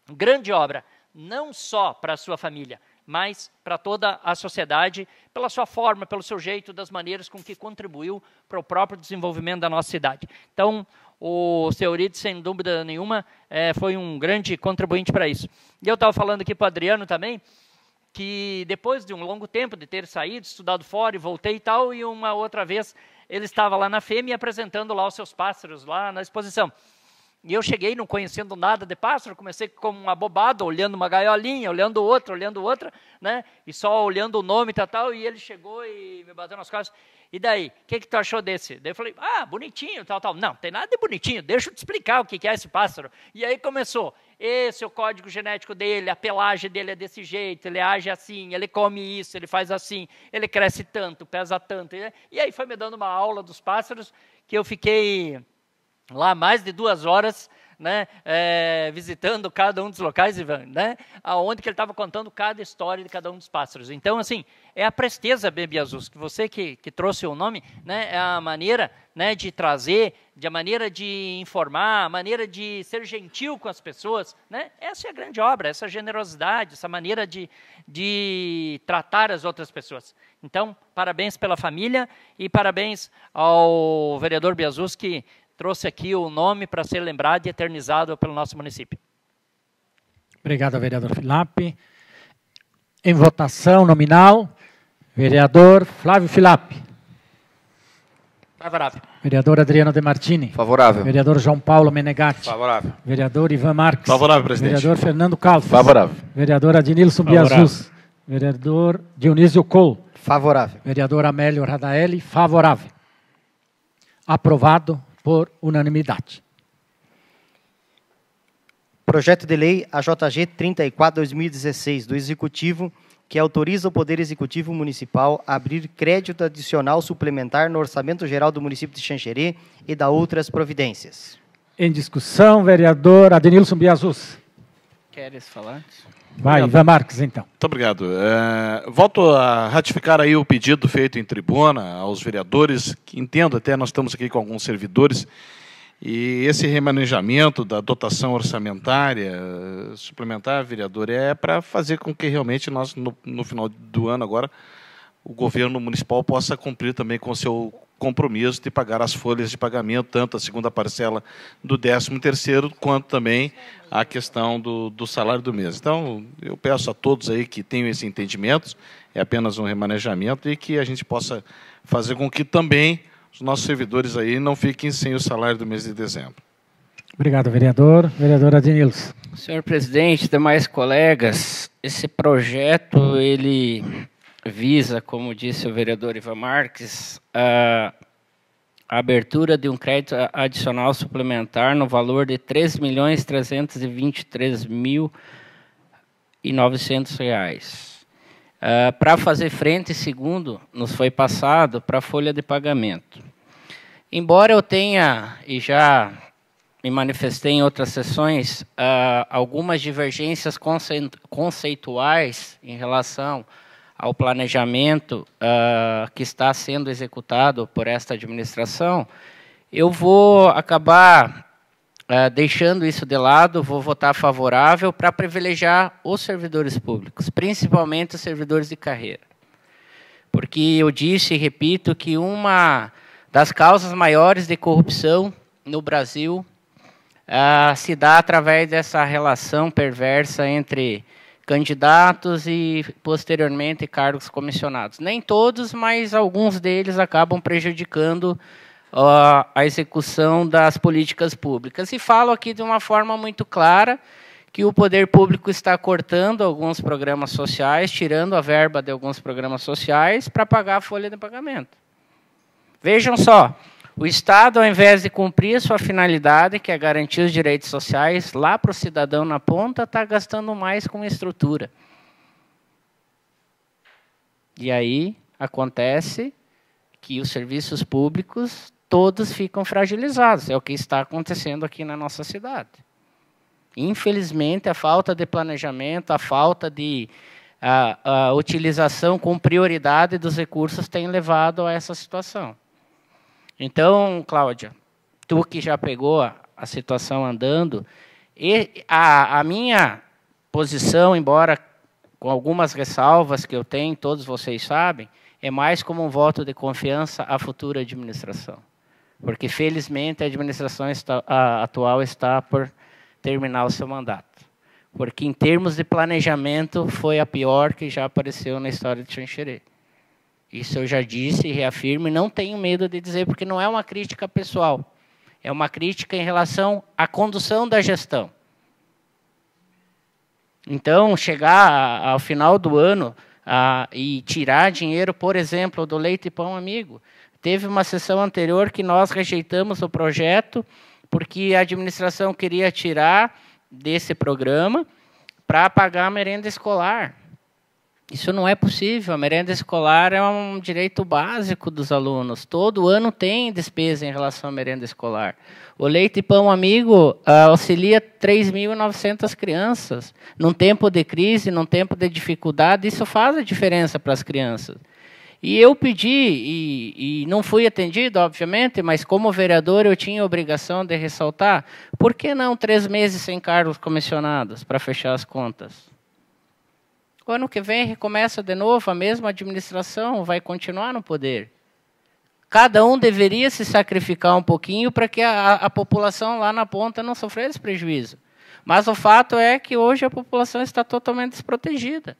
grande obra, não só para a sua família, mas para toda a sociedade, pela sua forma, pelo seu jeito, das maneiras com que contribuiu para o próprio desenvolvimento da nossa cidade. Então, o seu Euridice, sem dúvida nenhuma, é, foi um grande contribuinte para isso. E eu estava falando aqui para o Adriano também, que depois de um longo tempo de ter saído, estudado fora e voltei e tal, e uma outra vez ele estava lá na FEME apresentando lá os seus pássaros lá na exposição. E eu cheguei não conhecendo nada de pássaro, comecei como um abobado, olhando uma gaiolinha, olhando outra, olhando outra, né? E só olhando o nome e tal, tal, e ele chegou e me bateu nas costas. E daí, o que que tu achou desse? Daí eu falei, ah, bonitinho, tal, tal. Não, tem nada de bonitinho, deixa eu te explicar o que, que é esse pássaro. E aí começou, esse é o código genético dele, a pelagem dele é desse jeito, ele age assim, ele come isso, ele faz assim, ele cresce tanto, pesa tanto. E aí foi me dando uma aula dos pássaros que eu fiquei lá mais de duas horas né, é, visitando cada um dos locais, Ivan, né, aonde que ele estava contando cada história de cada um dos pássaros. Então, assim, é a presteza, Bebe Azus, que você que, que trouxe o nome, né, é a maneira né, de trazer, de a maneira de informar, a maneira de ser gentil com as pessoas. Né? Essa é a grande obra, essa generosidade, essa maneira de, de tratar as outras pessoas. Então, parabéns pela família e parabéns ao vereador Biazus que trouxe aqui o nome para ser lembrado e eternizado pelo nosso município. Obrigado, vereador Filape. Em votação nominal, vereador Flávio Filape. Favorável. Vereador Adriano De Martini. Favorável. Vereador João Paulo Menegatti. Favorável. Vereador Ivan Marques. Favorável, presidente. Vereador Fernando Calves. Favorável. Vereador Adnilson Biazus. Vereador Dionísio Col. Favorável. Vereador Amélio Radaeli. Favorável. Aprovado por unanimidade. Projeto de Lei AJG 34/2016 do Executivo que autoriza o Poder Executivo Municipal a abrir crédito adicional suplementar no Orçamento Geral do município de Xanxerê e da outras providências. Em discussão, vereador Adenilson Biazus. Queres falar? Vai, Ivan Marques, então. Muito obrigado. É, volto a ratificar aí o pedido feito em tribuna aos vereadores, que entendo até, nós estamos aqui com alguns servidores, e esse remanejamento da dotação orçamentária suplementar, vereador, é para fazer com que realmente nós, no, no final do ano agora, o governo municipal possa cumprir também com o seu compromisso de pagar as folhas de pagamento, tanto a segunda parcela do 13º, quanto também a questão do, do salário do mês. Então, eu peço a todos aí que tenham esse entendimento, é apenas um remanejamento, e que a gente possa fazer com que também os nossos servidores aí não fiquem sem o salário do mês de dezembro. Obrigado, vereador. Vereadora Denilson. Senhor presidente, demais colegas, esse projeto, ele visa, como disse o vereador Ivan Marques, a abertura de um crédito adicional suplementar no valor de R$ 3.323.900. Uh, para fazer frente, segundo nos foi passado, para a folha de pagamento. Embora eu tenha, e já me manifestei em outras sessões, uh, algumas divergências conceituais em relação ao planejamento uh, que está sendo executado por esta administração, eu vou acabar uh, deixando isso de lado, vou votar favorável para privilegiar os servidores públicos, principalmente os servidores de carreira. Porque eu disse e repito que uma das causas maiores de corrupção no Brasil Uh, se dá através dessa relação perversa entre candidatos e posteriormente cargos comissionados. Nem todos, mas alguns deles acabam prejudicando uh, a execução das políticas públicas. E falo aqui de uma forma muito clara que o poder público está cortando alguns programas sociais, tirando a verba de alguns programas sociais para pagar a folha de pagamento. Vejam só, o Estado, ao invés de cumprir sua finalidade, que é garantir os direitos sociais, lá para o cidadão na ponta, está gastando mais com estrutura. E aí acontece que os serviços públicos todos ficam fragilizados. É o que está acontecendo aqui na nossa cidade. Infelizmente, a falta de planejamento, a falta de a, a utilização com prioridade dos recursos tem levado a essa situação. Então, Cláudia, tu que já pegou a, a situação andando, e a, a minha posição, embora com algumas ressalvas que eu tenho, todos vocês sabem, é mais como um voto de confiança à futura administração. Porque, felizmente, a administração está, a atual está por terminar o seu mandato. Porque, em termos de planejamento, foi a pior que já apareceu na história de Xanxerê. Isso eu já disse e reafirmo, e não tenho medo de dizer, porque não é uma crítica pessoal. É uma crítica em relação à condução da gestão. Então, chegar ao final do ano a, e tirar dinheiro, por exemplo, do leite e pão amigo. Teve uma sessão anterior que nós rejeitamos o projeto, porque a administração queria tirar desse programa para pagar a merenda escolar. Isso não é possível. A merenda escolar é um direito básico dos alunos. Todo ano tem despesa em relação à merenda escolar. O leite e pão amigo ah, auxilia 3.900 crianças. Num tempo de crise, num tempo de dificuldade, isso faz a diferença para as crianças. E eu pedi, e, e, não fui atendido, obviamente, mas como vereador eu tinha a obrigação de ressaltar: por que não três meses sem cargos comissionados para fechar as contas? O ano que vem recomeça de novo, a mesma administração vai continuar no poder. Cada um deveria se sacrificar um pouquinho para que a, a população lá na ponta não sofresse prejuízo. Mas o fato é que hoje a população está totalmente desprotegida.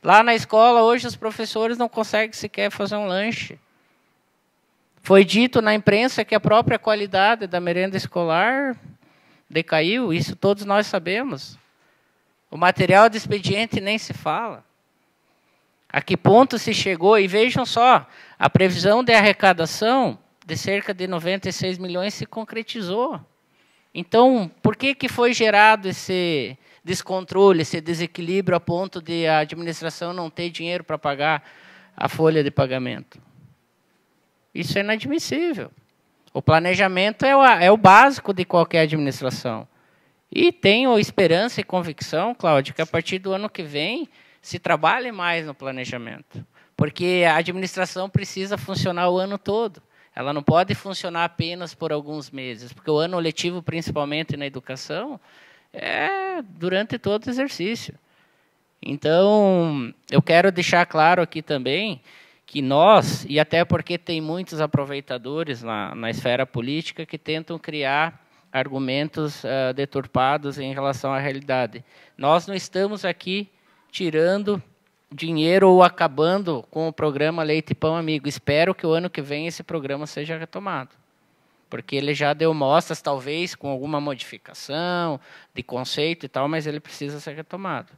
Lá na escola, hoje, os professores não conseguem sequer fazer um lanche. Foi dito na imprensa que a própria qualidade da merenda escolar decaiu, isso todos nós sabemos. O material do expediente nem se fala. A que ponto se chegou? E vejam só, a previsão de arrecadação de cerca de 96 milhões se concretizou. Então, por que, que foi gerado esse descontrole, esse desequilíbrio a ponto de a administração não ter dinheiro para pagar a folha de pagamento? Isso é inadmissível. O planejamento é o é básico de qualquer administração. E tenho esperança e convicção, Cláudio, que a partir do ano que vem se trabalhe mais no planejamento. Porque a administração precisa funcionar o ano todo. Ela não pode funcionar apenas por alguns meses, porque o ano letivo, principalmente na educação, é durante todo o exercício. Então, eu quero deixar claro aqui também que nós, e até porque tem muitos aproveitadores na, na esfera política que tentam criar argumentos uh, deturpados em relação à realidade. Nós não estamos aqui tirando dinheiro ou acabando com o programa Leite e Pão Amigo. Espero que o ano que vem esse programa seja retomado. Porque ele já deu mostras, talvez com alguma modificação de conceito e tal, mas ele precisa ser retomado.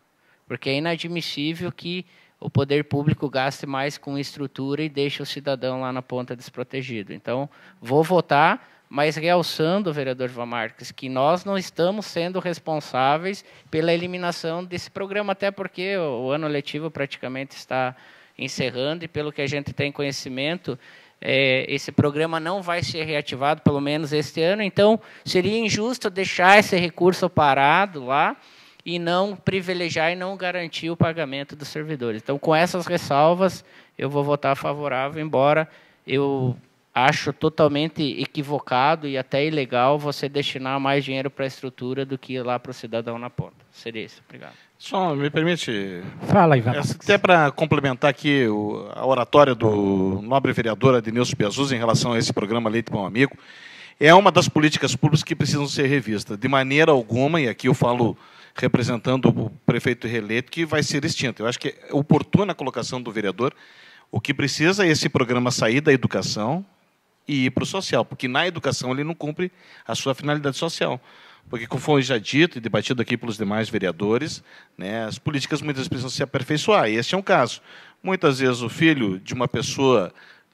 Porque é inadmissível que o poder público gaste mais com estrutura e deixe o cidadão lá na ponta desprotegido. Então, vou votar mas realçando, vereador João Marques, que nós não estamos sendo responsáveis pela eliminação desse programa, até porque o ano letivo praticamente está encerrando e, pelo que a gente tem conhecimento, é, esse programa não vai ser reativado, pelo menos este ano. Então, seria injusto deixar esse recurso parado lá e não privilegiar e não garantir o pagamento dos servidores. Então, com essas ressalvas, eu vou votar favorável, embora eu acho totalmente equivocado e até ilegal você destinar mais dinheiro para a estrutura do que ir lá para o cidadão na ponta. Seria isso. Obrigado. Só me permite. Fala, Ivan. até para complementar aqui a oratória do nobre vereador Adnilson Piazuz em relação a esse programa Leite Bom Amigo, é uma das políticas públicas que precisam ser revistas. De maneira alguma, e aqui eu falo representando o prefeito reeleito, que vai ser extinto. Eu acho que é oportuna a colocação do vereador. O que precisa é esse programa sair da educação, e ir para o social, porque na educação ele não cumpre a sua finalidade social. Porque, como foi já dito e debatido aqui pelos demais vereadores, né, as políticas muitas vezes precisam se aperfeiçoar, e esse é um caso. Muitas vezes o filho de uma pessoa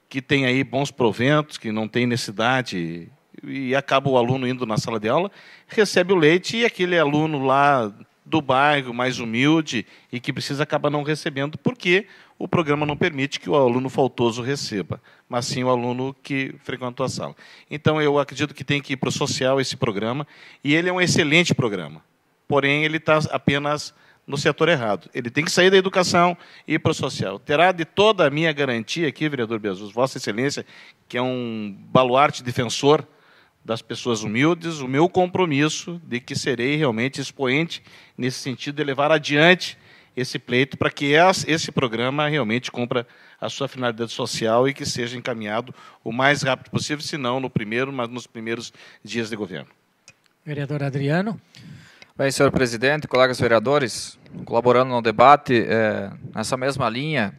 que tem aí bons proventos, que não tem necessidade, e acaba o aluno indo na sala de aula, recebe o leite e aquele aluno lá do bairro mais humilde e que precisa acabar não recebendo, porque o programa não permite que o aluno faltoso receba, mas sim o aluno que frequentou a sala. Então, eu acredito que tem que ir para o social esse programa, e ele é um excelente programa, porém, ele está apenas no setor errado. Ele tem que sair da educação e ir para o social. Terá de toda a minha garantia aqui, vereador Bezos, Vossa Excelência, que é um baluarte defensor das pessoas humildes, o meu compromisso de que serei realmente expoente nesse sentido de levar adiante esse pleito para que esse programa realmente cumpra a sua finalidade social e que seja encaminhado o mais rápido possível, se não no primeiro, mas nos primeiros dias de governo. Vereador Adriano. Bem, senhor presidente, colegas vereadores, colaborando no debate, é, nessa mesma linha,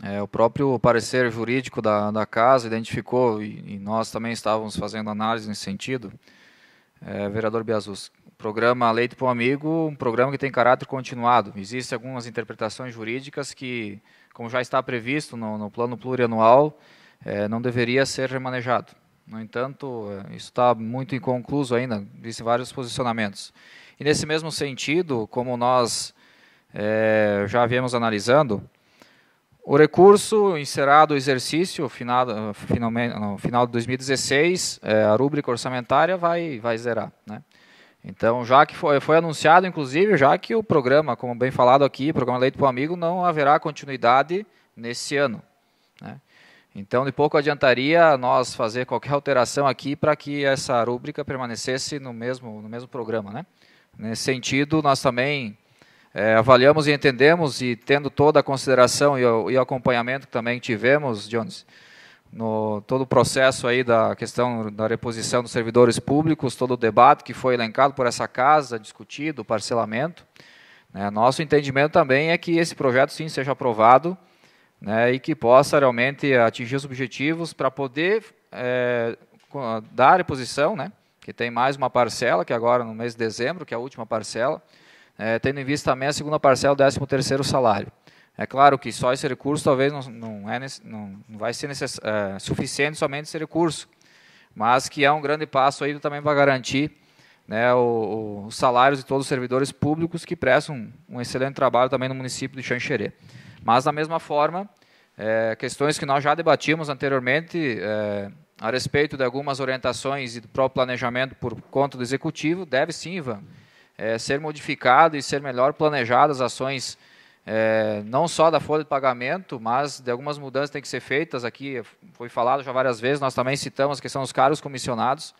é, o próprio parecer jurídico da, da casa identificou, e, e nós também estávamos fazendo análise nesse sentido, é, vereador Biazus, programa Leito para um Amigo, um programa que tem caráter continuado. Existem algumas interpretações jurídicas que, como já está previsto no, no plano plurianual, é, não deveria ser remanejado. No entanto, é, isso está muito inconcluso ainda, existem vários posicionamentos. E nesse mesmo sentido, como nós é, já viemos analisando, o recurso, encerrado o exercício, final, no final de 2016, é, a rúbrica orçamentária vai, vai zerar. Né? Então, já que foi, foi, anunciado, inclusive, já que o programa, como bem falado aqui, o programa Leite para o Amigo, não haverá continuidade nesse ano. Né? Então, de pouco adiantaria nós fazer qualquer alteração aqui para que essa rúbrica permanecesse no mesmo, no mesmo programa. Né? Nesse sentido, nós também é, avaliamos e entendemos, e tendo toda a consideração e o, e acompanhamento que também tivemos, Jones, no todo o processo aí da questão da reposição dos servidores públicos, todo o debate que foi elencado por essa casa, discutido, parcelamento. Né, nosso entendimento também é que esse projeto, sim, seja aprovado né, e que possa realmente atingir os objetivos para poder é, dar reposição, né, que tem mais uma parcela, que agora no mês de dezembro, que é a última parcela, é, tendo em vista também a segunda parcela do 13º salário. É claro que só esse recurso talvez não, não, é, não vai ser necess, é, suficiente somente esse recurso, mas que é um grande passo aí também para garantir né, o, os salários de todos os servidores públicos que prestam um, um excelente trabalho também no município de Xanxerê. Mas, da mesma forma, é, questões que nós já debatimos anteriormente é, a respeito de algumas orientações e do próprio planejamento por conta do executivo, deve sim, Ivan, é, ser modificado e ser melhor planejadas ações é, não só da folha de pagamento, mas de algumas mudanças que têm que ser feitas aqui, foi falado já várias vezes, nós também citamos que são os caros comissionados,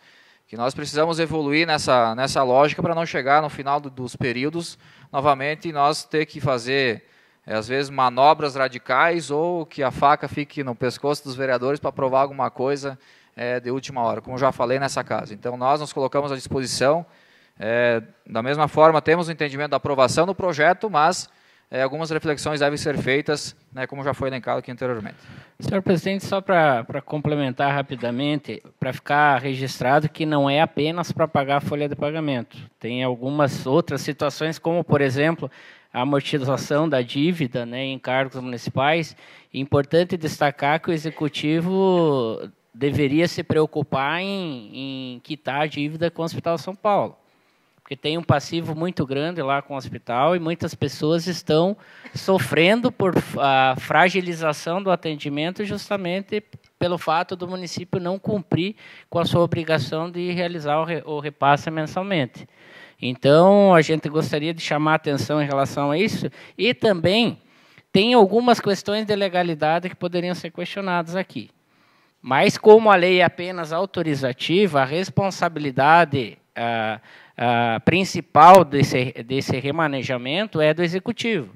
que nós precisamos evoluir nessa, nessa lógica para não chegar no final do, dos períodos, novamente, e nós ter que fazer, é, às vezes, manobras radicais ou que a faca fique no pescoço dos vereadores para aprovar alguma coisa é, de última hora, como já falei nessa casa. Então, nós nos colocamos à disposição, é, da mesma forma, temos o entendimento da aprovação do projeto, mas é, algumas reflexões devem ser feitas, né, como já foi elencado aqui anteriormente. Senhor presidente, só para complementar rapidamente, para ficar registrado que não é apenas para pagar a folha de pagamento. Tem algumas outras situações, como, por exemplo, a amortização da dívida né, em cargos municipais. Importante destacar que o executivo deveria se preocupar em, em quitar a dívida com o Hospital São Paulo porque tem um passivo muito grande lá com o hospital e muitas pessoas estão sofrendo por a fragilização do atendimento justamente pelo fato do município não cumprir com a sua obrigação de realizar o repasse mensalmente. Então, a gente gostaria de chamar a atenção em relação a isso e também tem algumas questões de legalidade que poderiam ser questionadas aqui. Mas como a lei é apenas autorizativa, a responsabilidade ah, principal desse, desse remanejamento é do executivo.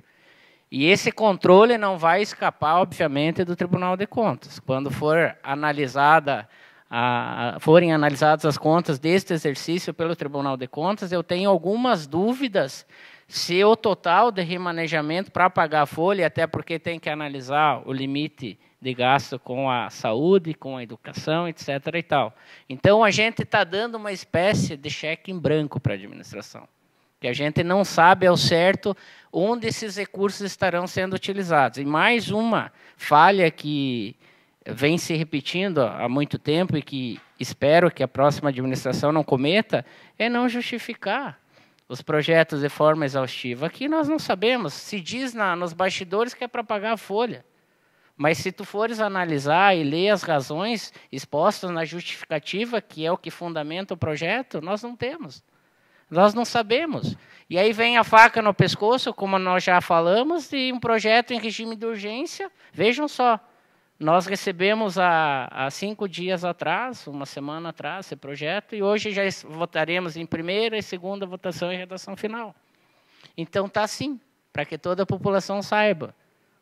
E esse controle não vai escapar, obviamente, do Tribunal de Contas. Quando for analisada, a, forem analisadas as contas deste exercício pelo Tribunal de Contas, eu tenho algumas dúvidas se o total de remanejamento para pagar a folha, até porque tem que analisar o limite de gasto com a saúde, com a educação, etc. E tal. Então, a gente está dando uma espécie de cheque em branco para a administração, que a gente não sabe ao certo onde esses recursos estarão sendo utilizados. E mais uma falha que vem se repetindo há muito tempo e que espero que a próxima administração não cometa é não justificar os projetos de forma exaustiva. Aqui nós não sabemos. Se diz na, nos bastidores que é para pagar a folha. Mas se tu fores analisar e ler as razões expostas na justificativa, que é o que fundamenta o projeto, nós não temos. Nós não sabemos. E aí vem a faca no pescoço, como nós já falamos, de um projeto em regime de urgência. Vejam só, nós recebemos há, há cinco dias atrás, uma semana atrás, esse projeto, e hoje já votaremos em primeira e segunda votação e redação final. Então está assim, para que toda a população saiba.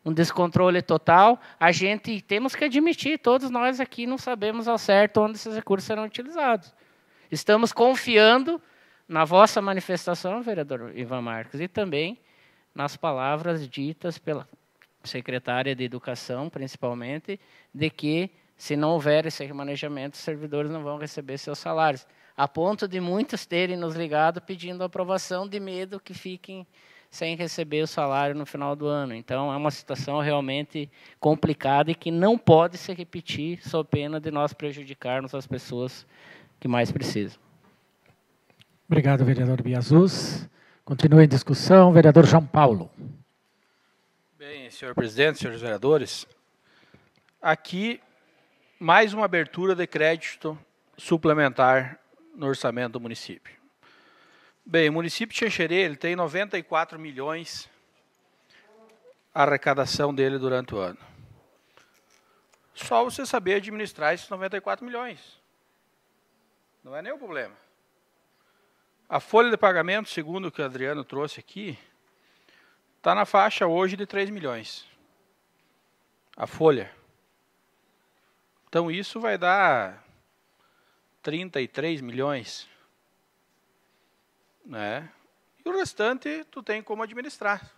Um descontrole total, a gente temos que admitir, todos nós aqui não sabemos ao certo onde esses recursos serão utilizados. Estamos confiando na vossa manifestação, vereador Ivan Marques, e também nas palavras ditas pela, secretária de Educação, principalmente, de que se não houver esse remanejamento, os servidores não vão receber seus salários. A ponto de muitos terem nos ligado pedindo aprovação de medo que fiquem sem receber o salário no final do ano. Então, é uma situação realmente complicada e que não pode se repetir, sob pena de nós prejudicarmos as pessoas que mais precisam. Obrigado, vereador Biazus. Continua em discussão, vereador João Paulo. Bem, senhor presidente, senhores vereadores, aqui mais uma abertura de crédito suplementar no orçamento do município. Bem, o município de Xanxerê, ele tem 94 milhões a arrecadação dele durante o ano. Só você saber administrar esses 94 milhões. Não é nenhum problema. A folha de pagamento, segundo o que o Adriano trouxe aqui, Está na faixa hoje de 3 milhões. A folha. Então isso vai dar 33 milhões. Né? E o restante tu tem como administrar.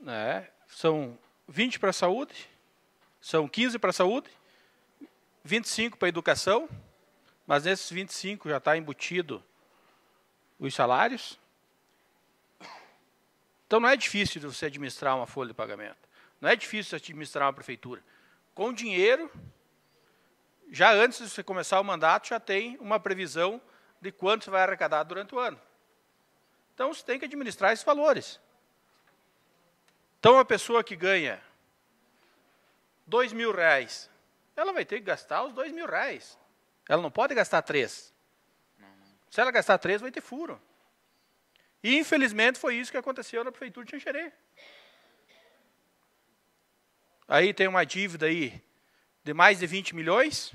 Né? São 20 para a saúde, são 15 para a saúde, 25 para a educação, mas nesses 25 já está embutido os salários, então, não é difícil de você administrar uma folha de pagamento. Não é difícil administrar uma prefeitura. Com dinheiro, já antes de você começar o mandato, já tem uma previsão de quanto você vai arrecadar durante o ano. Então, você tem que administrar esses valores. Então, a pessoa que ganha dois mil reais, ela vai ter que gastar os dois mil reais. Ela não pode gastar três. Se ela gastar três, vai ter furo. E, infelizmente, foi isso que aconteceu na prefeitura de Xanxerê. Aí tem uma dívida aí de mais de 20 milhões,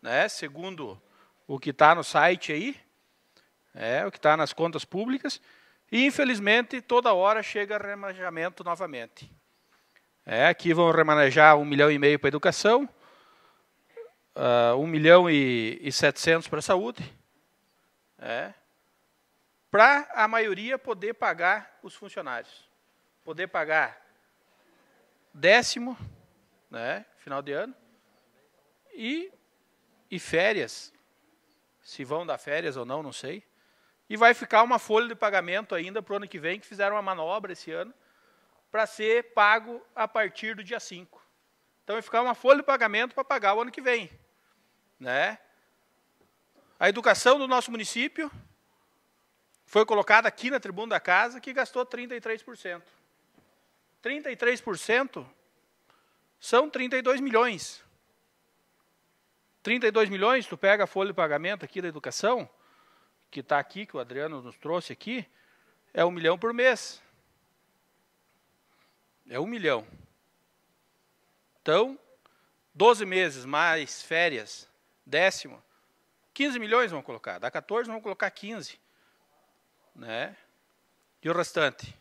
né, segundo o que está no site aí, é, o que está nas contas públicas, e, infelizmente, toda hora chega remanejamento novamente. É, aqui vão remanejar um milhão e meio para a educação, uh, um milhão e, e setecentos para a saúde, é, para a maioria poder pagar os funcionários, poder pagar décimo, né, final de ano, e, e férias, se vão dar férias ou não, não sei. E vai ficar uma folha de pagamento ainda para o ano que vem, que fizeram uma manobra esse ano, para ser pago a partir do dia 5. Então vai ficar uma folha de pagamento para pagar o ano que vem. Né? A educação do nosso município, foi colocada aqui na tribuna da casa que gastou 33%. 33% são 32 milhões. 32 milhões, tu pega a folha de pagamento aqui da educação, que está aqui, que o Adriano nos trouxe aqui, é um milhão por mês. É um milhão. Então, 12 meses mais férias, décimo, 15 milhões vão colocar. Dá 14, vão colocar 15. Né? E o restante?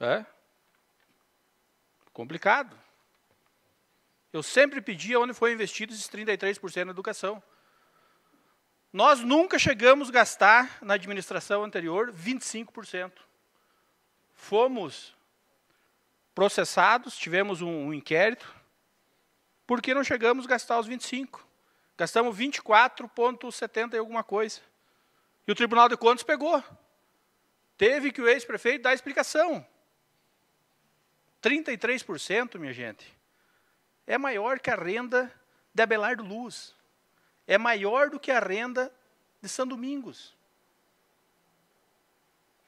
É? Complicado. Eu sempre pedi onde foi investido esses 33% na educação. Nós nunca chegamos a gastar na administração anterior 25%. Fomos processados, tivemos um, um inquérito, porque não chegamos a gastar os 25%. Gastamos 24,70 e alguma coisa. E o Tribunal de Contas pegou. Teve que o ex-prefeito dar explicação. 33%, minha gente. É maior que a renda de Abelardo Luz. É maior do que a renda de São Domingos.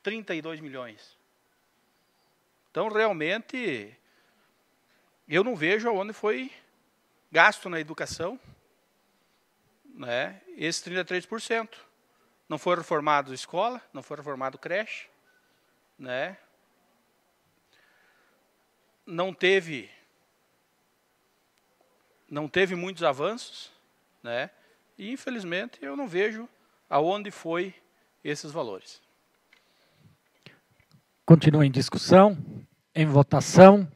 32 milhões. Então, realmente, eu não vejo aonde foi gasto na educação né, esses 33%. Não foi reformado escola, não foi reformado creche, né? Não teve não teve muitos avanços, né? E infelizmente eu não vejo aonde foi esses valores. Continua em discussão, em votação.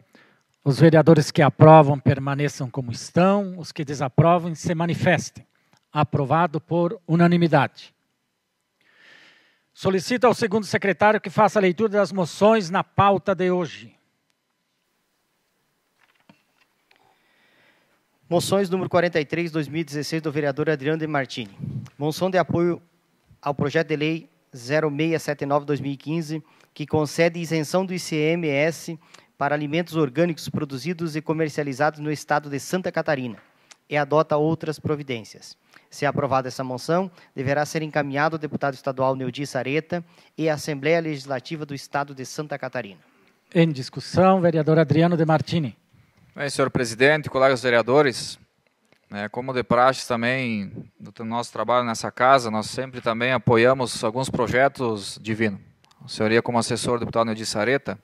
Os vereadores que aprovam permaneçam como estão, os que desaprovam se manifestem aprovado por unanimidade. Solicito ao segundo secretário que faça a leitura das moções na pauta de hoje. Moções número 43, 2016, do vereador Adriano de Martini. Moção de apoio ao projeto de lei 0679-2015, que concede isenção do ICMS para alimentos orgânicos produzidos e comercializados no estado de Santa Catarina e adota outras providências. Se aprovada essa moção, deverá ser encaminhado ao deputado estadual Neudi Sareta e à Assembleia Legislativa do Estado de Santa Catarina. Em discussão, vereador Adriano De Martini. Bem, senhor presidente, colegas vereadores, né, como de praxe também do nosso trabalho nessa casa, nós sempre também apoiamos alguns projetos divinos. A senhoria como assessor do deputado Neudi Sareta,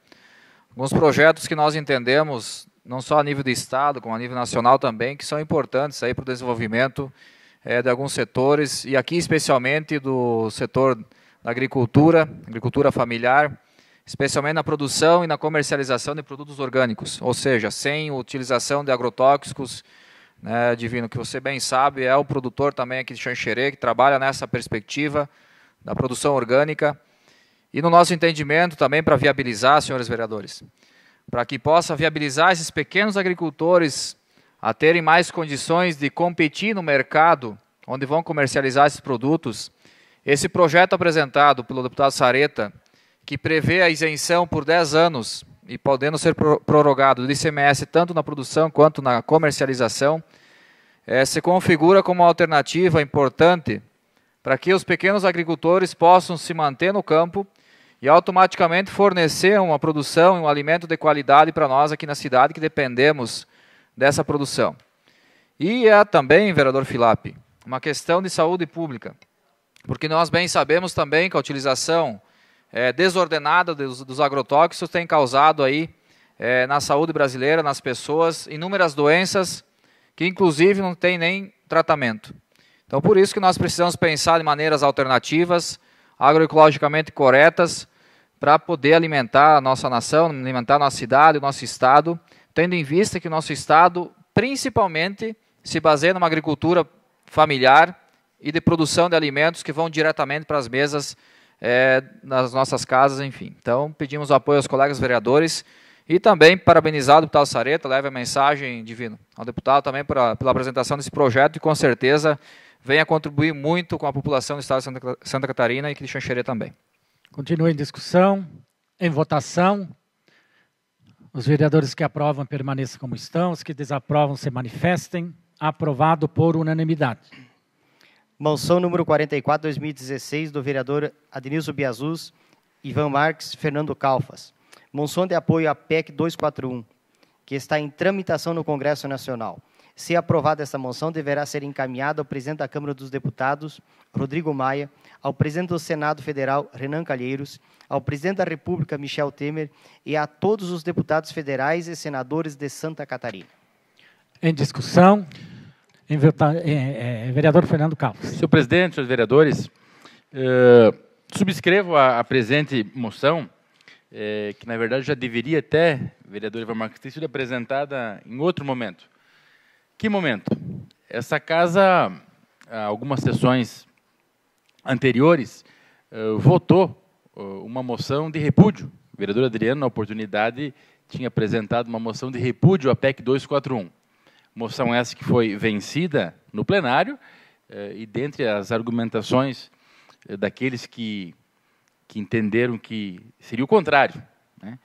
alguns projetos que nós entendemos, não só a nível do Estado, como a nível nacional também, que são importantes aí para o desenvolvimento é, de alguns setores, e aqui especialmente do setor da agricultura, agricultura familiar, especialmente na produção e na comercialização de produtos orgânicos, ou seja, sem utilização de agrotóxicos, né, Divino, que você bem sabe, é o produtor também aqui de Xanxerê, que trabalha nessa perspectiva da produção orgânica, e no nosso entendimento também para viabilizar, senhores vereadores, para que possa viabilizar esses pequenos agricultores a terem mais condições de competir no mercado onde vão comercializar esses produtos, esse projeto apresentado pelo deputado Sareta, que prevê a isenção por 10 anos e podendo ser prorrogado do ICMS tanto na produção quanto na comercialização, é, se configura como uma alternativa importante para que os pequenos agricultores possam se manter no campo e automaticamente fornecer uma produção e um alimento de qualidade para nós aqui na cidade, que dependemos dessa produção. E há é também, vereador Filap, uma questão de saúde pública, porque nós bem sabemos também que a utilização é, desordenada dos, dos, agrotóxicos tem causado aí é, na saúde brasileira, nas pessoas, inúmeras doenças que inclusive não tem nem tratamento. Então, por isso que nós precisamos pensar em maneiras alternativas, agroecologicamente corretas, para poder alimentar a nossa nação, alimentar a nossa cidade, o nosso estado tendo em vista que o nosso Estado principalmente se baseia numa agricultura familiar e de produção de alimentos que vão diretamente para as mesas é, nas nossas casas, enfim. Então, pedimos o apoio aos colegas vereadores e também parabenizar o deputado Sareta, leve a mensagem divina ao deputado também pra, pela apresentação desse projeto e com certeza venha contribuir muito com a população do Estado de Santa, Santa Catarina e de Xanxerê também. Continua em discussão, em votação. Os vereadores que aprovam permaneçam como estão, os que desaprovam se manifestem. Aprovado por unanimidade. Moção número 44, 2016, do vereador Adnilson Biazuz, Ivan Marques, Fernando Calfas. Moção de apoio à PEC 241, que está em tramitação no Congresso Nacional. Se aprovada essa moção, deverá ser encaminhada ao presidente da Câmara dos Deputados, Rodrigo Maia, ao presidente do Senado Federal, Renan Calheiros, ao presidente da República, Michel Temer, e a todos os deputados federais e senadores de Santa Catarina. Em discussão, em, eh, eh, vereador Fernando Carlos. Senhor presidente, senhores vereadores, eh, subscrevo a, a, presente moção, que na verdade já deveria ter, vereador Ivan Marques, ter sido apresentada em outro momento. Que momento? Essa casa, algumas sessões anteriores, votou eh, uma moção de repúdio. O vereador Adriano, na oportunidade, tinha apresentado uma moção de repúdio à PEC 241. Moção essa que foi vencida no plenário, eh, e dentre as argumentações eh, daqueles que, que entenderam que seria o contrário, né?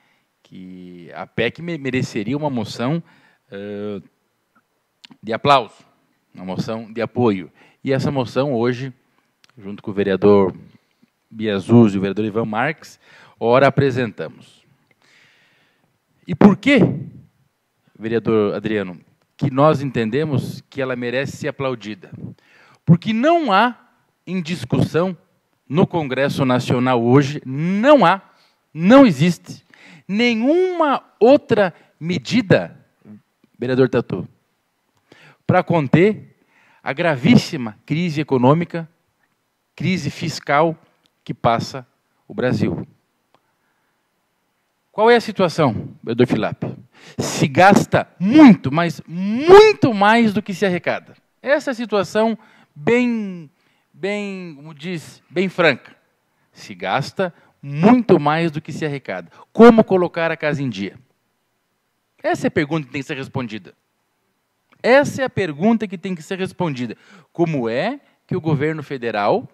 que a PEC mereceria uma moção de aplauso, uma moção de apoio. E essa moção hoje, junto com o vereador Biazuz e o vereador Ivan Marques, ora apresentamos. E por que, vereador Adriano, que nós entendemos que ela merece ser aplaudida? Porque não há em discussão no Congresso Nacional hoje, não há, não existe nenhuma outra medida, vereador Tatu, para conter a gravíssima crise econômica, crise fiscal que passa o Brasil. Qual é a situação, Bedofilap? Se gasta muito, mas muito mais do que se arrecada. Essa é a situação bem, bem, como diz, bem franca. Se gasta muito mais do que se arrecada. Como colocar a casa em dia? Essa é a pergunta que tem que ser respondida. Essa é a pergunta que tem que ser respondida. Como é que o governo federal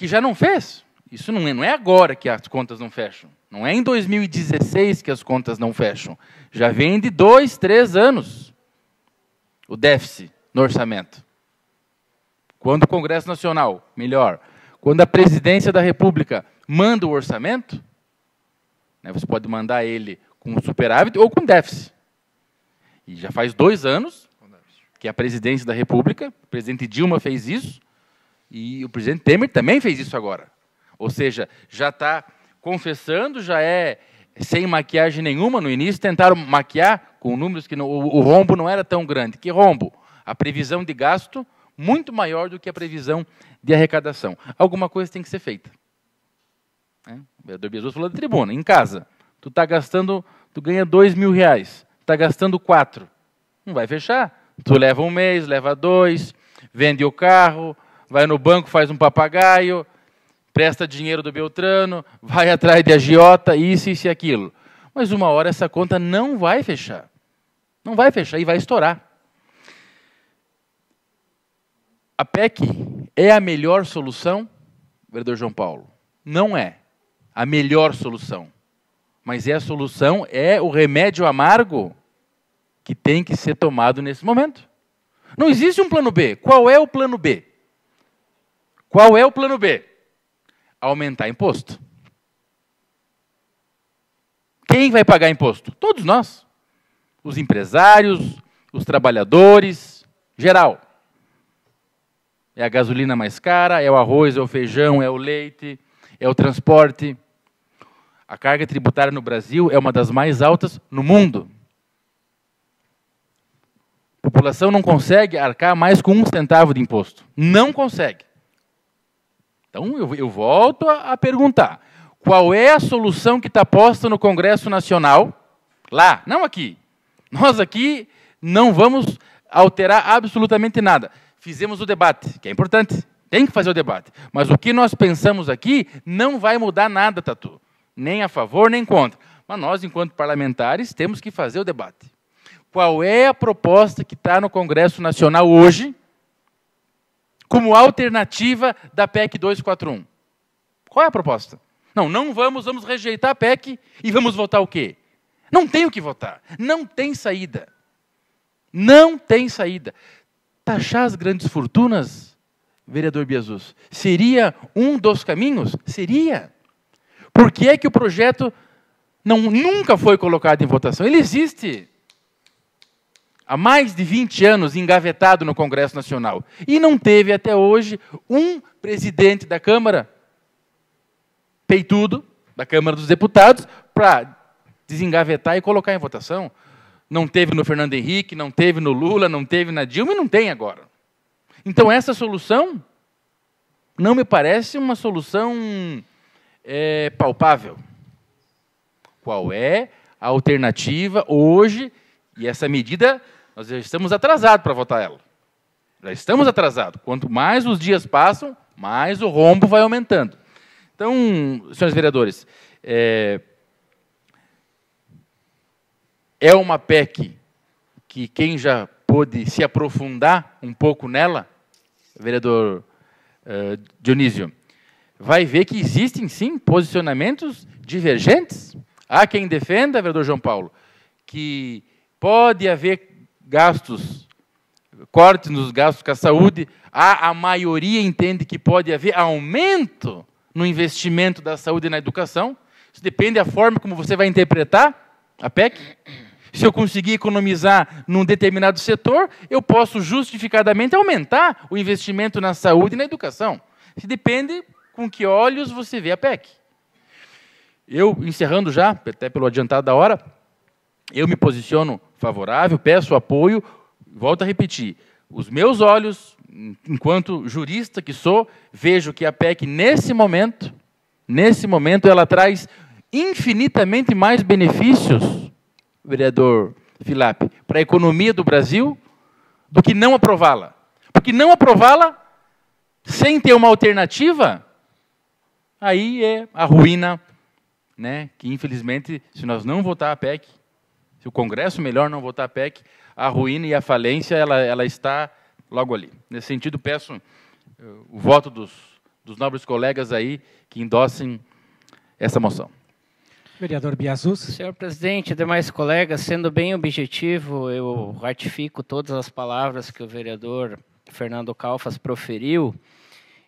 que já não fez. Isso não é, não é agora que as contas não fecham. Não é em 2016 que as contas não fecham. Já vem de dois, três anos o déficit no orçamento. Quando o Congresso Nacional, melhor, quando a presidência da República manda o orçamento, né, você pode mandar ele com superávit ou com déficit. E já faz dois anos que a presidência da República, o presidente Dilma fez isso, e o presidente Temer também fez isso agora. Ou seja, já está confessando, já é sem maquiagem nenhuma no início, tentaram maquiar com números que não, o, rombo não era tão grande. Que rombo? A previsão de gasto muito maior do que a previsão de arrecadação. Alguma coisa tem que ser feita. É? O vereador Bezos falou da tribuna, em casa. Tu está gastando, tu ganha dois mil reais, está gastando quatro. Não vai fechar. Tu leva um mês, leva dois, vende o carro, vai no banco, faz um papagaio, presta dinheiro do Beltrano, vai atrás de agiota, isso, isso e aquilo. Mas uma hora essa conta não vai fechar. Não vai fechar e vai estourar. A PEC é a melhor solução, vereador João Paulo? Não é a melhor solução. Mas é a solução, é o remédio amargo que tem que ser tomado nesse momento. Não existe um plano B. Qual é o plano B? Qual é o plano B? Aumentar imposto. Quem vai pagar imposto? Todos nós. Os empresários, os trabalhadores, geral. É a gasolina mais cara, é o arroz, é o feijão, é o leite, é o transporte. A carga tributária no Brasil é uma das mais altas no mundo. A população não consegue arcar mais com um centavo de imposto. Não consegue. Então, eu, eu volto a, a perguntar: qual é a solução que está posta no Congresso Nacional? Lá, não aqui. Nós aqui não vamos alterar absolutamente nada. Fizemos o debate, que é importante. Tem que fazer o debate. Mas o que nós pensamos aqui não vai mudar nada, Tatu. Nem a favor, nem contra. Mas nós, enquanto parlamentares, temos que fazer o debate. Qual é a proposta que está no Congresso Nacional hoje como alternativa da PEC 241. Qual é a proposta? Não, não vamos, vamos rejeitar a PEC e vamos votar o quê? Não tem o que votar. Não tem saída. Não tem saída. Taxar as grandes fortunas, vereador Biasus, seria um dos caminhos? Seria. Por que é que o projeto não, nunca foi colocado em votação? Ele existe há mais de 20 anos engavetado no Congresso Nacional e não teve até hoje um presidente da Câmara peitudo da Câmara dos Deputados para desengavetar e colocar em votação. Não teve no Fernando Henrique, não teve no Lula, não teve na Dilma e não tem agora. Então essa solução não me parece uma solução é, palpável. Qual é a alternativa hoje? E essa medida nós já estamos atrasados para votar ela. Já estamos atrasados. Quanto mais os dias passam, mais o rombo vai aumentando. Então, senhores vereadores, é, é uma PEC que quem já pôde se aprofundar um pouco nela, vereador uh, Dionísio, vai ver que existem sim posicionamentos divergentes. Há quem defenda, vereador João Paulo, que pode haver gastos, corte nos gastos com a saúde, a, a maioria entende que pode haver aumento no investimento da saúde e na educação. Isso depende da forma como você vai interpretar a PEC. Se eu conseguir economizar num determinado setor, eu posso justificadamente aumentar o investimento na saúde e na educação. Isso depende com que olhos você vê a PEC. Eu, encerrando já, até pelo adiantado da hora, eu me posiciono favorável, peço apoio. Volto a repetir: os meus olhos, enquanto jurista que sou, vejo que a PEC, nesse momento, nesse momento, ela traz infinitamente mais benefícios, vereador Filap, para a economia do Brasil do que não aprová-la. Porque não aprová-la sem ter uma alternativa, aí é a ruína, né? Que infelizmente, se nós não votar a PEC, se o Congresso melhor não votar a PEC, a ruína e a falência ela, ela está logo ali. Nesse sentido, peço eh, o voto dos, dos nobres colegas aí que endossem essa moção. Vereador Biazus. Senhor presidente, demais colegas, sendo bem objetivo, eu ratifico todas as palavras que o vereador Fernando Calfas proferiu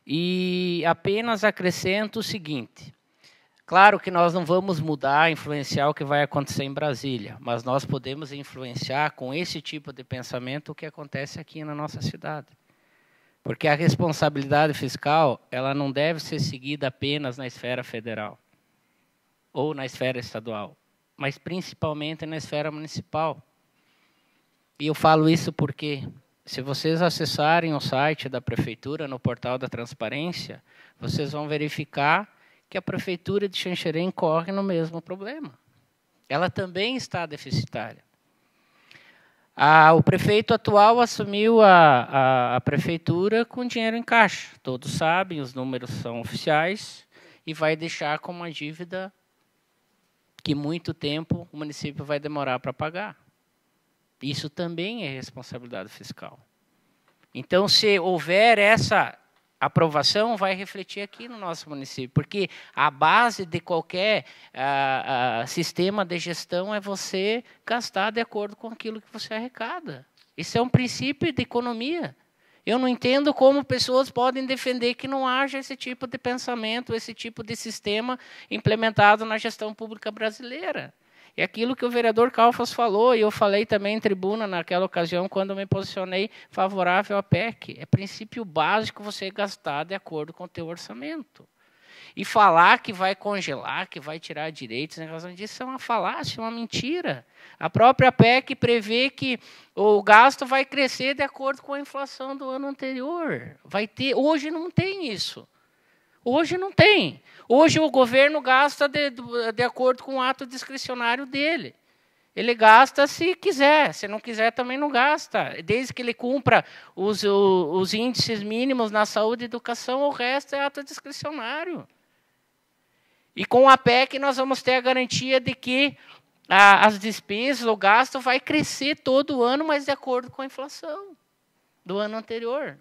e apenas acrescento o seguinte: Claro que nós não vamos mudar, influenciar o que vai acontecer em Brasília, mas nós podemos influenciar com esse tipo de pensamento o que acontece aqui na nossa cidade. Porque a responsabilidade fiscal, ela não deve ser seguida apenas na esfera federal ou na esfera estadual, mas principalmente na esfera municipal. E eu falo isso porque se vocês acessarem o site da prefeitura no portal da transparência, vocês vão verificar que a prefeitura de Xanxerê incorre no mesmo problema. Ela também está deficitária. Ah, o prefeito atual assumiu a, a, a, prefeitura com dinheiro em caixa. Todos sabem, os números são oficiais, e vai deixar com uma dívida que muito tempo o município vai demorar para pagar. Isso também é responsabilidade fiscal. Então, se houver essa aprovação vai refletir aqui no nosso município, porque a base de qualquer ah, ah, sistema de gestão é você gastar de acordo com aquilo que você arrecada. Isso é um princípio de economia. Eu não entendo como pessoas podem defender que não haja esse tipo de pensamento, esse tipo de sistema implementado na gestão pública brasileira. É aquilo que o vereador Calfas falou, e eu falei também em tribuna naquela ocasião, quando me posicionei favorável à PEC. É princípio básico você gastar de acordo com o teu orçamento. E falar que vai congelar, que vai tirar direitos em razão disso é uma falácia, uma mentira. A própria PEC prevê que o gasto vai crescer de acordo com a inflação do ano anterior. Vai ter, hoje não tem isso. Hoje não tem. Hoje o governo gasta de, de acordo com o ato discricionário dele. Ele gasta se quiser, se não quiser também não gasta, desde que ele cumpra os, os índices mínimos na saúde e educação, o resto é ato discricionário. E com a PEC nós vamos ter a garantia de que a, as despesas, o gasto vai crescer todo ano, mas de acordo com a inflação do ano anterior.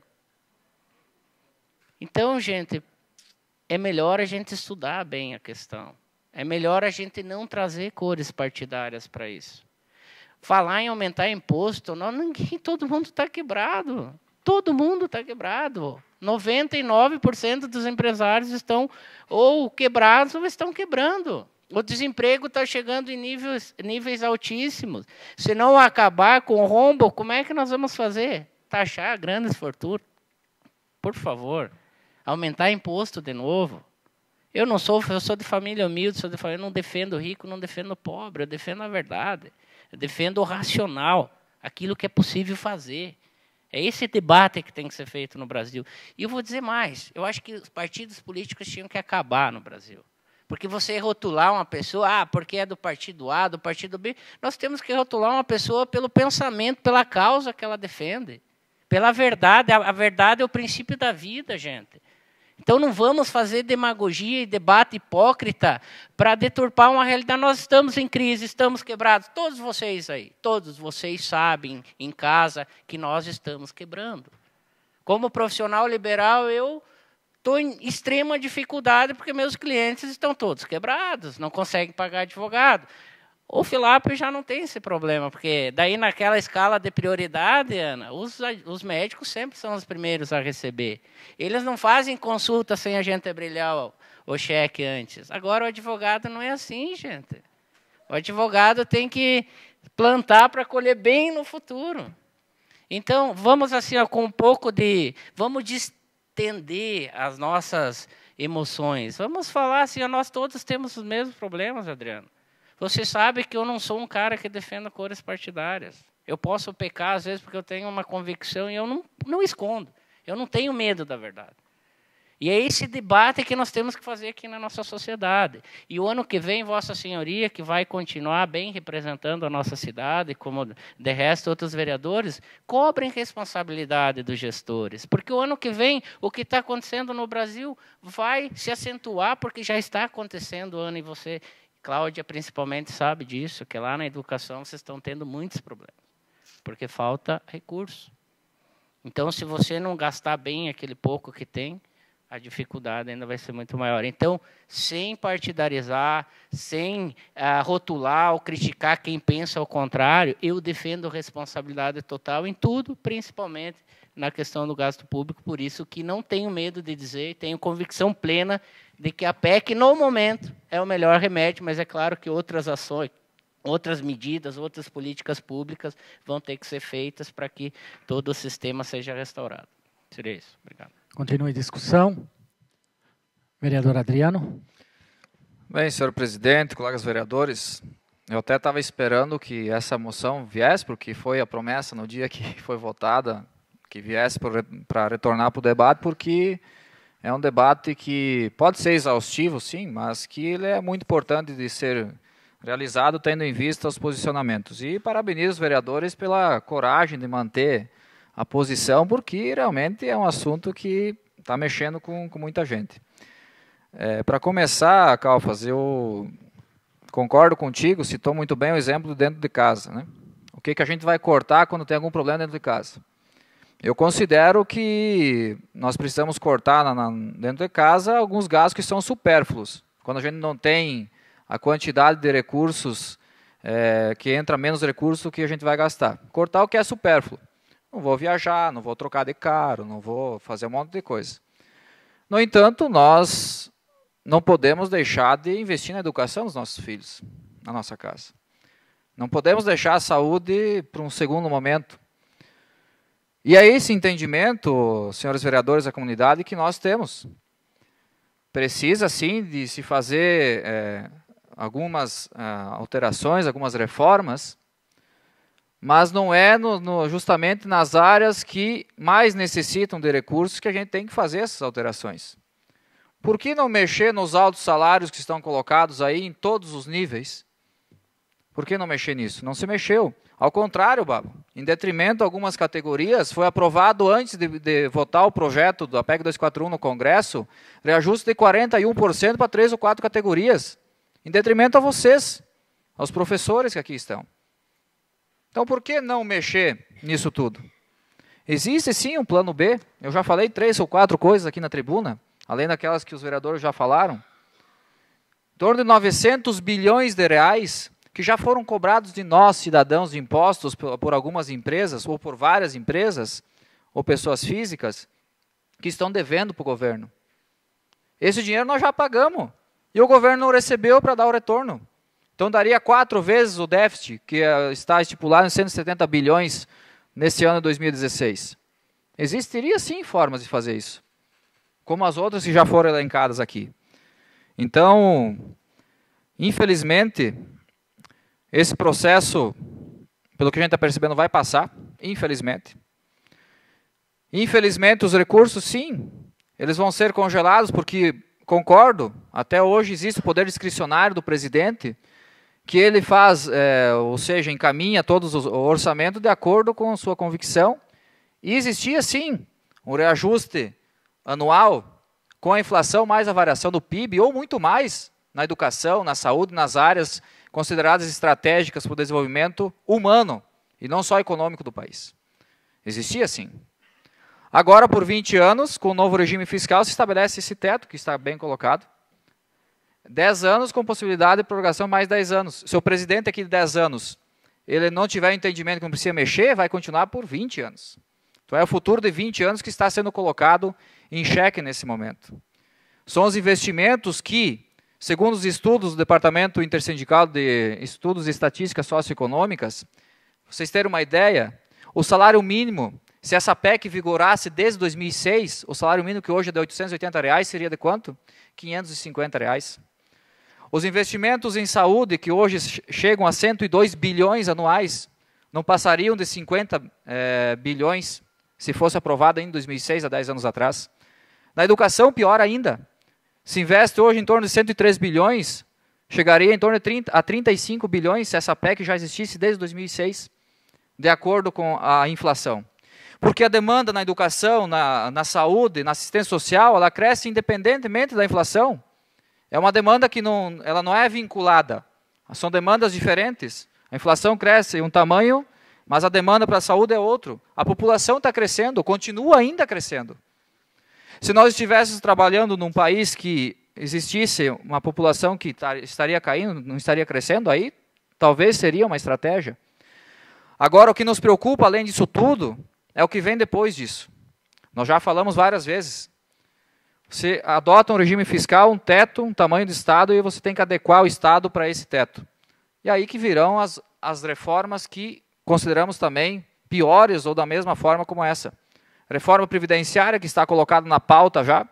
Então, gente, é melhor a gente estudar bem a questão. É melhor a gente não trazer cores partidárias para isso. Falar em aumentar imposto, não, ninguém, todo mundo está quebrado. Todo mundo está quebrado. 99% dos empresários estão ou quebrados ou estão quebrando. O desemprego está chegando em níveis, níveis altíssimos. Se não acabar com o rombo, como é que nós vamos fazer? Taxar grandes fortunas? Por favor aumentar imposto de novo. Eu não sou, eu sou de família humilde, sou de família, eu não defendo o rico, não defendo o pobre, eu defendo a verdade, eu defendo o racional, aquilo que é possível fazer. É esse debate que tem que ser feito no Brasil. E eu vou dizer mais, eu acho que os partidos políticos tinham que acabar no Brasil. Porque você rotular uma pessoa, ah, porque é do partido A, do partido B, nós temos que rotular uma pessoa pelo pensamento, pela causa que ela defende, pela verdade. A verdade é o princípio da vida, gente. Então não vamos fazer demagogia e debate hipócrita para deturpar uma realidade. Nós estamos em crise, estamos quebrados. Todos vocês aí, todos vocês sabem em casa que nós estamos quebrando. Como profissional liberal, eu estou em extrema dificuldade porque meus clientes estão todos quebrados, não conseguem pagar advogado. O Filápio já não tem esse problema, porque daí naquela escala de prioridade, Ana, os, os médicos sempre são os primeiros a receber. Eles não fazem consulta sem a gente brilhar o, o cheque antes. Agora o advogado não é assim, gente. O advogado tem que plantar para colher bem no futuro. Então, vamos assim, ó, com um pouco de. Vamos distender as nossas emoções. Vamos falar assim, ó, nós todos temos os mesmos problemas, Adriano. Você sabe que eu não sou um cara que defenda cores partidárias. Eu posso pecar, às vezes, porque eu tenho uma convicção e eu não, não escondo. Eu não tenho medo da verdade. E é esse debate que nós temos que fazer aqui na nossa sociedade. E o ano que vem, Vossa Senhoria, que vai continuar bem representando a nossa cidade, como de resto outros vereadores, cobrem responsabilidade dos gestores. Porque o ano que vem, o que está acontecendo no Brasil vai se acentuar, porque já está acontecendo o ano e você Cláudia principalmente sabe disso, que lá na educação vocês estão tendo muitos problemas, porque falta recurso. Então, se você não gastar bem aquele pouco que tem, a dificuldade ainda vai ser muito maior. Então, sem partidarizar, sem ah, rotular ou criticar quem pensa ao contrário, eu defendo responsabilidade total em tudo, principalmente na questão do gasto público. Por isso que não tenho medo de dizer, tenho convicção plena de que a PEC, no momento, é o melhor remédio, mas é claro que outras ações, outras medidas, outras políticas públicas vão ter que ser feitas para que todo o sistema seja restaurado. Seria isso. Obrigado. Continue a discussão. Vereador Adriano. Bem, senhor presidente, colegas vereadores, eu até estava esperando que essa moção viesse, porque foi a promessa no dia que foi votada, que viesse para retornar para o debate, porque é um debate que pode ser exaustivo, sim, mas que ele é muito importante de ser realizado tendo em vista os posicionamentos. E parabenizo os vereadores pela coragem de manter a posição, porque realmente é um assunto que está mexendo com, com muita gente. É, Para começar, Calfas, eu concordo contigo, citou muito bem o exemplo dentro de casa. Né? O que, que a gente vai cortar quando tem algum problema dentro de casa? Eu considero que nós precisamos cortar na, na, dentro de casa alguns gastos que são supérfluos. Quando a gente não tem a quantidade de recursos, é, que entra menos recurso que a gente vai gastar. Cortar o que é supérfluo. Não vou viajar, não vou trocar de carro, não vou fazer um monte de coisa. No entanto, nós não podemos deixar de investir na educação dos nossos filhos, na nossa casa. Não podemos deixar a saúde para um segundo momento. E é esse entendimento, senhores vereadores da comunidade, que nós temos. Precisa, sim, de se fazer é, algumas é, alterações, algumas reformas, mas não é no, no, justamente nas áreas que mais necessitam de recursos que a gente tem que fazer essas alterações. Por que não mexer nos altos salários que estão colocados aí em todos os níveis? Por que não mexer nisso? Não se mexeu. Ao contrário, Babo, em detrimento de algumas categorias, foi aprovado antes de, de votar o projeto da PEC 241 no Congresso, reajuste de 41% para três ou quatro categorias, em detrimento a vocês, aos professores que aqui estão. Então, por que não mexer nisso tudo? Existe sim um plano B. Eu já falei três ou quatro coisas aqui na tribuna, além daquelas que os vereadores já falaram. Em torno de 900 bilhões de reais que já foram cobrados de nós, cidadãos, impostos por algumas empresas, ou por várias empresas, ou pessoas físicas, que estão devendo para o governo. Esse dinheiro nós já pagamos. E o governo não recebeu para dar o retorno. Então daria quatro vezes o déficit que eh, está estipulado em 170 bilhões nesse ano de 2016. Existiria sim formas de fazer isso, como as outras que já foram elencadas aqui. Então, infelizmente, esse processo, pelo que a gente está percebendo, vai passar, infelizmente. Infelizmente, os recursos, sim, eles vão ser congelados, porque, concordo, até hoje existe o poder discricionário do presidente, que ele faz, é, ou seja, encaminha todos os orçamentos de acordo com sua convicção. E existia, sim, um reajuste anual com a inflação mais a variação do PIB, ou muito mais, na educação, na saúde, nas áreas consideradas estratégicas para o desenvolvimento humano e não só econômico do país. Existia sim. Agora, por 20 anos, com o novo regime fiscal, se estabelece esse teto, que está bem colocado. 10 anos com possibilidade de prorrogação mais 10 anos. Se o presidente aqui de 10 anos ele não tiver entendimento que não precisa mexer, vai continuar por 20 anos. Então é o futuro de 20 anos que está sendo colocado em xeque nesse momento. São os investimentos que Segundo os estudos do Departamento Intersindical de Estudos e Estatísticas Socioeconômicas, vocês terem uma ideia, o salário mínimo, se essa PEC vigorasse desde 2006, o salário mínimo que hoje é de R$ 880 reais seria de quanto? R$ 550. Reais. Os investimentos em saúde, que hoje chegam a 102 bilhões anuais, não passariam de 50 é, eh, bilhões se fosse aprovada em 2006, há 10 anos atrás. Na educação, pior ainda. Se investe hoje em torno de 103 bilhões, chegaria em torno de 30, a 35 bilhões se essa PEC já existisse desde 2006, de acordo com a inflação. Porque a demanda na educação, na, na saúde, na assistência social, ela cresce independentemente da inflação. É uma demanda que não, ela não é vinculada. São demandas diferentes. A inflação cresce em um tamanho, mas a demanda para a saúde é outro. A população está crescendo, continua ainda crescendo. Se nós estivéssemos trabalhando num país que existisse uma população que estaria caindo, não estaria crescendo, aí talvez seria uma estratégia. Agora, o que nos preocupa, além disso tudo, é o que vem depois disso. Nós já falamos várias vezes. Você adota um regime fiscal, um teto, um tamanho do Estado, e você tem que adequar o Estado para esse teto. E aí que virão as, as reformas que consideramos também piores ou da mesma forma como essa. Reforma previdenciária que está colocada na pauta já,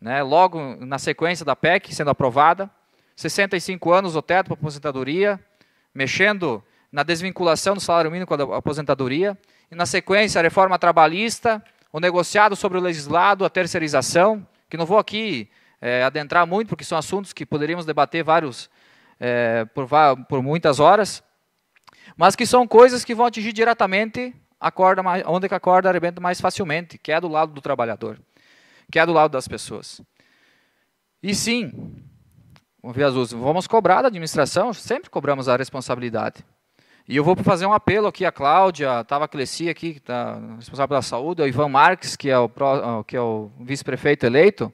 né, logo na sequência da PEC sendo aprovada. 65 anos o teto para aposentadoria, mexendo na desvinculação do salário mínimo com a aposentadoria. E na sequência, a reforma trabalhista, o negociado sobre o legislado, a terceirização, que não vou aqui é, adentrar muito, porque são assuntos que poderíamos debater vários é, por, por muitas horas, mas que são coisas que vão atingir diretamente acorda mais, onde que a corda arrebenta mais facilmente, que é do lado do trabalhador, que é do lado das pessoas. E sim, vamos cobrar da administração, sempre cobramos a responsabilidade. E eu vou fazer um apelo aqui à Cláudia, estava a Cleci aqui, que está responsável pela saúde, ao Ivan Marques, que é o, ah, que é o vice-prefeito eleito.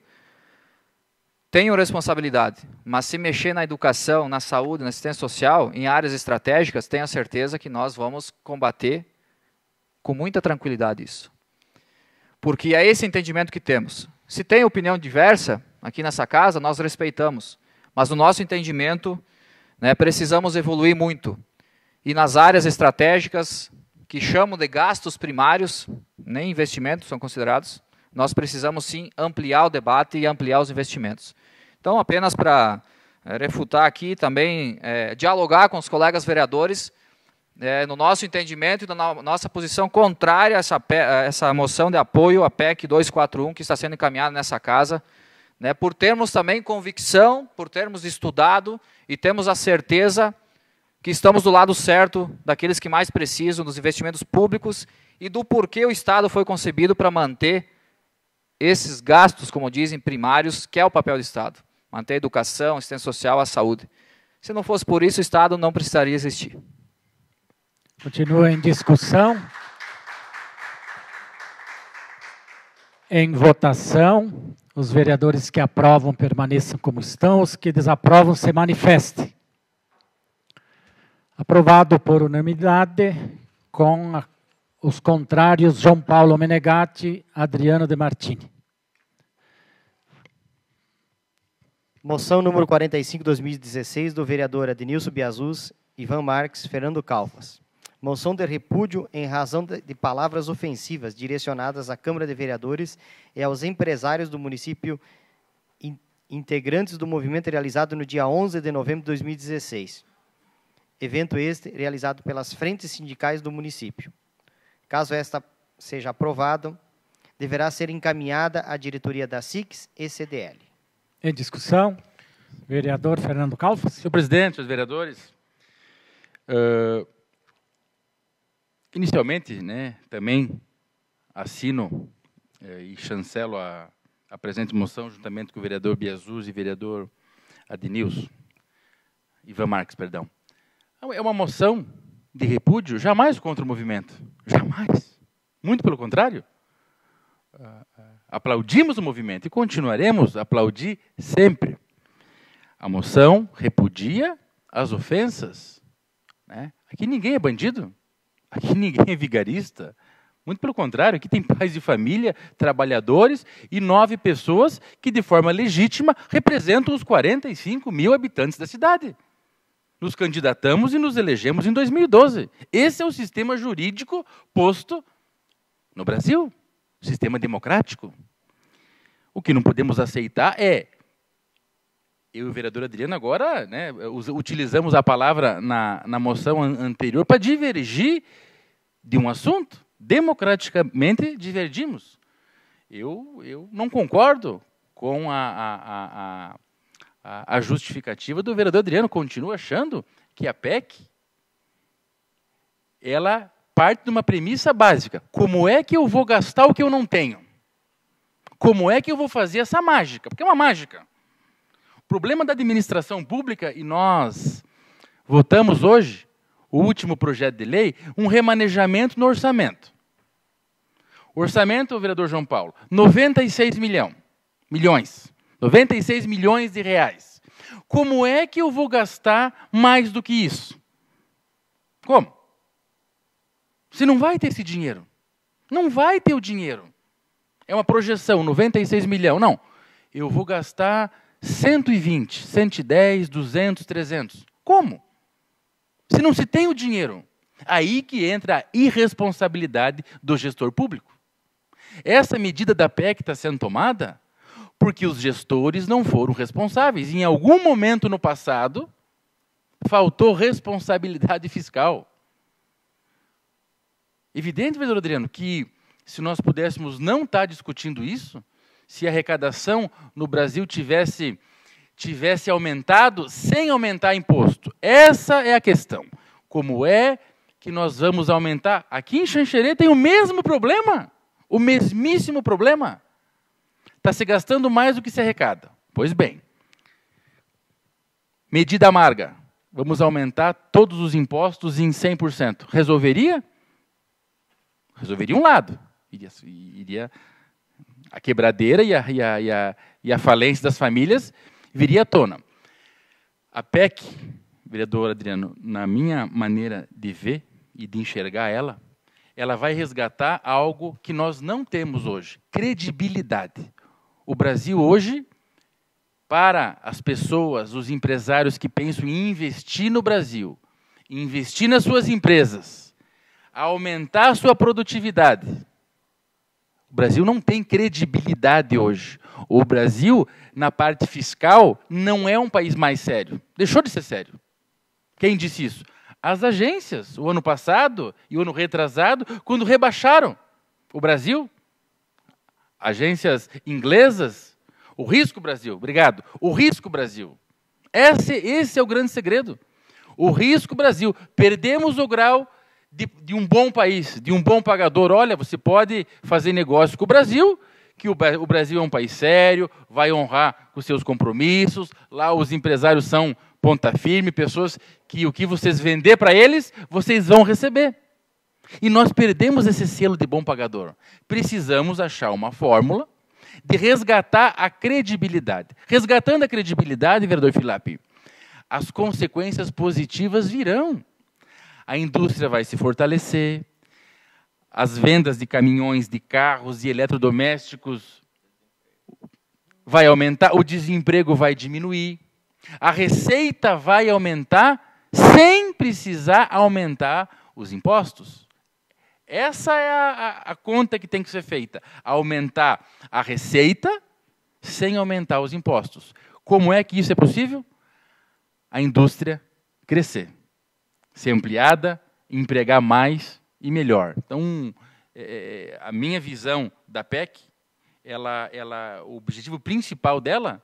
Tenho responsabilidade, mas se mexer na educação, na saúde, na assistência social, em áreas estratégicas, tenha certeza que nós vamos combater com muita tranquilidade isso. Porque é esse entendimento que temos. Se tem opinião diversa aqui nessa casa, nós respeitamos. Mas o nosso entendimento, né, precisamos evoluir muito. E nas áreas estratégicas, que chamam de gastos primários, nem investimentos são considerados, nós precisamos sim ampliar o debate e ampliar os investimentos. Então, apenas para eh, refutar aqui também, é, dialogar com os colegas vereadores é, no nosso entendimento e na nossa posição contrária a essa, essa moção de apoio à PEC 241 que está sendo encaminhada nessa casa, né, por termos também convicção, por termos estudado e temos a certeza que estamos do lado certo daqueles que mais precisam dos investimentos públicos e do porquê o Estado foi concebido para manter esses gastos, como dizem, primários, que é o papel do Estado. Manter a educação, a assistência social, a saúde. Se não fosse por isso, o Estado não precisaria existir. Continua em discussão. Em votação, os vereadores que aprovam permaneçam como estão, os que desaprovam se manifestem. Aprovado por unanimidade, com os contrários João Paulo Menegatti, Adriano De Martini. Moção número 45, 2016, do vereador Adnilson Biazuz, Ivan Marques, Fernando Calvas moção de repúdio em razão de palavras ofensivas direcionadas à Câmara de Vereadores e aos empresários do município integrantes do movimento realizado no dia 11 de novembro de 2016. Evento este realizado pelas frentes sindicais do município. Caso esta seja aprovada, deverá ser encaminhada à diretoria da SICS e CDL. Em discussão, vereador Fernando Calvo. Senhor presidente, os vereadores, uh Inicialmente, né, também assino eh, e chancelo a, a presente moção juntamente com o vereador Biazuz e o vereador Adnilson, Ivan Marques, perdão. Então, é uma moção de repúdio jamais contra o movimento, jamais. Muito pelo contrário. Ah, ah, aplaudimos o movimento e continuaremos a aplaudir sempre. A moção repudia as ofensas. Né? Aqui ninguém é bandido, Aqui ninguém é vigarista. Muito pelo contrário, aqui tem pais de família, trabalhadores e nove pessoas que, de forma legítima, representam os 45 mil habitantes da cidade. Nos candidatamos e nos elegemos em 2012. Esse é o sistema jurídico posto no Brasil sistema democrático. O que não podemos aceitar é eu e o vereador Adriano agora né, utilizamos a palavra na, na moção anterior para divergir de um assunto. Democraticamente divergimos. Eu, eu não concordo com a, a, a, a justificativa do vereador Adriano. Continuo achando que a PEC ela parte de uma premissa básica. Como é que eu vou gastar o que eu não tenho? Como é que eu vou fazer essa mágica? Porque é uma mágica problema da administração pública, e nós votamos hoje, o último projeto de lei, um remanejamento no orçamento. Orçamento, vereador João Paulo, 96 milhão, milhões. 96 milhões de reais. Como é que eu vou gastar mais do que isso? Como? Você não vai ter esse dinheiro. Não vai ter o dinheiro. É uma projeção, 96 milhão. Não. Eu vou gastar 120, 110, 200, 300. Como? Se não se tem o dinheiro. Aí que entra a irresponsabilidade do gestor público. Essa medida da PEC está sendo tomada porque os gestores não foram responsáveis. Em algum momento no passado, faltou responsabilidade fiscal. Evidente, vereador Adriano, que se nós pudéssemos não estar tá discutindo isso, se a arrecadação no Brasil tivesse, tivesse aumentado sem aumentar imposto. Essa é a questão. Como é que nós vamos aumentar? Aqui em Xanxerê tem o mesmo problema, o mesmíssimo problema. Está se gastando mais do que se arrecada. Pois bem, medida amarga. Vamos aumentar todos os impostos em 100%. Resolveria? Resolveria um lado. Iria, iria a quebradeira e a, e, a, e, a, e a falência das famílias viria à tona. A PEC, vereador Adriano, na minha maneira de ver e de enxergar ela, ela vai resgatar algo que nós não temos hoje: credibilidade. O Brasil hoje, para as pessoas, os empresários que pensam em investir no Brasil, investir nas suas empresas, aumentar a sua produtividade, o Brasil não tem credibilidade hoje. O Brasil, na parte fiscal, não é um país mais sério. Deixou de ser sério. Quem disse isso? As agências, o ano passado e o ano retrasado, quando rebaixaram o Brasil, agências inglesas, o risco Brasil, obrigado, o risco Brasil. Esse, esse é o grande segredo. O risco Brasil. Perdemos o grau de, de um bom país, de um bom pagador. Olha, você pode fazer negócio com o Brasil, que o Brasil é um país sério, vai honrar com seus compromissos, lá os empresários são ponta firme, pessoas que o que vocês vender para eles, vocês vão receber. E nós perdemos esse selo de bom pagador. Precisamos achar uma fórmula de resgatar a credibilidade. Resgatando a credibilidade, vereador Filapi, as consequências positivas virão a indústria vai se fortalecer, as vendas de caminhões, de carros e eletrodomésticos vai aumentar, o desemprego vai diminuir, a receita vai aumentar sem precisar aumentar os impostos. Essa é a, a, a conta que tem que ser feita: aumentar a receita sem aumentar os impostos. Como é que isso é possível? A indústria crescer ser ampliada, empregar mais e melhor. Então, é, é a minha visão da PEC, ela, ela, o objetivo principal dela,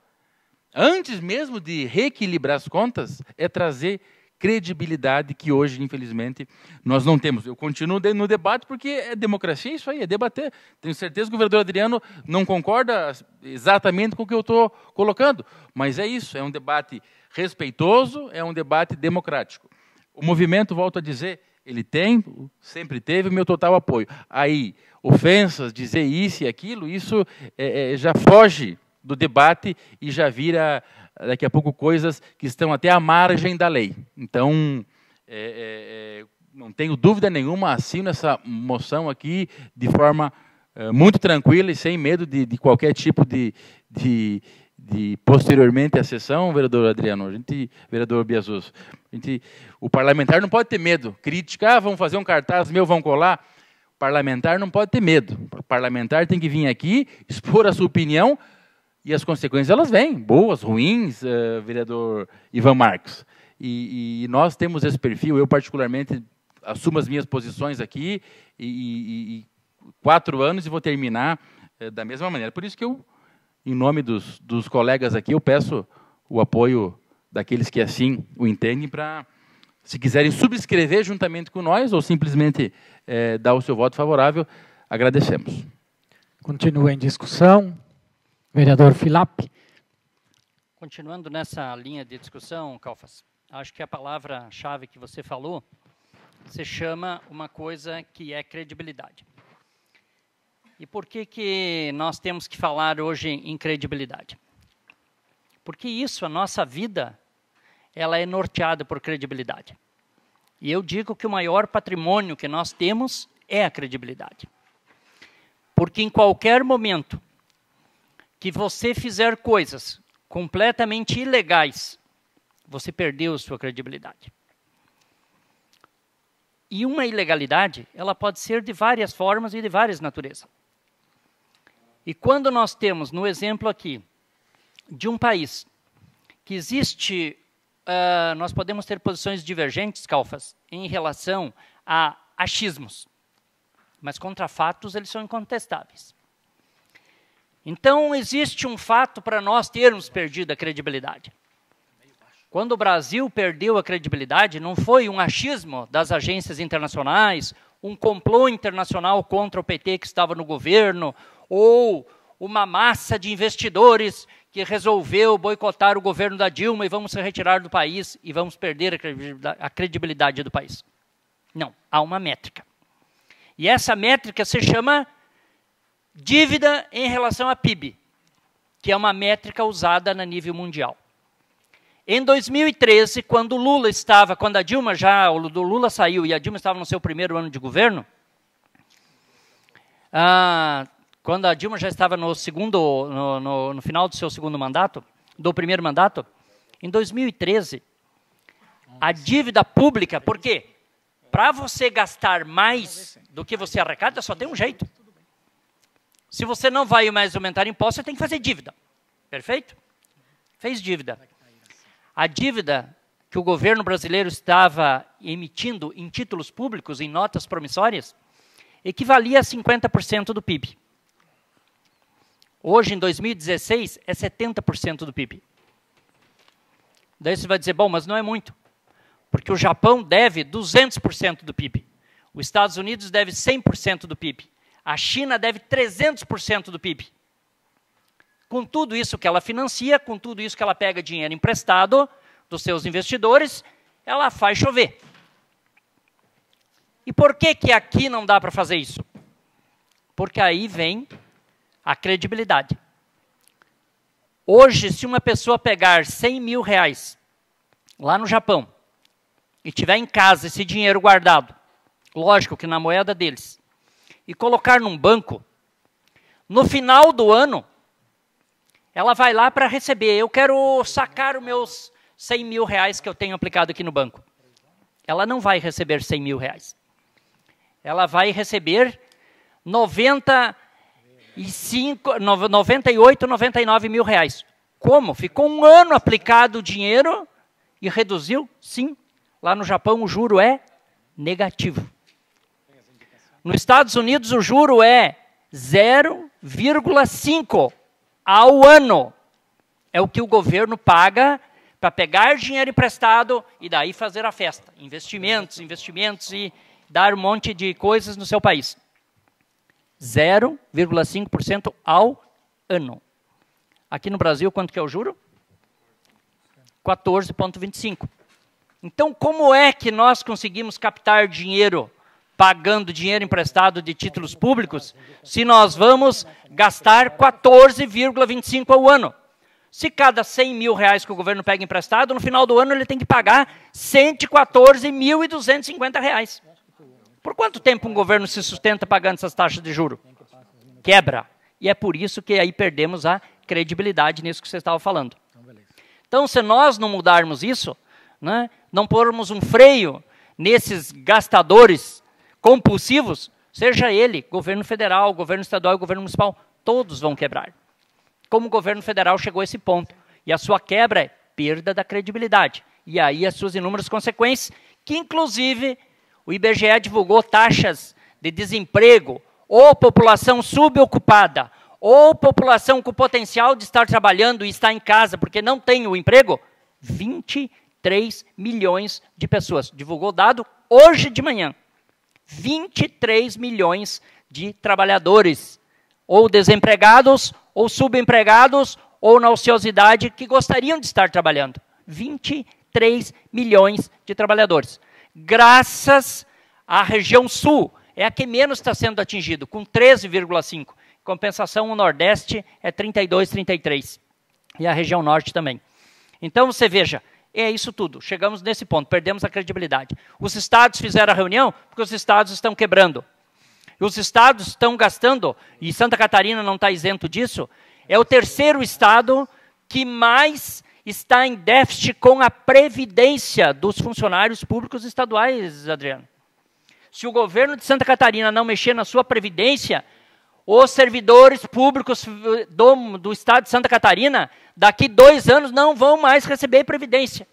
antes mesmo de reequilibrar as contas, é trazer credibilidade que hoje, infelizmente, nós não temos. Eu continuo no debate porque é democracia isso aí, é debater. Tenho certeza que o vereador Adriano não concorda exatamente com o que eu estou colocando, mas é isso, é um debate respeitoso, é um debate democrático. O movimento, volto a dizer, ele tem, sempre teve o meu total apoio. Aí, ofensas, dizer isso e aquilo, isso é, é, já foge do debate e já vira, daqui a pouco, coisas que estão até à margem da lei. Então, é, é, é não tenho dúvida nenhuma, assino essa moção aqui de forma eh, muito tranquila e sem medo de, de qualquer tipo de, de de posteriormente à sessão, vereador Adriano, a gente, vereador Biasus, a gente, o parlamentar não pode ter medo. Criticar, ah, vão fazer um cartaz meu, vão colar. O parlamentar não pode ter medo. O parlamentar tem que vir aqui, expor a sua opinião e as consequências elas vêm, boas, ruins, uh, vereador Ivan Marques. E, e, nós temos esse perfil, eu particularmente assumo as minhas posições aqui e, e, e quatro anos e vou terminar uh, da mesma maneira. Por isso que eu em nome dos, dos colegas aqui, eu peço o apoio daqueles que assim o entendem para, se quiserem subscrever juntamente com nós ou simplesmente é, dar o seu voto favorável, agradecemos. Continua em discussão. Vereador Filap. Continuando nessa linha de discussão, Calfas, acho que a palavra-chave que você falou se chama uma coisa que é credibilidade. E por que, que nós temos que falar hoje em credibilidade? Porque isso, a nossa vida, ela é norteada por credibilidade. E eu digo que o maior patrimônio que nós temos é a credibilidade. Porque em qualquer momento que você fizer coisas completamente ilegais, você perdeu sua credibilidade. E uma ilegalidade, ela pode ser de várias formas e de várias naturezas. E quando nós temos, no exemplo aqui, de um país que existe, uh, nós podemos ter posições divergentes, Calfas, em relação a achismos, mas contra fatos eles são incontestáveis. Então, existe um fato para nós termos perdido a credibilidade. Quando o Brasil perdeu a credibilidade, não foi um achismo das agências internacionais, um complô internacional contra o PT que estava no governo, ou uma massa de investidores que resolveu boicotar o governo da Dilma e vamos se retirar do país e vamos perder a credibilidade do país. Não, há uma métrica. E essa métrica se chama dívida em relação a PIB, que é uma métrica usada na nível mundial. Em 2013, quando Lula estava, quando a Dilma já, o Lula saiu e a Dilma estava no seu primeiro ano de governo, ah, quando a Dilma já estava no segundo, no, no, no final do seu segundo mandato, do primeiro mandato, em 2013, a dívida pública, por quê? Para você gastar mais do que você arrecada, só tem um jeito. Se você não vai mais aumentar imposto, você tem que fazer dívida. Perfeito? Fez dívida. A dívida que o governo brasileiro estava emitindo em títulos públicos, em notas promissórias, equivalia a 50% do PIB. Hoje, em 2016, é 70% do PIB. Daí você vai dizer, bom, mas não é muito. Porque o Japão deve 200% do PIB. Os Estados Unidos deve 100% do PIB. A China deve 300% do PIB. Com tudo isso que ela financia, com tudo isso que ela pega dinheiro emprestado dos seus investidores, ela faz chover. E por que que aqui não dá para fazer isso? Porque aí vem a credibilidade. Hoje, se uma pessoa pegar 100 mil reais lá no Japão e tiver em casa esse dinheiro guardado, lógico que na moeda deles, e colocar num banco, no final do ano, ela vai lá para receber. Eu quero sacar os meus 100 mil reais que eu tenho aplicado aqui no banco. Ela não vai receber 100 mil reais. Ela vai receber 90 e cinco, 98, 99 mil reais. Como? Ficou um ano aplicado o dinheiro e reduziu? Sim. Lá no Japão o juro é negativo. Nos Estados Unidos o juro é 0,5 ao ano. É o que o governo paga para pegar dinheiro emprestado e daí fazer a festa. Investimentos, investimentos e dar um monte de coisas no seu país. 0,5% ao ano. Aqui no Brasil, quanto que é o juro? 14,25%. Então, como é que nós conseguimos captar dinheiro pagando dinheiro emprestado de títulos públicos se nós vamos gastar 14,25 ao ano? Se cada 100 mil reais que o governo pega emprestado, no final do ano ele tem que pagar 114.250 reais. Por quanto tempo um governo se sustenta pagando essas taxas de juro? Quebra. E é por isso que aí perdemos a credibilidade nisso que você estava falando. Então, se nós não mudarmos isso, né, não pormos um freio nesses gastadores compulsivos, seja ele governo federal, governo estadual, governo municipal, todos vão quebrar. Como o governo federal chegou a esse ponto. E a sua quebra é perda da credibilidade. E aí as suas inúmeras consequências, que inclusive o IBGE divulgou taxas de desemprego ou população subocupada ou população com potencial de estar trabalhando e está em casa porque não tem o emprego, 23 milhões de pessoas. Divulgou dado hoje de manhã. 23 milhões de trabalhadores, ou desempregados, ou subempregados, ou na ociosidade, que gostariam de estar trabalhando. 23 milhões de trabalhadores graças à região sul. É a que menos está sendo atingido, com 13,5. Compensação, o Nordeste é 32, 33. E a região norte também. Então, você veja, é isso tudo. Chegamos nesse ponto, perdemos a credibilidade. Os estados fizeram a reunião porque os estados estão quebrando. Os estados estão gastando, e Santa Catarina não está isento disso, é o terceiro estado que mais está em déficit com a previdência dos funcionários públicos estaduais, Adriano. Se o governo de Santa Catarina não mexer na sua previdência, os servidores públicos do, do estado de Santa Catarina, daqui dois anos, não vão mais receber previdência.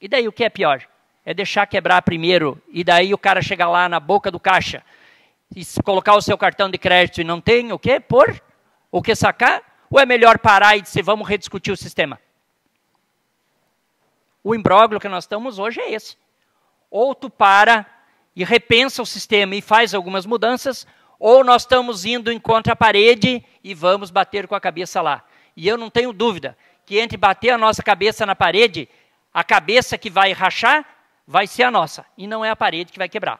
E daí o que é pior? É deixar quebrar primeiro, e daí o cara chegar lá na boca do caixa e colocar o seu cartão de crédito e não tem o que pôr, o que sacar, ou é melhor parar e dizer vamos rediscutir o sistema? o imbróglio que nós estamos hoje é esse. Ou tu para e repensa o sistema e faz algumas mudanças, ou nós estamos indo em contra a parede e vamos bater com a cabeça lá. E eu não tenho dúvida que entre bater a nossa cabeça na parede, a cabeça que vai rachar vai ser a nossa, e não é a parede que vai quebrar.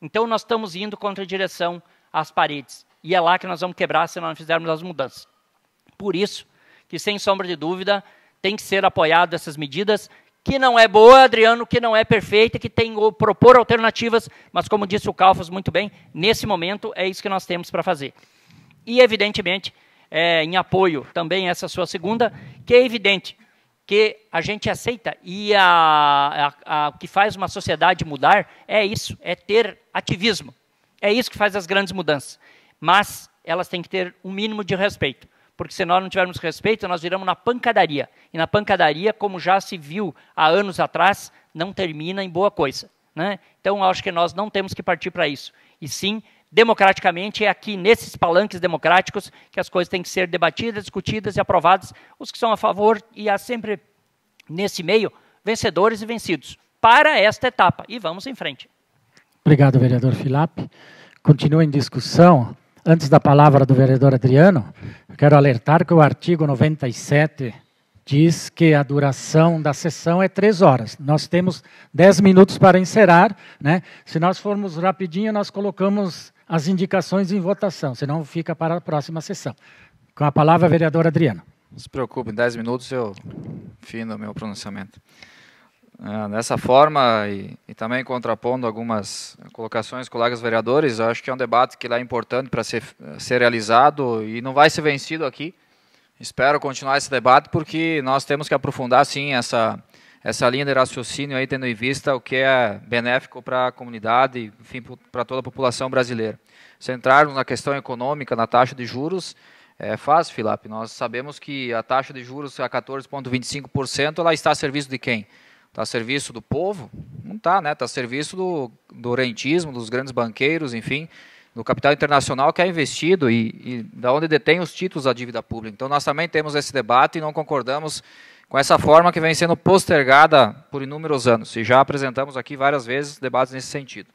Então nós estamos indo contra a direção às paredes. E é lá que nós vamos quebrar se nós não fizermos as mudanças. Por isso que, sem sombra de dúvida, tem que ser apoiado essas medidas que não é boa, Adriano, que não é perfeita, que tem que propor alternativas, mas como disse o Calfas muito bem, nesse momento é isso que nós temos para fazer. E, evidentemente, é, em apoio também essa sua segunda, que é evidente que a gente aceita e a, a, a, o que faz uma sociedade mudar é isso, é ter ativismo. É isso que faz as grandes mudanças. Mas elas têm que ter um mínimo de respeito porque se nós não tivermos respeito, nós viramos na pancadaria. E na pancadaria, como já se viu há anos atrás, não termina em boa coisa. Né? Então, acho que nós não temos que partir para isso. E sim, democraticamente, é aqui nesses palanques democráticos que as coisas têm que ser debatidas, discutidas e aprovadas. Os que são a favor, e há sempre nesse meio, vencedores e vencidos, para esta etapa. E vamos em frente. Obrigado, vereador Filap. Continua em discussão Antes da palavra do vereador Adriano, quero alertar que o artigo 97 diz que a duração da sessão é três horas. Nós temos dez minutos para encerrar. Né? Se nós formos rapidinho, nós colocamos as indicações em votação, senão fica para a próxima sessão. Com a palavra, vereador Adriano. Não se preocupe, em dez minutos eu fino o meu pronunciamento. Dessa é, forma, e, e, também contrapondo algumas colocações colegas vereadores, acho que é um debate que é importante para ser, ser realizado e não vai ser vencido aqui. Espero continuar esse debate, porque nós temos que aprofundar, sim, essa, essa linha de raciocínio, aí, tendo em vista o que é benéfico para a comunidade, enfim, para toda a população brasileira. entrarmos na questão econômica, na taxa de juros, é fácil, Filap. Nós sabemos que a taxa de juros a 14,25%, ela está a serviço de quem? Está a serviço do povo? Não está, né? Está a serviço do, do rentismo, dos grandes banqueiros, enfim, do capital internacional que é investido e, e da onde detém os títulos da dívida pública. Então, nós também temos esse debate e não concordamos com essa forma que vem sendo postergada por inúmeros anos. E já apresentamos aqui várias vezes debates nesse sentido.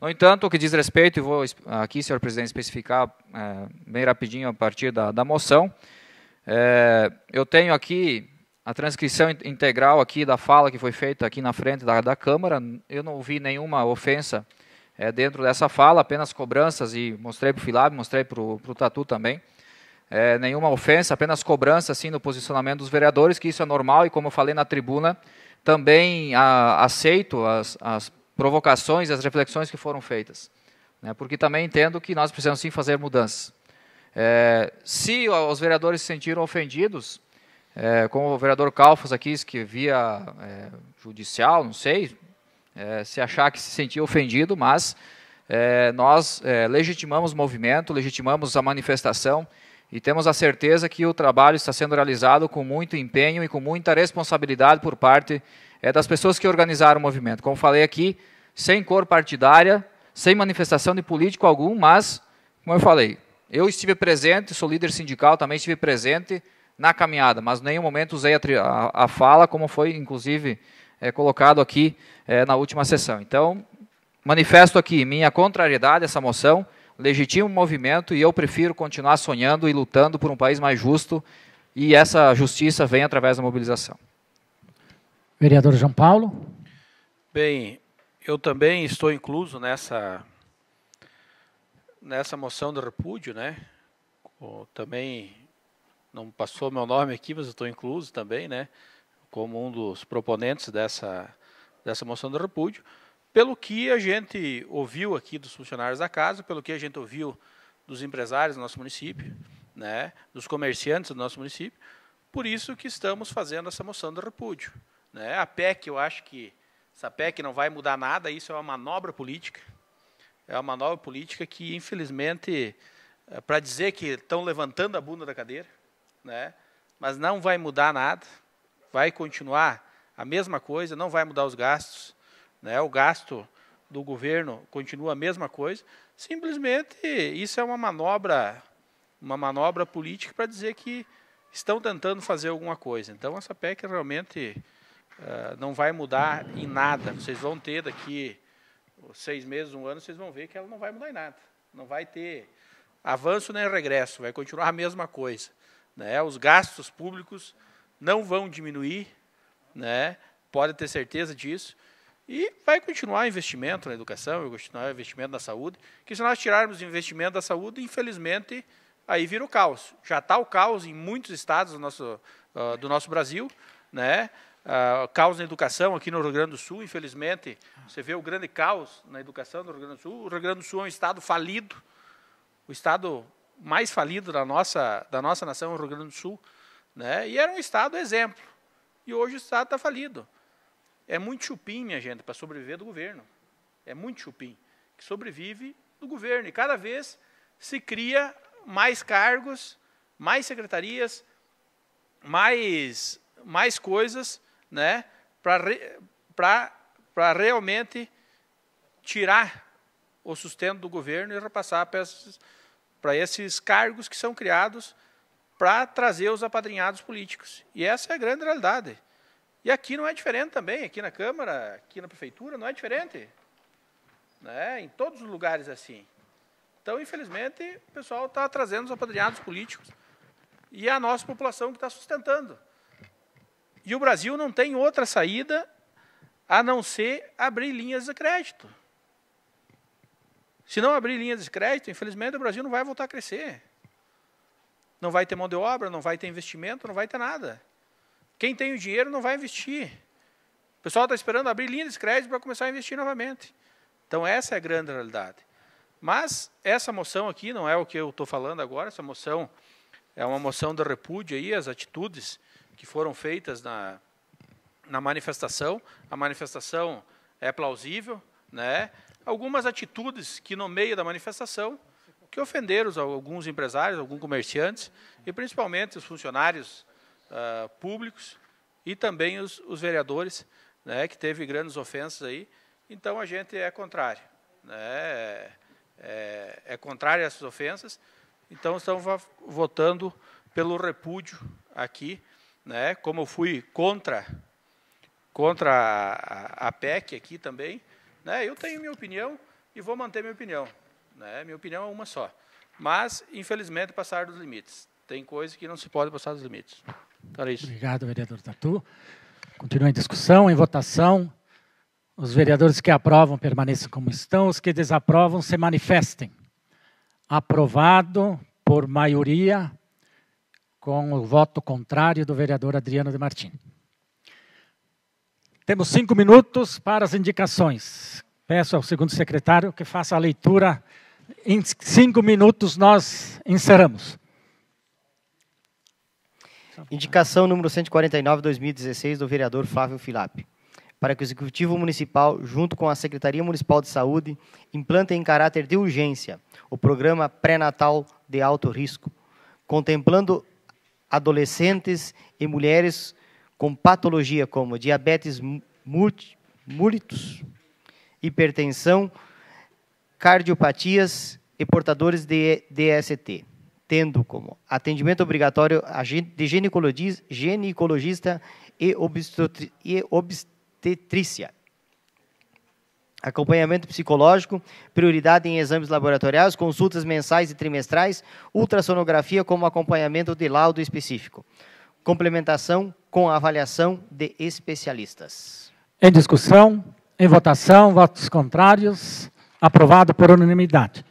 No entanto, o que diz respeito, e vou aqui, senhor presidente, especificar é, bem rapidinho a partir da, da moção, é, eu tenho aqui a transcrição integral aqui da fala que foi feita aqui na frente da, da Câmara. Eu não vi nenhuma ofensa é, dentro dessa fala, apenas cobranças, e mostrei para o Filab, mostrei para o Tatu também. É, nenhuma ofensa, apenas cobrança assim, no posicionamento dos vereadores, que isso é normal, e como eu falei na tribuna, também a, aceito as, as provocações e as reflexões que foram feitas, né, porque também entendo que nós precisamos sim fazer mudanças. É, se os vereadores se sentiram ofendidos, é, como o vereador Calfas aqui, que via é, judicial, não sei, é, se achar que se sentia ofendido, mas é, nós é, legitimamos o movimento, legitimamos a manifestação e temos a certeza que o trabalho está sendo realizado com muito empenho e com muita responsabilidade por parte é, das pessoas que organizaram o movimento. Como falei aqui, sem cor partidária, sem manifestação de político algum, mas, como eu falei, eu estive presente, sou líder sindical, também estive presente na caminhada, mas em nenhum momento usei a, a, a fala, como foi inclusive é, colocado aqui é, na última sessão. Então, manifesto aqui minha contrariedade a essa moção, legitimo o movimento e eu prefiro continuar sonhando e lutando por um país mais justo e essa justiça vem através da mobilização. Vereador João Paulo. Bem, eu também estou incluso nessa nessa moção de repúdio, né? Também não passou meu nome aqui, mas eu estou incluso também, né, como um dos proponentes dessa, dessa moção de repúdio, pelo que a gente ouviu aqui dos funcionários da casa, pelo que a gente ouviu dos empresários do nosso município, né, dos comerciantes do nosso município, por isso que estamos fazendo essa moção de repúdio. Né. A PEC, eu acho que essa PEC não vai mudar nada, isso é uma manobra política, é uma manobra política que, infelizmente, é eh, para dizer que estão levantando a bunda da cadeira, né? mas não vai mudar nada, vai continuar a mesma coisa, não vai mudar os gastos, né? o gasto do governo continua a mesma coisa, simplesmente isso é uma manobra, uma manobra política para dizer que estão tentando fazer alguma coisa. Então, essa PEC realmente uh, não vai mudar em nada. Vocês vão ter daqui seis meses, um ano, vocês vão ver que ela não vai mudar em nada. Não vai ter avanço nem regresso, vai continuar a mesma coisa. Né? Os gastos públicos não vão diminuir, né? pode ter certeza disso. E vai continuar investimento na educação, vai continuar investimento na saúde, que se nós tirarmos investimento da saúde, infelizmente, aí vira o caos. Já está o caos em muitos estados do nosso, uh, do nosso Brasil, né? Uh, caos na educação aqui no Rio Grande do Sul, infelizmente, você vê o grande caos na educação do Rio Grande do Sul. O Rio Grande do Sul é um estado falido, o estado mais falido da nossa, da nossa nação, o Rio Grande do Sul. Né? E era um Estado exemplo. E hoje o Estado está falido. É muito chupim, minha gente, para sobreviver do governo. É muito chupim que sobrevive do governo. E cada vez se cria mais cargos, mais secretarias, mais, mais coisas né, para realmente tirar o sustento do governo e repassar para essas para esses cargos que são criados para trazer os apadrinhados políticos. E essa é a grande realidade. E aqui não é diferente também, aqui na Câmara, aqui na Prefeitura, não é diferente. Né? Em todos os lugares é assim. Então, infelizmente, o pessoal está trazendo os apadrinhados políticos e é a nossa população que está sustentando. E o Brasil não tem outra saída a não ser abrir linhas de crédito. Se não abrir linhas de crédito, infelizmente o Brasil não vai voltar a crescer. Não vai ter mão de obra, não vai ter investimento, não vai ter nada. Quem tem o dinheiro não vai investir. O pessoal está esperando abrir linhas de crédito para começar a investir novamente. Então, essa é a grande realidade. Mas essa moção aqui não é o que eu estou falando agora, essa moção é uma moção de repúdio aí as atitudes que foram feitas na, na manifestação. A manifestação é plausível, né? algumas atitudes que no meio da manifestação que ofenderam alguns empresários, alguns comerciantes e principalmente os funcionários uh, públicos e também os, os vereadores, né, que teve grandes ofensas aí. Então a gente é contrário, né, é, é, é contrário a essas ofensas. Então estamos votando pelo repúdio aqui, né, como eu fui contra contra a, a, a PEC aqui também. Né? Eu tenho minha opinião e vou manter minha opinião. Né? Minha opinião é uma só. Mas, infelizmente, passar dos limites. Tem coisa que não se pode passar dos limites. Então, era isso. Obrigado, vereador Tatu. Continua em discussão, em votação. Os vereadores que aprovam permaneçam como estão, os que desaprovam se manifestem. Aprovado por maioria, com o voto contrário do vereador Adriano de Martins. Temos cinco minutos para as indicações. Peço ao segundo secretário que faça a leitura. Em cinco minutos nós encerramos. Indicação número 149-2016 do vereador Flávio Filap. Para que o Executivo Municipal, junto com a Secretaria Municipal de Saúde, implante em caráter de urgência o programa pré-natal de alto risco, contemplando adolescentes e mulheres com patologia como diabetes múltiplos, hipertensão, cardiopatias e portadores de DST, tendo como atendimento obrigatório de ginecologista, e obstetrícia. Acompanhamento psicológico, prioridade em exames laboratoriais, consultas mensais e trimestrais, ultrassonografia como acompanhamento de laudo específico. Complementação com a avaliação de especialistas. Em discussão, em votação, votos contrários, aprovado por unanimidade.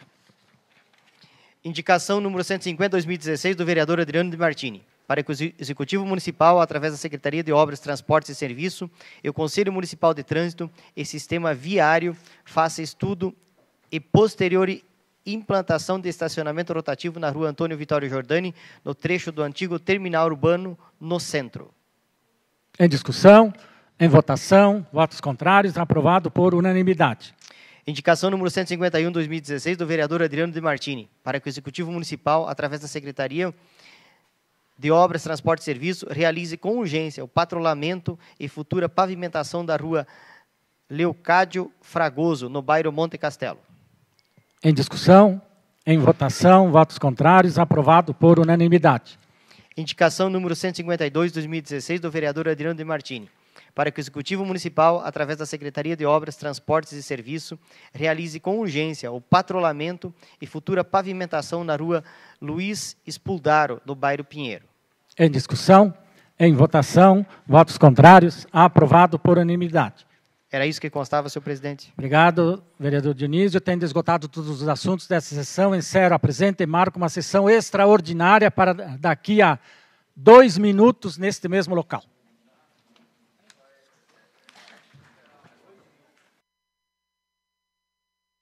Indicação número 150/2016 do vereador Adriano de Martini para que o Executivo Municipal, através da Secretaria de Obras, Transportes e Serviço, e o Conselho Municipal de Trânsito e Sistema Viário, faça estudo e posterior implantação de estacionamento rotativo na rua Antônio Vitório Jordani, no trecho do antigo terminal urbano no centro. Em discussão, em votação, votos contrários, aprovado por unanimidade. Indicação número 151, 2016, do vereador Adriano De Martini, para que o Executivo Municipal, através da Secretaria de Obras, Transporte e Serviço, realize com urgência o patrulhamento e futura pavimentação da rua Leocádio Fragoso, no bairro Monte Castelo. Em discussão, em votação, votos contrários, aprovado por unanimidade. Indicação número 152, 2016, do vereador Adriano De Martini, para que o Executivo Municipal, através da Secretaria de Obras, Transportes e Serviço, realize com urgência o patrulhamento e futura pavimentação na rua Luiz Espuldaro, do bairro Pinheiro. Em discussão, em votação, votos contrários, aprovado por unanimidade. Era isso que constava, senhor presidente. Obrigado, vereador Dionísio. Tendo esgotado todos os assuntos dessa sessão, encerro a presente e marco uma sessão extraordinária para daqui a dois minutos neste mesmo local.